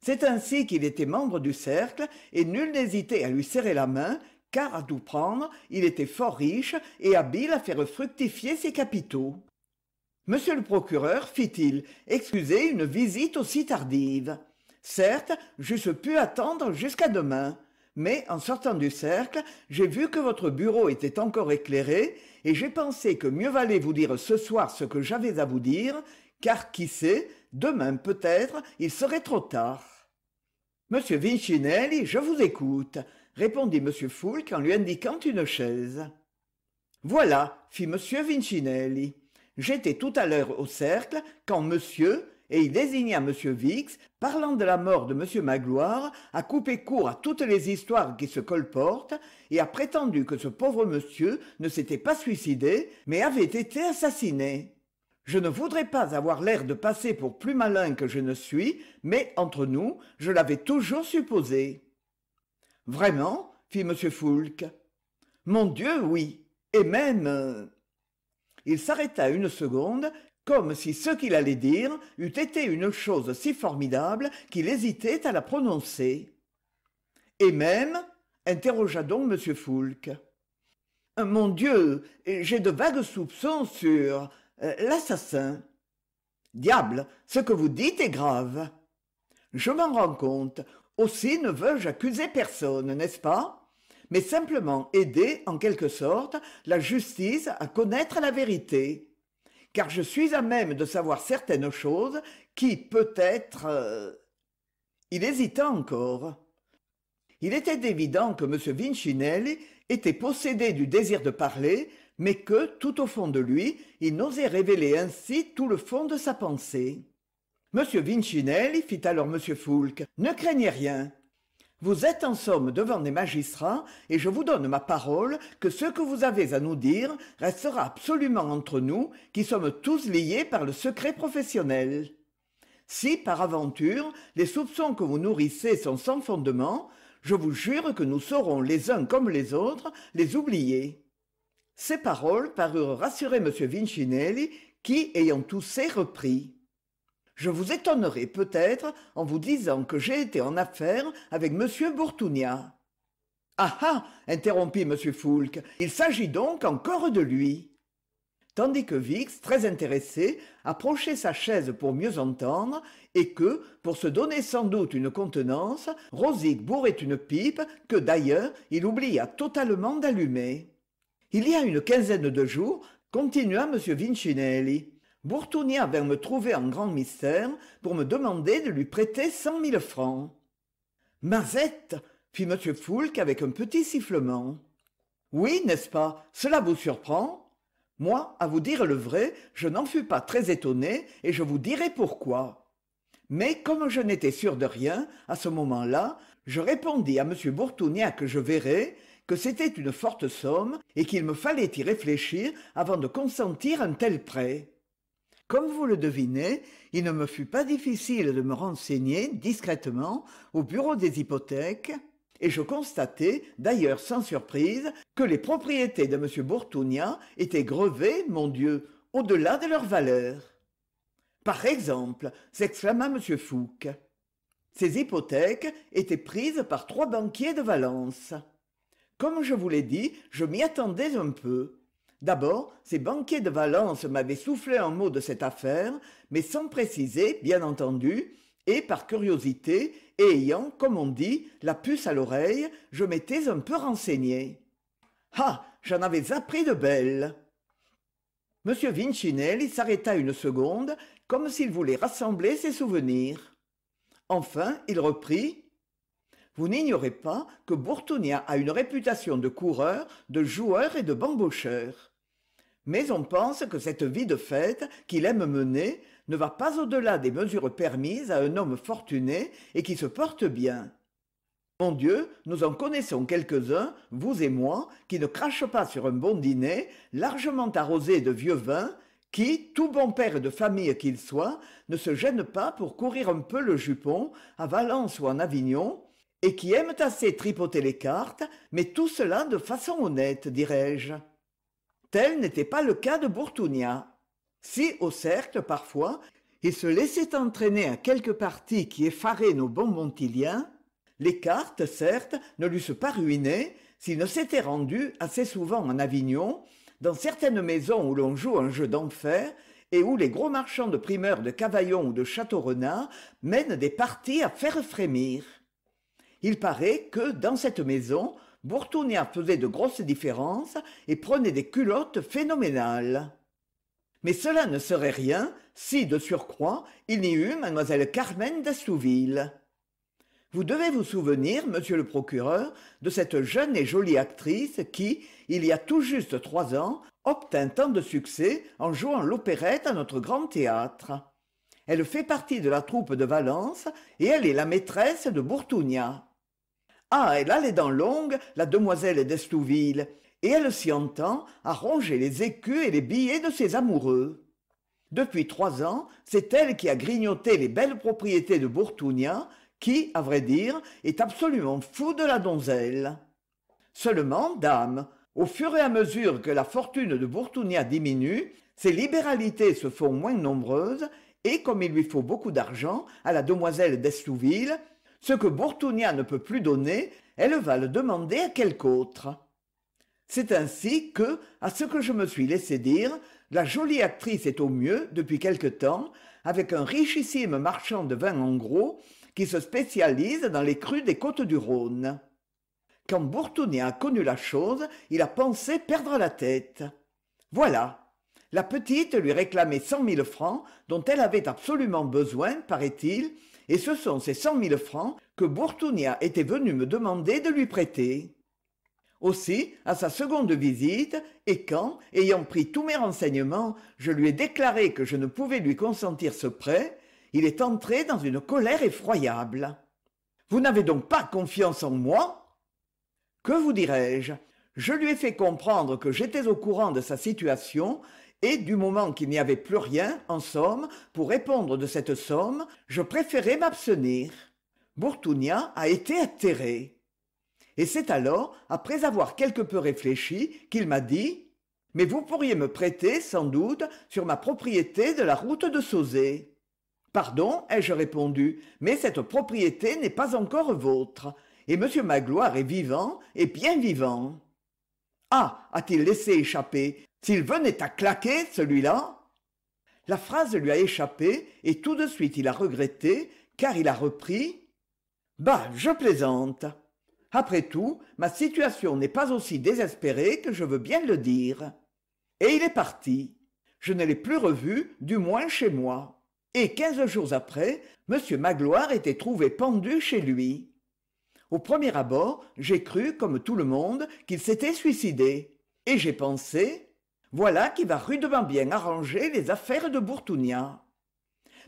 c'est ainsi qu'il était membre du cercle et nul n'hésitait à lui serrer la main car à tout prendre il était fort riche et habile à faire fructifier ses capitaux monsieur le procureur fit-il excusez une visite aussi tardive certes j'eusse pu attendre jusqu'à demain mais en sortant du cercle j'ai vu que votre bureau était encore éclairé et j'ai pensé que mieux valait vous dire ce soir ce que j'avais à vous dire car qui sait demain peut-être il serait trop tard monsieur Vincinelli, je vous écoute répondit m foulque en lui indiquant une chaise voilà fit m vincinelli j'étais tout à l'heure au cercle quand monsieur et il désigna m Vix, parlant de la mort de monsieur magloire a coupé court à toutes les histoires qui se colportent et a prétendu que ce pauvre monsieur ne s'était pas suicidé mais avait été assassiné je ne voudrais pas avoir l'air de passer pour plus malin que je ne suis mais entre nous je l'avais toujours supposé vraiment fit m foulque mon dieu oui et même euh, il s'arrêta une seconde comme si ce qu'il allait dire eût été une chose si formidable qu'il hésitait à la prononcer. Et même interrogea donc m Foulque. Mon Dieu, j'ai de vagues soupçons sur euh, l'assassin. Diable, ce que vous dites est grave. Je m'en rends compte. Aussi ne veux-je accuser personne, n'est-ce pas mais simplement aider en quelque sorte la justice à connaître la vérité car je suis à même de savoir certaines choses qui peut-être euh, il hésita encore il était évident que m Vincinelli était possédé du désir de parler mais que tout au fond de lui il n'osait révéler ainsi tout le fond de sa pensée m Vincinelli, fit alors m foulque ne craignez rien vous êtes en somme devant des magistrats et je vous donne ma parole que ce que vous avez à nous dire restera absolument entre nous qui sommes tous liés par le secret professionnel. Si, par aventure, les soupçons que vous nourrissez sont sans fondement, je vous jure que nous saurons les uns comme les autres les oublier. Ces paroles parurent rassurer M. Vincinelli, qui, ayant toussé, reprit je vous étonnerai peut-être en vous disant que j'ai été en affaire avec m Bourtounia. »« ah ah interrompit m foulque il s'agit donc encore de lui tandis que Vix, très intéressé, approchait sa chaise pour mieux entendre, et que, pour se donner sans doute une contenance, Rosic bourrait une pipe que d'ailleurs il oublia totalement d'allumer. Il y a une quinzaine de jours, continua M. Vincinelli, « Bourtounia vint me trouver en grand mystère pour me demander de lui prêter cent mille francs mazette fit m foulque avec un petit sifflement oui n'est-ce pas cela vous surprend moi à vous dire le vrai je n'en fus pas très étonné et je vous dirai pourquoi mais comme je n'étais sûr de rien à ce moment-là je répondis à m Bourtounia que je verrais que c'était une forte somme et qu'il me fallait y réfléchir avant de consentir un tel prêt comme vous le devinez, il ne me fut pas difficile de me renseigner discrètement au bureau des hypothèques, et je constatai, d'ailleurs sans surprise, que les propriétés de M. Bourtounia étaient grevées, mon Dieu, au-delà de leur valeur. Par exemple, s'exclama M. Fouque. Ces hypothèques étaient prises par trois banquiers de Valence. Comme je vous l'ai dit, je m'y attendais un peu d'abord ces banquiers de valence m'avaient soufflé un mot de cette affaire mais sans préciser bien entendu et par curiosité et ayant comme on dit la puce à l'oreille je m'étais un peu renseigné ah j'en avais appris de belles m Vincinelli s'arrêta une seconde comme s'il voulait rassembler ses souvenirs enfin il reprit vous n'ignorez pas que Bourtonia a une réputation de coureur, de joueur et de bambocheur mais on pense que cette vie de fête qu'il aime mener ne va pas au-delà des mesures permises à un homme fortuné et qui se porte bien. Mon Dieu, nous en connaissons quelques-uns, vous et moi, qui ne crachent pas sur un bon dîner, largement arrosé de vieux vins, qui, tout bon père de famille qu'il soit, ne se gêne pas pour courir un peu le jupon, à Valence ou en Avignon, et qui aiment assez tripoter les cartes, mais tout cela de façon honnête, dirais-je. Tel n'était pas le cas de Bourtounia. Si, au cercle, parfois, il se laissait entraîner à quelque partie qui effarait nos bons Montiliens, les cartes, certes, ne l'eussent pas ruiné s'il ne s'était rendu assez souvent en Avignon, dans certaines maisons où l'on joue un jeu d'enfer et où les gros marchands de primeurs de Cavaillon ou de Château-Renard mènent des parties à faire frémir. Il paraît que, dans cette maison, « Bourtounia faisait de grosses différences et prenait des culottes phénoménales. Mais cela ne serait rien si, de surcroît, il n'y eut mademoiselle Carmen d'Assouville. Vous devez vous souvenir, monsieur le procureur, de cette jeune et jolie actrice qui, il y a tout juste trois ans, obtint tant de succès en jouant l'opérette à notre grand théâtre. Elle fait partie de la troupe de Valence et elle est la maîtresse de Bourtougna ah elle a les dents longues la demoiselle d'Estouville, et elle s'y entend à ronger les écus et les billets de ses amoureux depuis trois ans c'est elle qui a grignoté les belles propriétés de Bourtounia, qui à vrai dire est absolument fou de la donzelle seulement dame au fur et à mesure que la fortune de Bourtounia diminue ses libéralités se font moins nombreuses et comme il lui faut beaucoup d'argent à la demoiselle d'Estouville, ce que Bourtounia ne peut plus donner elle va le demander à quelque autre c'est ainsi que à ce que je me suis laissé dire la jolie actrice est au mieux depuis quelque temps avec un richissime marchand de vin en gros qui se spécialise dans les crues des côtes du Rhône. Quand Bourtounia a connu la chose, il a pensé perdre la tête. Voilà. La petite lui réclamait cent mille francs dont elle avait absolument besoin, paraît-il, et ce sont ces cent mille francs que Bourtounia était venu me demander de lui prêter aussi à sa seconde visite et quand ayant pris tous mes renseignements je lui ai déclaré que je ne pouvais lui consentir ce prêt il est entré dans une colère effroyable vous n'avez donc pas confiance en moi que vous dirai je je lui ai fait comprendre que j'étais au courant de sa situation et du moment qu'il n'y avait plus rien en somme pour répondre de cette somme je préférais m'abstenir Bourtounia a été atterré et c'est alors après avoir quelque peu réfléchi qu'il m'a dit mais vous pourriez me prêter sans doute sur ma propriété de la route de Sauzé. »« pardon ai-je répondu mais cette propriété n'est pas encore vôtre et m magloire est vivant et bien vivant ah a-t-il laissé échapper s'il venait à claquer, celui-là La phrase lui a échappé et tout de suite il a regretté, car il a repris Bah, je plaisante Après tout, ma situation n'est pas aussi désespérée que je veux bien le dire. Et il est parti. Je ne l'ai plus revu, du moins chez moi. Et quinze jours après, M. Magloire était trouvé pendu chez lui. Au premier abord, j'ai cru, comme tout le monde, qu'il s'était suicidé. Et j'ai pensé voilà qui va rudement bien arranger les affaires de Bourtounia.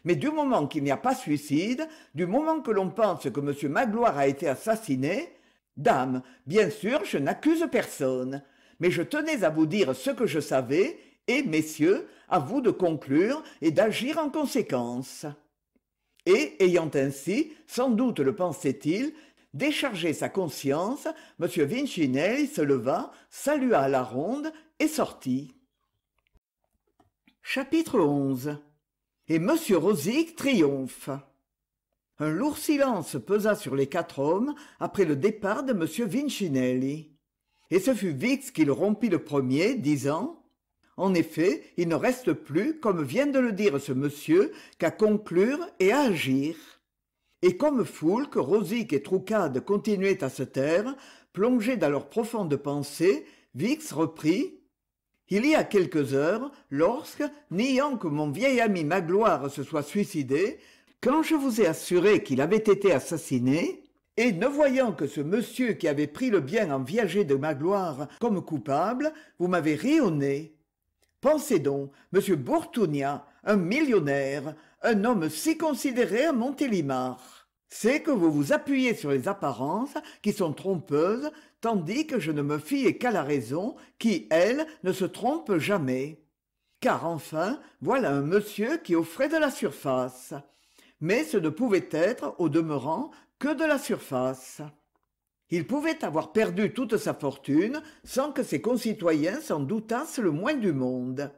mais du moment qu'il n'y a pas suicide du moment que l'on pense que m magloire a été assassiné dame bien sûr je n'accuse personne mais je tenais à vous dire ce que je savais et messieurs à vous de conclure et d'agir en conséquence et ayant ainsi sans doute le pensait-il déchargé sa conscience m Vincinelli se leva salua à la ronde et sortit chapitre xi et m Rosic triomphe un lourd silence pesa sur les quatre hommes après le départ de m Vincinelli. et ce fut vix qui le rompit le premier disant en effet il ne reste plus comme vient de le dire ce monsieur qu'à conclure et à agir et comme foulque Rosic et troucade continuaient à se taire plongés dans leurs profondes pensées vix reprit il y a quelques heures lorsque niant que mon vieil ami magloire se soit suicidé quand je vous ai assuré qu'il avait été assassiné et ne voyant que ce monsieur qui avait pris le bien en viager de magloire comme coupable vous m'avez ri au nez pensez donc monsieur Bourtounia, un millionnaire un homme si considéré à montélimar c'est que vous vous appuyez sur les apparences qui sont trompeuses tandis que je ne me fiais qu'à la raison qui elle ne se trompe jamais car enfin voilà un monsieur qui offrait de la surface mais ce ne pouvait être au demeurant que de la surface il pouvait avoir perdu toute sa fortune sans que ses concitoyens s'en doutassent le moins du monde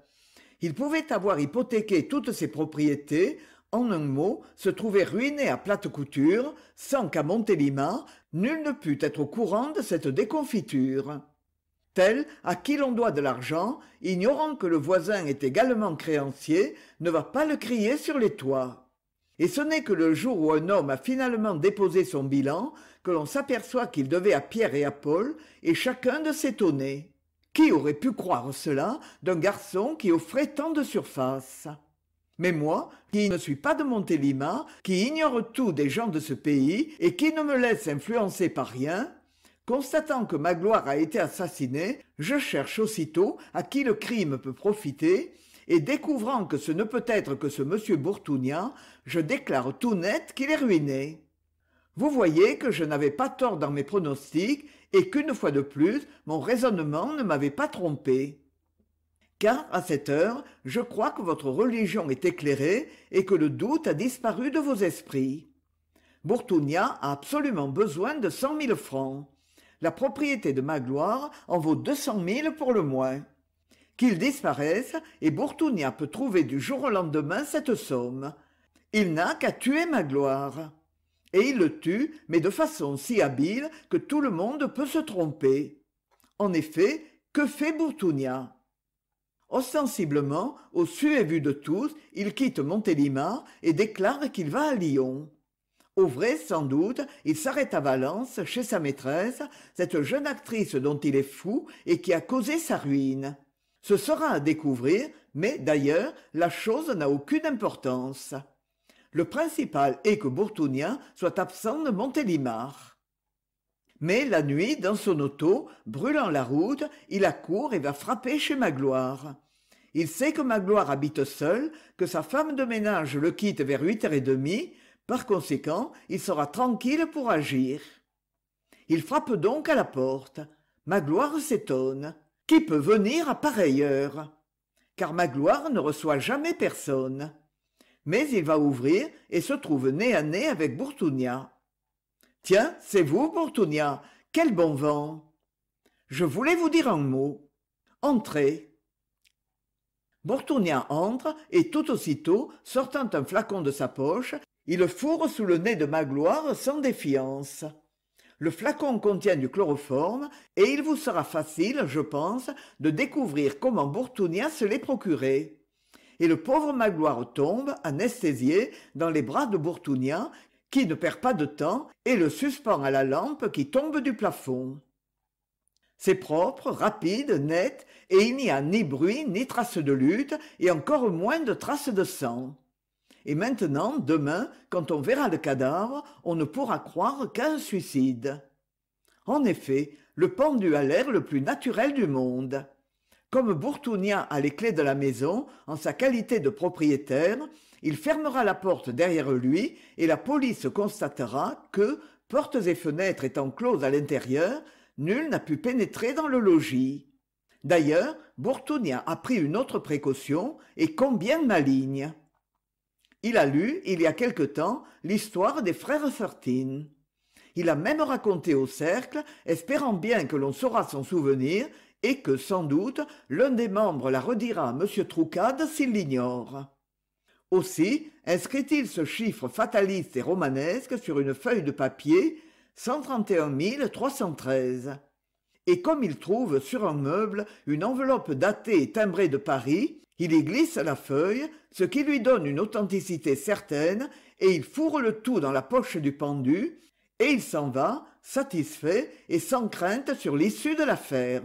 il pouvait avoir hypothéqué toutes ses propriétés en un mot se trouvait ruiné à plate couture sans qu'à montélimar nul ne pût être au courant de cette déconfiture tel à qui l'on doit de l'argent ignorant que le voisin est également créancier ne va pas le crier sur les toits et ce n'est que le jour où un homme a finalement déposé son bilan que l'on s'aperçoit qu'il devait à Pierre et à Paul, et chacun de s'étonner. Qui aurait pu croire cela d'un garçon qui offrait tant de surface mais moi, qui ne suis pas de Montélimar, qui ignore tout des gens de ce pays et qui ne me laisse influencer par rien, constatant que ma gloire a été assassinée, je cherche aussitôt à qui le crime peut profiter et découvrant que ce ne peut être que ce monsieur Bourtounia, je déclare tout net qu'il est ruiné. Vous voyez que je n'avais pas tort dans mes pronostics et qu'une fois de plus, mon raisonnement ne m'avait pas trompé car à cette heure je crois que votre religion est éclairée et que le doute a disparu de vos esprits Bourtounia a absolument besoin de cent mille francs la propriété de magloire en vaut deux cent mille pour le moins Qu'il disparaisse, et Bourtounia peut trouver du jour au lendemain cette somme il n'a qu'à tuer magloire et il le tue mais de façon si habile que tout le monde peut se tromper en effet que fait bourtonia ostensiblement au su et vu de tous il quitte montélimar et déclare qu'il va à lyon au vrai sans doute il s'arrête à valence chez sa maîtresse cette jeune actrice dont il est fou et qui a causé sa ruine ce sera à découvrir mais d'ailleurs la chose n'a aucune importance le principal est que Bourtounien soit absent de montélimar mais la nuit dans son auto brûlant la route il accourt et va frapper chez magloire il sait que magloire habite seul, que sa femme de ménage le quitte vers huit heures et demie par conséquent il sera tranquille pour agir il frappe donc à la porte magloire s'étonne qui peut venir à pareille heure car magloire ne reçoit jamais personne mais il va ouvrir et se trouve nez à nez avec Bourtounia tiens c'est vous Bourtounia quel bon vent je voulais vous dire un mot entrez Bourtounia entre et tout aussitôt sortant un flacon de sa poche il le fourre sous le nez de magloire sans défiance le flacon contient du chloroforme et il vous sera facile je pense de découvrir comment Bourtounia se l'est procuré et le pauvre magloire tombe anesthésié dans les bras de Bourtounia qui ne perd pas de temps et le suspend à la lampe qui tombe du plafond. C'est propre, rapide, net, et il n'y a ni bruit, ni trace de lutte, et encore moins de traces de sang. Et maintenant, demain, quand on verra le cadavre, on ne pourra croire qu'à un suicide. En effet, le pendu a l'air le plus naturel du monde. Comme Bourtounia a les clés de la maison, en sa qualité de propriétaire, il fermera la porte derrière lui et la police constatera que portes et fenêtres étant closes à l'intérieur nul n'a pu pénétrer dans le logis d'ailleurs bourtonia a pris une autre précaution et combien maligne il a lu il y a quelque temps l'histoire des frères Fertine. Il a même raconté au cercle, espérant bien que l'on saura son souvenir et que, sans doute, l'un des membres la redira à M. Troucade s'il l'ignore aussi inscrit-il ce chiffre fataliste et romanesque sur une feuille de papier et comme il trouve sur un meuble une enveloppe datée et timbrée de paris il y glisse la feuille ce qui lui donne une authenticité certaine et il fourre le tout dans la poche du pendu et il s'en va satisfait et sans crainte sur l'issue de l'affaire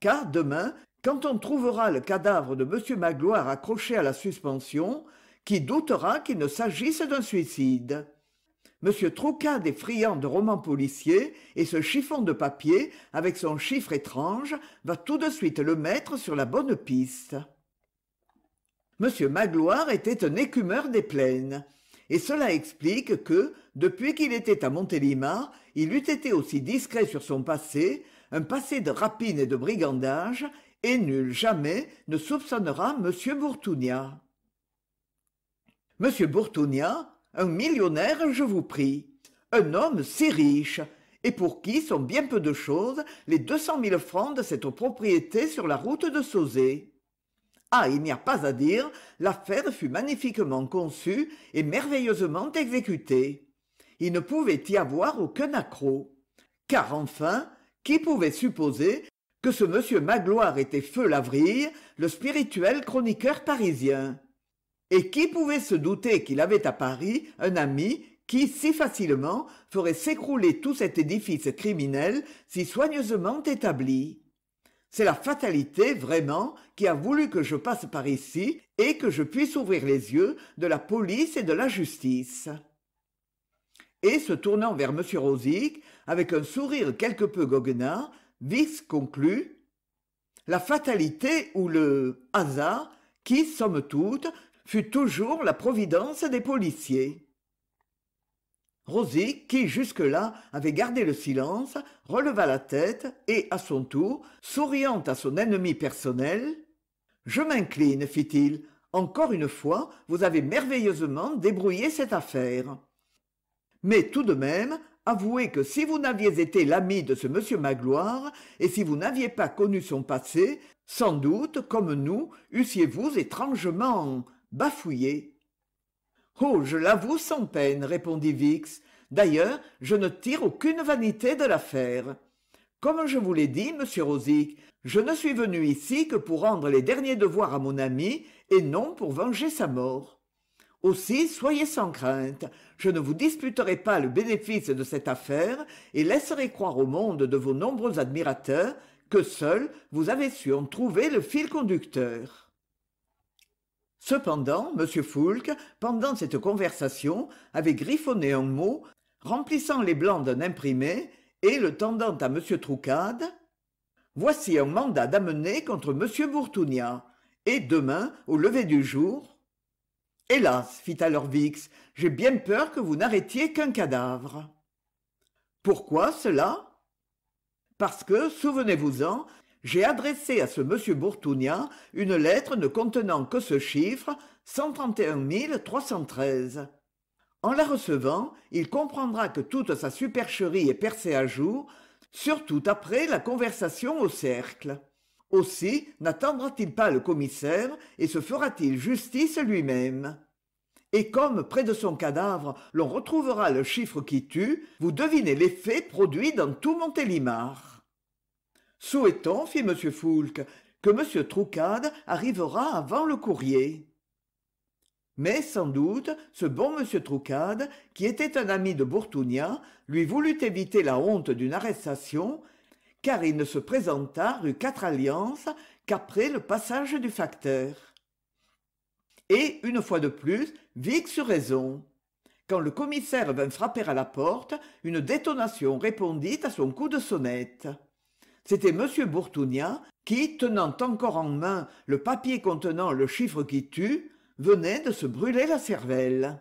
car demain quand on trouvera le cadavre de m magloire accroché à la suspension qui doutera qu'il ne s'agisse d'un suicide m troucade est friand de romans policiers et ce chiffon de papier avec son chiffre étrange va tout de suite le mettre sur la bonne piste m magloire était un écumeur des plaines et cela explique que depuis qu'il était à montélimar il eût été aussi discret sur son passé un passé de rapine et de brigandage et nul jamais ne soupçonnera m Bourtounia. m Bourtounia, un millionnaire je vous prie un homme si riche et pour qui sont bien peu de choses les deux cent mille francs de cette propriété sur la route de Sauzé. ah il n'y a pas à dire l'affaire fut magnifiquement conçue et merveilleusement exécutée il ne pouvait y avoir aucun accroc car enfin qui pouvait supposer que ce Monsieur magloire était feu lavrille le spirituel chroniqueur parisien et qui pouvait se douter qu'il avait à paris un ami qui si facilement ferait s'écrouler tout cet édifice criminel si soigneusement établi c'est la fatalité vraiment qui a voulu que je passe par ici et que je puisse ouvrir les yeux de la police et de la justice et se tournant vers m Rosic, avec un sourire quelque peu goguenard vice conclut « la fatalité ou le hasard qui somme toute fut toujours la providence des policiers Rosy, qui jusque-là avait gardé le silence, releva la tête et, à son tour, souriant à son ennemi personnel, Je m'incline, fit-il. Encore une fois, vous avez merveilleusement débrouillé cette affaire. Mais tout de même, avouez que si vous n'aviez été l'ami de ce monsieur magloire et si vous n'aviez pas connu son passé sans doute comme nous eussiez-vous étrangement bafouillé oh je l'avoue sans peine répondit vix d'ailleurs je ne tire aucune vanité de l'affaire comme je vous l'ai dit monsieur rosic je ne suis venu ici que pour rendre les derniers devoirs à mon ami et non pour venger sa mort aussi soyez sans crainte je ne vous disputerai pas le bénéfice de cette affaire et laisserai croire au monde de vos nombreux admirateurs que seul vous avez su en trouver le fil conducteur cependant m foulque pendant cette conversation avait griffonné un mot remplissant les blancs d'un imprimé et le tendant à m troucade voici un mandat d'amener contre m Bourtounia et demain au lever du jour hélas fit alors vix j'ai bien peur que vous n'arrêtiez qu'un cadavre pourquoi cela parce que souvenez-vous-en j'ai adressé à ce monsieur Bourtounia une lettre ne contenant que ce chiffre en la recevant il comprendra que toute sa supercherie est percée à jour surtout après la conversation au cercle aussi n'attendra-t-il pas le commissaire et se fera-t-il justice lui-même et comme près de son cadavre l'on retrouvera le chiffre qui tue vous devinez l'effet produit dans tout montélimar souhaitons fit m foulque que m troucade arrivera avant le courrier mais sans doute ce bon m troucade qui était un ami de Bourtounia, lui voulut éviter la honte d'une arrestation car il ne se présenta rue quatre alliances qu'après le passage du facteur et une fois de plus Vix eut raison quand le commissaire vint frapper à la porte une détonation répondit à son coup de sonnette c'était m Bourtounia qui tenant encore en main le papier contenant le chiffre qui tue venait de se brûler la cervelle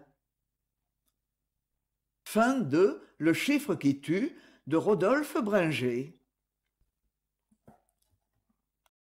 fin de le chiffre qui tue de rodolphe bringer